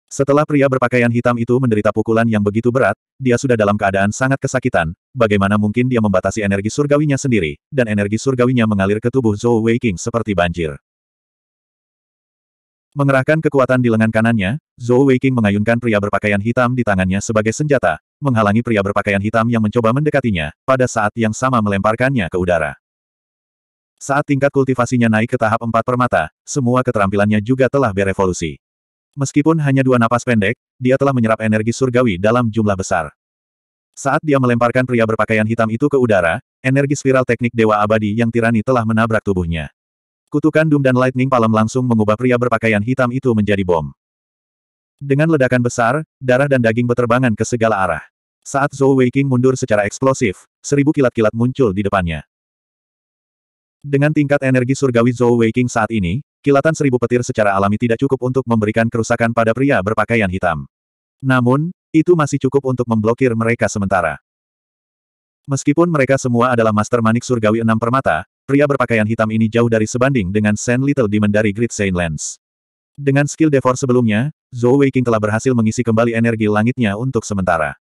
Setelah pria berpakaian hitam itu menderita pukulan yang begitu berat, dia sudah dalam keadaan sangat kesakitan, bagaimana mungkin dia membatasi energi surgawinya sendiri, dan energi surgawinya mengalir ke tubuh Zhou Weiqing seperti banjir. Mengerahkan kekuatan di lengan kanannya, Zhou Weiqing mengayunkan pria berpakaian hitam di tangannya sebagai senjata, menghalangi pria berpakaian hitam yang mencoba mendekatinya, pada saat yang sama melemparkannya ke udara. Saat tingkat kultivasinya naik ke tahap empat permata, semua keterampilannya juga telah berevolusi. Meskipun hanya dua napas pendek, dia telah menyerap energi surgawi dalam jumlah besar. Saat dia melemparkan pria berpakaian hitam itu ke udara, energi spiral teknik Dewa Abadi yang tirani telah menabrak tubuhnya. Kutukan Doom dan Lightning Palem langsung mengubah pria berpakaian hitam itu menjadi bom. Dengan ledakan besar, darah dan daging beterbangan ke segala arah. Saat Zhou Weiqing mundur secara eksplosif, seribu kilat-kilat muncul di depannya. Dengan tingkat energi surgawi Zhou Weiqing saat ini, Kilatan seribu petir secara alami tidak cukup untuk memberikan kerusakan pada pria berpakaian hitam. Namun, itu masih cukup untuk memblokir mereka sementara. Meskipun mereka semua adalah Master Manik Surgawi Enam Permata, pria berpakaian hitam ini jauh dari sebanding dengan Saint Little Demon dari Great Saint Lands. Dengan skill Devor sebelumnya, Zhou Weiking telah berhasil mengisi kembali energi langitnya untuk sementara.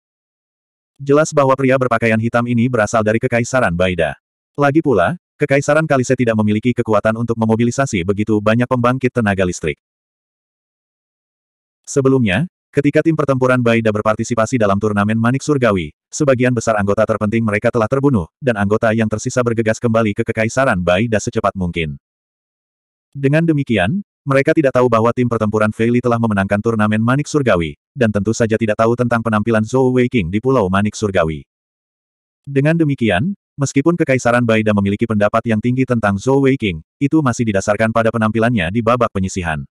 Jelas bahwa pria berpakaian hitam ini berasal dari Kekaisaran Baida. Lagi pula, Kekaisaran Kalise tidak memiliki kekuatan untuk memobilisasi begitu banyak pembangkit tenaga listrik. Sebelumnya, ketika tim pertempuran Baida berpartisipasi dalam turnamen Manik Surgawi, sebagian besar anggota terpenting mereka telah terbunuh, dan anggota yang tersisa bergegas kembali ke Kekaisaran Baida secepat mungkin. Dengan demikian, mereka tidak tahu bahwa tim pertempuran Feili telah memenangkan turnamen Manik Surgawi, dan tentu saja tidak tahu tentang penampilan Zhou Weiqing di Pulau Manik Surgawi. Dengan demikian, Meskipun Kekaisaran Baida memiliki pendapat yang tinggi tentang Zhou Weiqing, itu masih didasarkan pada penampilannya di babak penyisihan.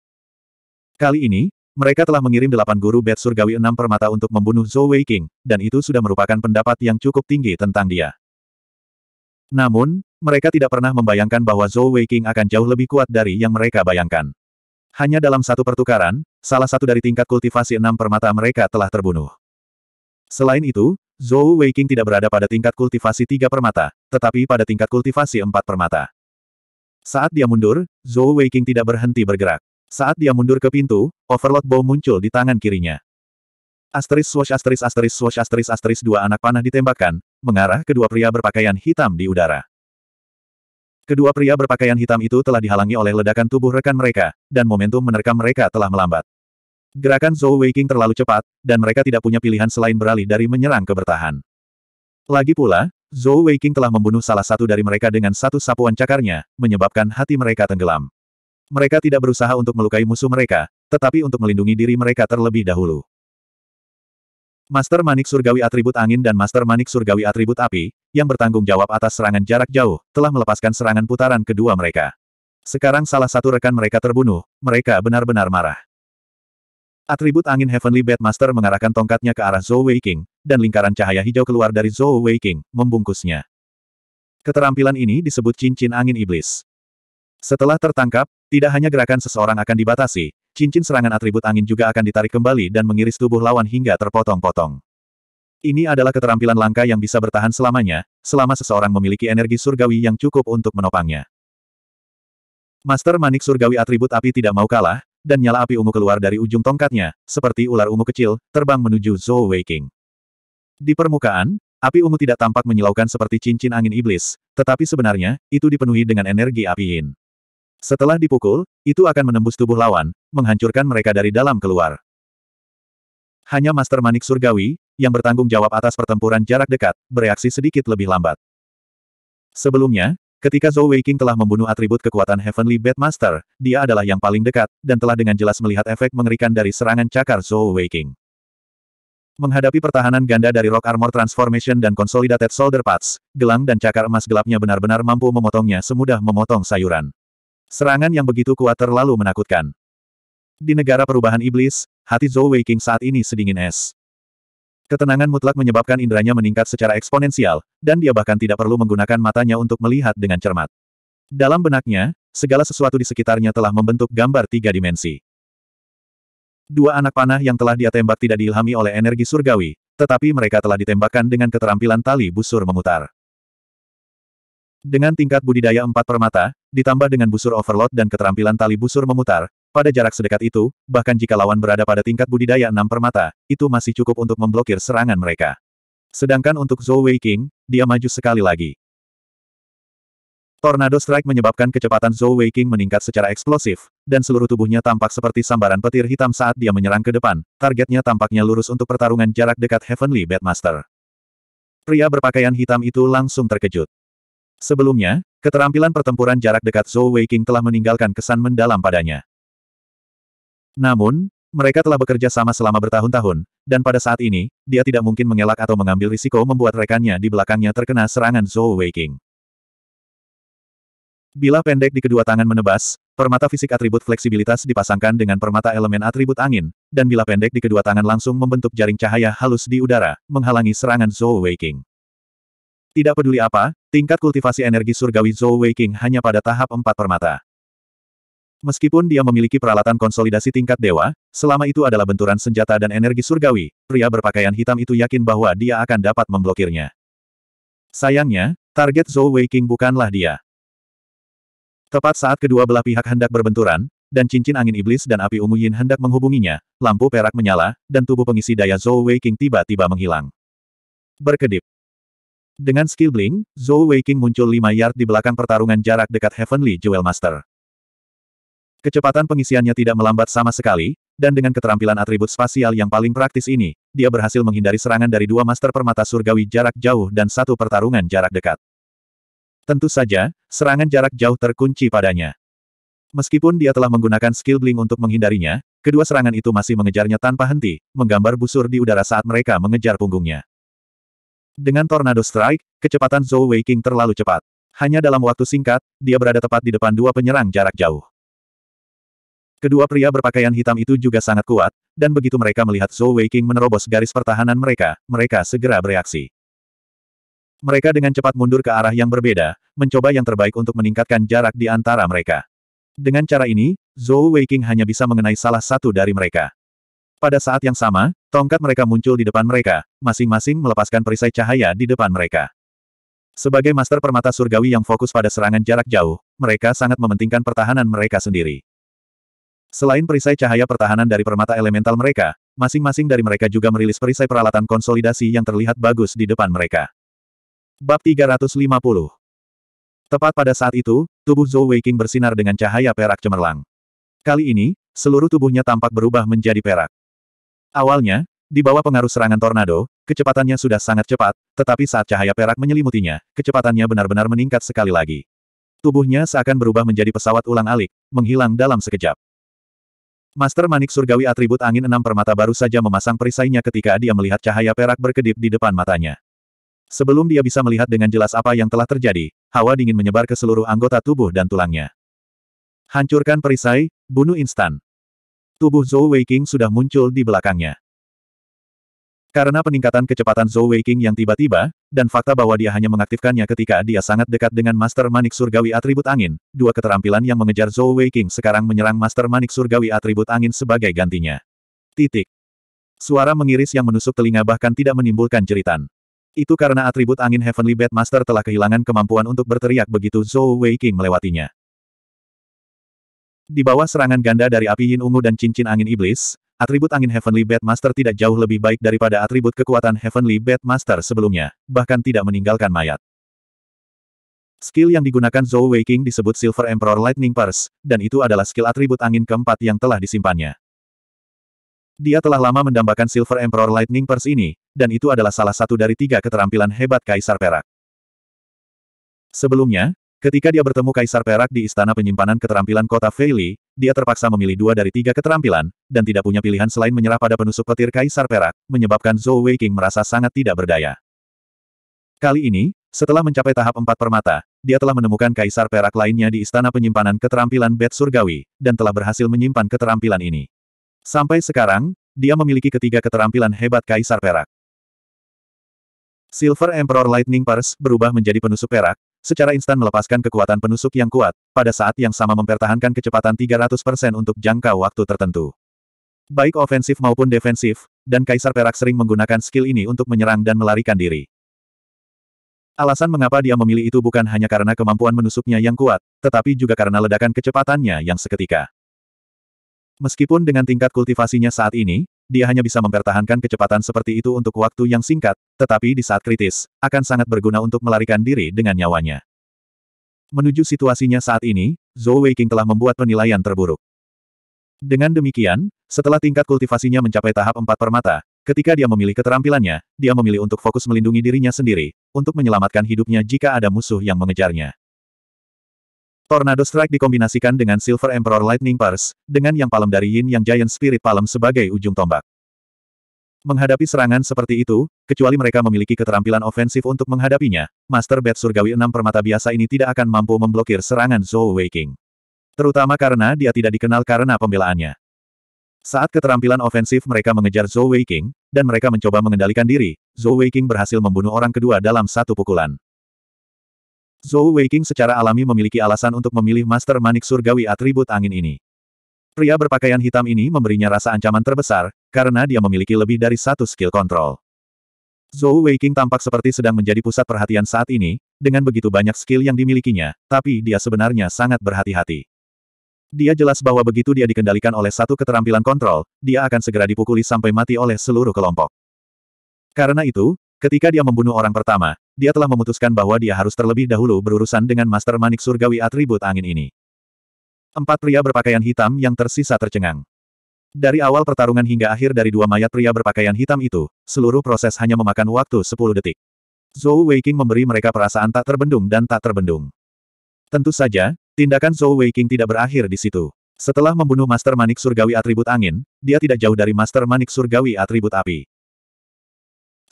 Kali ini, mereka telah mengirim delapan guru bed surgawi enam permata untuk membunuh Zhou Weiqing, dan itu sudah merupakan pendapat yang cukup tinggi tentang dia. Namun, mereka tidak pernah membayangkan bahwa Zhou Weiqing akan jauh lebih kuat dari yang mereka bayangkan. Hanya dalam satu pertukaran, salah satu dari tingkat kultivasi enam permata mereka telah terbunuh. Selain itu, Zhou Weiqing tidak berada pada tingkat kultivasi tiga permata, tetapi pada tingkat kultivasi empat permata. Saat dia mundur, Zhou Weiqing tidak berhenti bergerak. Saat dia mundur ke pintu, Overlord Bow muncul di tangan kirinya. Asteris swash asteris asteris swash asteris asteris dua anak panah ditembakkan, mengarah kedua pria berpakaian hitam di udara. Kedua pria berpakaian hitam itu telah dihalangi oleh ledakan tubuh rekan mereka, dan momentum menerkam mereka telah melambat. Gerakan Zhou Weiqing terlalu cepat, dan mereka tidak punya pilihan selain beralih dari menyerang ke bertahan. Lagi pula, Zhou Weiqing telah membunuh salah satu dari mereka dengan satu sapuan cakarnya, menyebabkan hati mereka tenggelam. Mereka tidak berusaha untuk melukai musuh mereka, tetapi untuk melindungi diri mereka terlebih dahulu. Master Manik Surgawi Atribut Angin dan Master Manik Surgawi Atribut Api, yang bertanggung jawab atas serangan jarak jauh, telah melepaskan serangan putaran kedua mereka. Sekarang salah satu rekan mereka terbunuh, mereka benar-benar marah. Atribut angin Heavenly Batmaster mengarahkan tongkatnya ke arah Zhou Weiqing, dan lingkaran cahaya hijau keluar dari Zhou Weiqing, membungkusnya. Keterampilan ini disebut cincin angin iblis. Setelah tertangkap, tidak hanya gerakan seseorang akan dibatasi, cincin serangan atribut angin juga akan ditarik kembali dan mengiris tubuh lawan hingga terpotong-potong. Ini adalah keterampilan langka yang bisa bertahan selamanya, selama seseorang memiliki energi surgawi yang cukup untuk menopangnya. Master Manik Surgawi atribut api tidak mau kalah, dan nyala api ungu keluar dari ujung tongkatnya, seperti ular ungu kecil, terbang menuju Zhou Weiqing. Di permukaan, api ungu tidak tampak menyilaukan seperti cincin angin iblis, tetapi sebenarnya, itu dipenuhi dengan energi api yin. Setelah dipukul, itu akan menembus tubuh lawan, menghancurkan mereka dari dalam keluar. Hanya Master Manik Surgawi, yang bertanggung jawab atas pertempuran jarak dekat, bereaksi sedikit lebih lambat. Sebelumnya, Ketika Zhou Weiqing telah membunuh atribut kekuatan Heavenly Bedmaster, dia adalah yang paling dekat, dan telah dengan jelas melihat efek mengerikan dari serangan cakar Zhou Weiqing. Menghadapi pertahanan ganda dari Rock Armor Transformation dan Consolidated Solder Pads, gelang dan cakar emas gelapnya benar-benar mampu memotongnya semudah memotong sayuran. Serangan yang begitu kuat terlalu menakutkan. Di negara perubahan iblis, hati Zhou Weiqing saat ini sedingin es. Ketenangan mutlak menyebabkan inderanya meningkat secara eksponensial, dan dia bahkan tidak perlu menggunakan matanya untuk melihat dengan cermat. Dalam benaknya, segala sesuatu di sekitarnya telah membentuk gambar tiga dimensi. Dua anak panah yang telah dia tembak tidak diilhami oleh energi surgawi, tetapi mereka telah ditembakkan dengan keterampilan tali busur memutar. Dengan tingkat budidaya empat permata, ditambah dengan busur overload dan keterampilan tali busur memutar, pada jarak sedekat itu, bahkan jika lawan berada pada tingkat budidaya enam permata, itu masih cukup untuk memblokir serangan mereka. Sedangkan untuk Zhou Wei King, dia maju sekali lagi. Tornado Strike menyebabkan kecepatan Zhou Wei King meningkat secara eksplosif, dan seluruh tubuhnya tampak seperti sambaran petir hitam saat dia menyerang ke depan, targetnya tampaknya lurus untuk pertarungan jarak dekat Heavenly Batmaster. Pria berpakaian hitam itu langsung terkejut. Sebelumnya, keterampilan pertempuran jarak dekat Zhou Wei King telah meninggalkan kesan mendalam padanya. Namun, mereka telah bekerja sama selama bertahun-tahun, dan pada saat ini, dia tidak mungkin mengelak atau mengambil risiko membuat rekannya di belakangnya terkena serangan Zhou Weiking. Bila pendek di kedua tangan menebas, permata fisik atribut fleksibilitas dipasangkan dengan permata elemen atribut angin, dan bila pendek di kedua tangan langsung membentuk jaring cahaya halus di udara, menghalangi serangan Zhou Weiking. Tidak peduli apa, tingkat kultivasi energi surgawi Zhou Weiking hanya pada tahap empat permata. Meskipun dia memiliki peralatan konsolidasi tingkat dewa, selama itu adalah benturan senjata dan energi surgawi, pria berpakaian hitam itu yakin bahwa dia akan dapat memblokirnya. Sayangnya, target Zhou Weiqing bukanlah dia. Tepat saat kedua belah pihak hendak berbenturan, dan cincin angin iblis dan api ungu Yin hendak menghubunginya, lampu perak menyala, dan tubuh pengisi daya Zhou Weiqing tiba-tiba menghilang. Berkedip. Dengan skill bling, Zhou Weiqing muncul lima yard di belakang pertarungan jarak dekat Heavenly Jewel Master. Kecepatan pengisiannya tidak melambat sama sekali, dan dengan keterampilan atribut spasial yang paling praktis ini, dia berhasil menghindari serangan dari dua master permata surgawi jarak jauh dan satu pertarungan jarak dekat. Tentu saja, serangan jarak jauh terkunci padanya. Meskipun dia telah menggunakan skill bling untuk menghindarinya, kedua serangan itu masih mengejarnya tanpa henti, menggambar busur di udara saat mereka mengejar punggungnya. Dengan Tornado Strike, kecepatan Zhou Weiking terlalu cepat. Hanya dalam waktu singkat, dia berada tepat di depan dua penyerang jarak jauh. Kedua pria berpakaian hitam itu juga sangat kuat, dan begitu mereka melihat Zhou Weiqing menerobos garis pertahanan mereka, mereka segera bereaksi. Mereka dengan cepat mundur ke arah yang berbeda, mencoba yang terbaik untuk meningkatkan jarak di antara mereka. Dengan cara ini, Zhou Weiqing hanya bisa mengenai salah satu dari mereka. Pada saat yang sama, tongkat mereka muncul di depan mereka, masing-masing melepaskan perisai cahaya di depan mereka. Sebagai master permata surgawi yang fokus pada serangan jarak jauh, mereka sangat mementingkan pertahanan mereka sendiri. Selain perisai cahaya pertahanan dari permata elemental mereka, masing-masing dari mereka juga merilis perisai peralatan konsolidasi yang terlihat bagus di depan mereka. Bab 350 Tepat pada saat itu, tubuh Zhou Weiqing bersinar dengan cahaya perak cemerlang. Kali ini, seluruh tubuhnya tampak berubah menjadi perak. Awalnya, di bawah pengaruh serangan tornado, kecepatannya sudah sangat cepat, tetapi saat cahaya perak menyelimutinya, kecepatannya benar-benar meningkat sekali lagi. Tubuhnya seakan berubah menjadi pesawat ulang-alik, menghilang dalam sekejap. Master Manik Surgawi atribut angin enam permata baru saja memasang perisainya ketika dia melihat cahaya perak berkedip di depan matanya. Sebelum dia bisa melihat dengan jelas apa yang telah terjadi, hawa dingin menyebar ke seluruh anggota tubuh dan tulangnya. Hancurkan perisai, bunuh instan. Tubuh Zhou Weiqing sudah muncul di belakangnya. Karena peningkatan kecepatan Zhou Weiqing yang tiba-tiba, dan fakta bahwa dia hanya mengaktifkannya ketika dia sangat dekat dengan Master Manik Surgawi Atribut Angin, dua keterampilan yang mengejar Zhou Weiqing sekarang menyerang Master Manik Surgawi Atribut Angin sebagai gantinya. Titik. Suara mengiris yang menusuk telinga bahkan tidak menimbulkan jeritan. Itu karena atribut angin Heavenly Bad Master telah kehilangan kemampuan untuk berteriak begitu Zhou Weiqing melewatinya. Di bawah serangan ganda dari api yin ungu dan cincin angin iblis, atribut angin Heavenly Batmaster tidak jauh lebih baik daripada atribut kekuatan Heavenly Batmaster sebelumnya, bahkan tidak meninggalkan mayat. Skill yang digunakan Zhou Weiqing disebut Silver Emperor Lightning Purse, dan itu adalah skill atribut angin keempat yang telah disimpannya. Dia telah lama mendambakan Silver Emperor Lightning Purse ini, dan itu adalah salah satu dari tiga keterampilan hebat Kaisar Perak. Sebelumnya, Ketika dia bertemu Kaisar Perak di Istana Penyimpanan Keterampilan Kota Feili, dia terpaksa memilih dua dari tiga keterampilan, dan tidak punya pilihan selain menyerah pada penusuk petir Kaisar Perak, menyebabkan Zhou Weiqing merasa sangat tidak berdaya. Kali ini, setelah mencapai tahap empat permata, dia telah menemukan Kaisar Perak lainnya di Istana Penyimpanan Keterampilan Bet Surgawi, dan telah berhasil menyimpan keterampilan ini. Sampai sekarang, dia memiliki ketiga keterampilan hebat Kaisar Perak. Silver Emperor Lightning Purse berubah menjadi penusuk perak, Secara instan melepaskan kekuatan penusuk yang kuat, pada saat yang sama mempertahankan kecepatan 300% untuk jangka waktu tertentu. Baik ofensif maupun defensif, dan Kaisar Perak sering menggunakan skill ini untuk menyerang dan melarikan diri. Alasan mengapa dia memilih itu bukan hanya karena kemampuan menusuknya yang kuat, tetapi juga karena ledakan kecepatannya yang seketika. Meskipun dengan tingkat kultivasinya saat ini, dia hanya bisa mempertahankan kecepatan seperti itu untuk waktu yang singkat, tetapi di saat kritis, akan sangat berguna untuk melarikan diri dengan nyawanya. Menuju situasinya saat ini, Zhou Weiqing telah membuat penilaian terburuk. Dengan demikian, setelah tingkat kultivasinya mencapai tahap empat permata, ketika dia memilih keterampilannya, dia memilih untuk fokus melindungi dirinya sendiri, untuk menyelamatkan hidupnya jika ada musuh yang mengejarnya. Tornado Strike dikombinasikan dengan Silver Emperor Lightning Purse, dengan yang palem dari Yin Yang Giant Spirit Palem sebagai ujung tombak. Menghadapi serangan seperti itu, kecuali mereka memiliki keterampilan ofensif untuk menghadapinya, Master Bat Surgawi 6 Permata Biasa ini tidak akan mampu memblokir serangan Zhou Weiking. Terutama karena dia tidak dikenal karena pembelaannya. Saat keterampilan ofensif mereka mengejar Zhou Weiking, dan mereka mencoba mengendalikan diri, Zhou Weiking berhasil membunuh orang kedua dalam satu pukulan. Zhou Weiqing secara alami memiliki alasan untuk memilih Master Manik Surgawi atribut angin ini. Pria berpakaian hitam ini memberinya rasa ancaman terbesar, karena dia memiliki lebih dari satu skill kontrol. Zhou Weiqing tampak seperti sedang menjadi pusat perhatian saat ini, dengan begitu banyak skill yang dimilikinya, tapi dia sebenarnya sangat berhati-hati. Dia jelas bahwa begitu dia dikendalikan oleh satu keterampilan kontrol, dia akan segera dipukuli sampai mati oleh seluruh kelompok. Karena itu, ketika dia membunuh orang pertama, dia telah memutuskan bahwa dia harus terlebih dahulu berurusan dengan Master Manik Surgawi atribut angin ini. Empat pria berpakaian hitam yang tersisa tercengang. Dari awal pertarungan hingga akhir dari dua mayat pria berpakaian hitam itu, seluruh proses hanya memakan waktu 10 detik. Zhou Weiking memberi mereka perasaan tak terbendung dan tak terbendung. Tentu saja, tindakan Zhou Weiking tidak berakhir di situ. Setelah membunuh Master Manik Surgawi Atribut Angin, dia tidak jauh dari Master Manik Surgawi Atribut Api.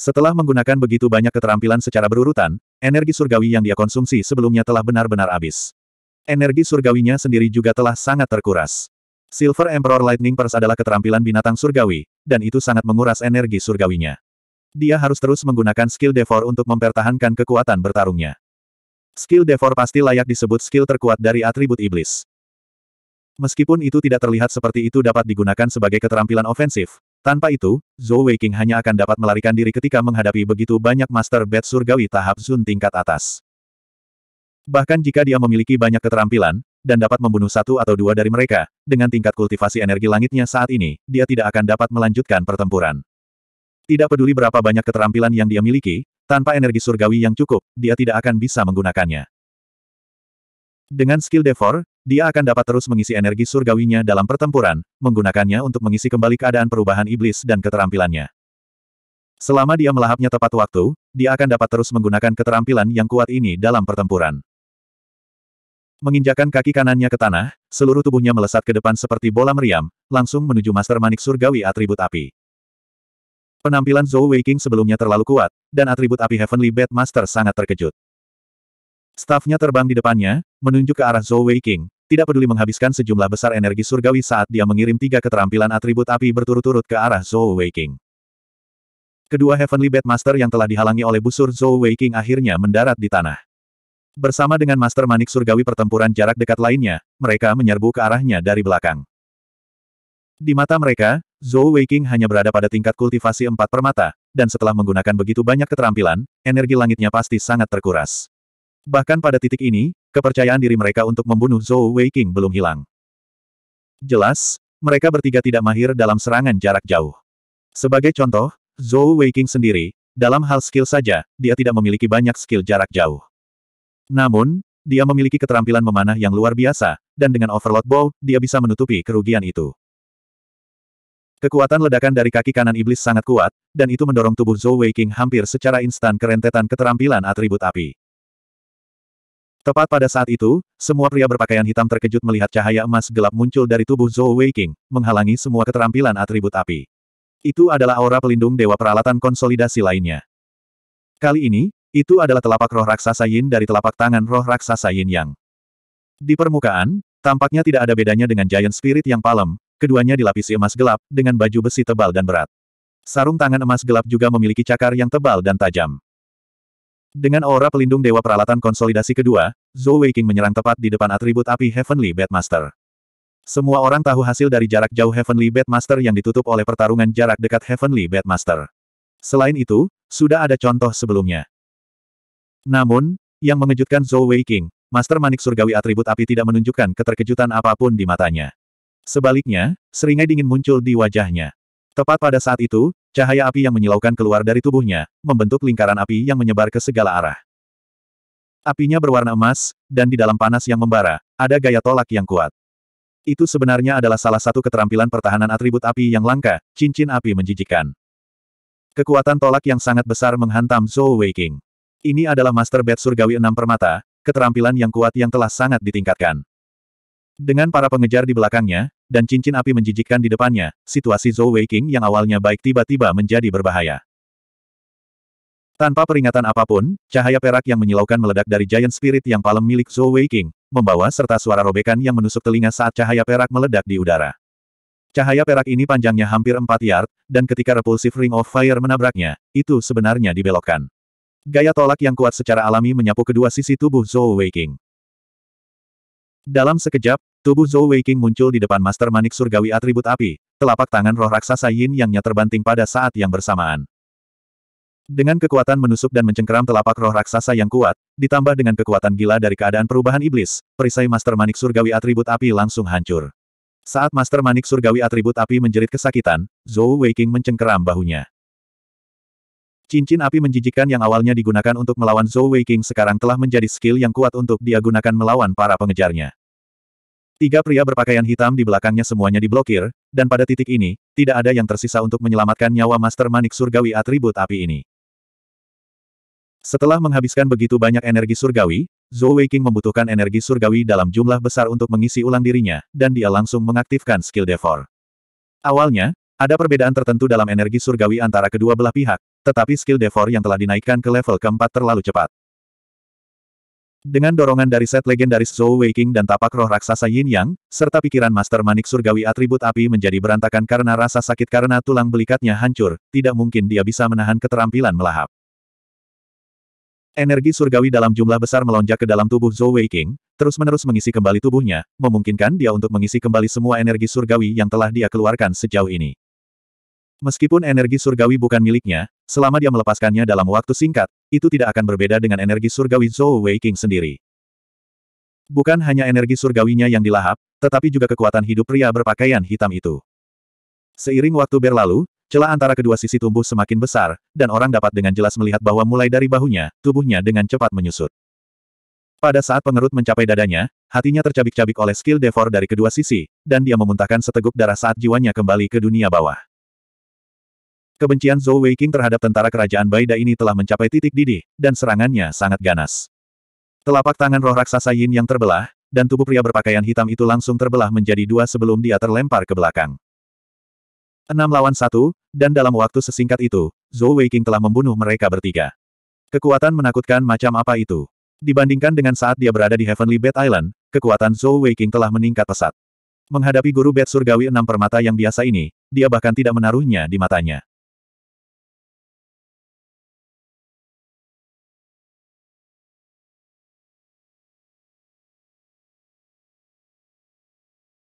Setelah menggunakan begitu banyak keterampilan secara berurutan, energi surgawi yang dia konsumsi sebelumnya telah benar-benar habis. Energi surgawinya sendiri juga telah sangat terkuras. Silver Emperor Lightning Purse adalah keterampilan binatang surgawi, dan itu sangat menguras energi surgawinya. Dia harus terus menggunakan skill Devor untuk mempertahankan kekuatan bertarungnya. Skill Devor pasti layak disebut skill terkuat dari atribut iblis. Meskipun itu tidak terlihat seperti itu dapat digunakan sebagai keterampilan ofensif, tanpa itu, Zhou Weiqing hanya akan dapat melarikan diri ketika menghadapi begitu banyak Master Bed Surgawi tahap Zun tingkat atas. Bahkan jika dia memiliki banyak keterampilan, dan dapat membunuh satu atau dua dari mereka, dengan tingkat kultivasi energi langitnya saat ini, dia tidak akan dapat melanjutkan pertempuran. Tidak peduli berapa banyak keterampilan yang dia miliki, tanpa energi surgawi yang cukup, dia tidak akan bisa menggunakannya. Dengan skill Devor, dia akan dapat terus mengisi energi surgawinya dalam pertempuran, menggunakannya untuk mengisi kembali keadaan perubahan iblis dan keterampilannya. Selama dia melahapnya tepat waktu, dia akan dapat terus menggunakan keterampilan yang kuat ini dalam pertempuran. Menginjakan kaki kanannya ke tanah, seluruh tubuhnya melesat ke depan seperti bola meriam, langsung menuju Master Manik Surgawi atribut api. Penampilan Zhou Weiqing sebelumnya terlalu kuat, dan atribut api Heavenly Bed Master sangat terkejut. Stafnya terbang di depannya, menunjuk ke arah Zhou Wei King, tidak peduli menghabiskan sejumlah besar energi surgawi saat dia mengirim tiga keterampilan atribut api berturut-turut ke arah Zhou Wei King. Kedua Heavenly Batmaster yang telah dihalangi oleh busur Zhou Wei King akhirnya mendarat di tanah. Bersama dengan Master Manik Surgawi pertempuran jarak dekat lainnya, mereka menyerbu ke arahnya dari belakang. Di mata mereka, Zhou Weiqing hanya berada pada tingkat kultivasi empat permata, dan setelah menggunakan begitu banyak keterampilan, energi langitnya pasti sangat terkuras. Bahkan pada titik ini, kepercayaan diri mereka untuk membunuh Zhou Weiqing belum hilang. Jelas, mereka bertiga tidak mahir dalam serangan jarak jauh. Sebagai contoh, Zhou Weiqing sendiri, dalam hal skill saja, dia tidak memiliki banyak skill jarak jauh. Namun, dia memiliki keterampilan memanah yang luar biasa, dan dengan Overload Bow, dia bisa menutupi kerugian itu. Kekuatan ledakan dari kaki kanan iblis sangat kuat, dan itu mendorong tubuh Zhou Weiqing hampir secara instan kerentetan keterampilan atribut api. Tepat pada saat itu, semua pria berpakaian hitam terkejut melihat cahaya emas gelap muncul dari tubuh Zhou Weiqing, menghalangi semua keterampilan atribut api. Itu adalah aura pelindung dewa peralatan konsolidasi lainnya. Kali ini, itu adalah telapak roh raksasa Yin dari telapak tangan roh raksasa Yin Yang. Di permukaan, tampaknya tidak ada bedanya dengan Giant Spirit yang palem, keduanya dilapisi emas gelap, dengan baju besi tebal dan berat. Sarung tangan emas gelap juga memiliki cakar yang tebal dan tajam. Dengan aura pelindung dewa peralatan konsolidasi kedua, Zhou Weiqing menyerang tepat di depan atribut api Heavenly Batmaster. Semua orang tahu hasil dari jarak jauh Heavenly Batmaster yang ditutup oleh pertarungan jarak dekat Heavenly Batmaster. Selain itu, sudah ada contoh sebelumnya. Namun, yang mengejutkan Zhou Weiqing, Master Manik Surgawi atribut api tidak menunjukkan keterkejutan apapun di matanya. Sebaliknya, seringai dingin muncul di wajahnya. Tepat pada saat itu, Cahaya api yang menyilaukan keluar dari tubuhnya, membentuk lingkaran api yang menyebar ke segala arah. Apinya berwarna emas, dan di dalam panas yang membara, ada gaya tolak yang kuat. Itu sebenarnya adalah salah satu keterampilan pertahanan atribut api yang langka, cincin api menjijikan. Kekuatan tolak yang sangat besar menghantam Zhou Weiqing. Ini adalah Master Bed Surgawi enam Permata, keterampilan yang kuat yang telah sangat ditingkatkan. Dengan para pengejar di belakangnya, dan cincin api menjijikkan di depannya, situasi Zhou Weiqing yang awalnya baik tiba-tiba menjadi berbahaya. Tanpa peringatan apapun, cahaya perak yang menyilaukan meledak dari Giant Spirit yang palem milik Zhou Weiqing, membawa serta suara robekan yang menusuk telinga saat cahaya perak meledak di udara. Cahaya perak ini panjangnya hampir 4 yard, dan ketika repulsif Ring of Fire menabraknya, itu sebenarnya dibelokkan. Gaya tolak yang kuat secara alami menyapu kedua sisi tubuh Zhou Weiqing. Dalam sekejap, Tubuh Zhou Weiqing muncul di depan Master Manik Surgawi Atribut Api, telapak tangan roh raksasa Yin Yangnya terbanting pada saat yang bersamaan. Dengan kekuatan menusuk dan mencengkeram telapak roh raksasa yang kuat, ditambah dengan kekuatan gila dari keadaan perubahan iblis, perisai Master Manik Surgawi Atribut Api langsung hancur. Saat Master Manik Surgawi Atribut Api menjerit kesakitan, Zhou Weiqing mencengkeram bahunya. Cincin api menjijikan yang awalnya digunakan untuk melawan Zhou Weiqing sekarang telah menjadi skill yang kuat untuk dia gunakan melawan para pengejarnya. Tiga pria berpakaian hitam di belakangnya semuanya diblokir, dan pada titik ini, tidak ada yang tersisa untuk menyelamatkan nyawa Master Manik Surgawi atribut api ini. Setelah menghabiskan begitu banyak energi surgawi, Zhou Weiqing membutuhkan energi surgawi dalam jumlah besar untuk mengisi ulang dirinya, dan dia langsung mengaktifkan skill Devor. Awalnya, ada perbedaan tertentu dalam energi surgawi antara kedua belah pihak, tetapi skill Devor yang telah dinaikkan ke level keempat terlalu cepat. Dengan dorongan dari set legendaris Zhou Weiking dan tapak roh raksasa Yin Yang, serta pikiran Master Manik Surgawi atribut api menjadi berantakan karena rasa sakit karena tulang belikatnya hancur, tidak mungkin dia bisa menahan keterampilan melahap. Energi surgawi dalam jumlah besar melonjak ke dalam tubuh Zhou Weiking, terus-menerus mengisi kembali tubuhnya, memungkinkan dia untuk mengisi kembali semua energi surgawi yang telah dia keluarkan sejauh ini. Meskipun energi surgawi bukan miliknya, selama dia melepaskannya dalam waktu singkat, itu tidak akan berbeda dengan energi surgawi Zhou Weiqing sendiri. Bukan hanya energi surgawinya yang dilahap, tetapi juga kekuatan hidup pria berpakaian hitam itu. Seiring waktu berlalu, celah antara kedua sisi tumbuh semakin besar, dan orang dapat dengan jelas melihat bahwa mulai dari bahunya, tubuhnya dengan cepat menyusut. Pada saat pengerut mencapai dadanya, hatinya tercabik-cabik oleh skill devor dari kedua sisi, dan dia memuntahkan seteguk darah saat jiwanya kembali ke dunia bawah. Kebencian Zhou Weiqing terhadap tentara kerajaan Baida ini telah mencapai titik didih, dan serangannya sangat ganas. Telapak tangan roh raksasa Yin yang terbelah, dan tubuh pria berpakaian hitam itu langsung terbelah menjadi dua sebelum dia terlempar ke belakang. Enam lawan satu, dan dalam waktu sesingkat itu, Zhou Weiqing telah membunuh mereka bertiga. Kekuatan menakutkan macam apa itu? Dibandingkan dengan saat dia berada di Heavenly Bed Island, kekuatan Zhou Weiqing telah meningkat pesat. Menghadapi guru bed surgawi enam permata yang biasa ini, dia bahkan tidak menaruhnya di matanya.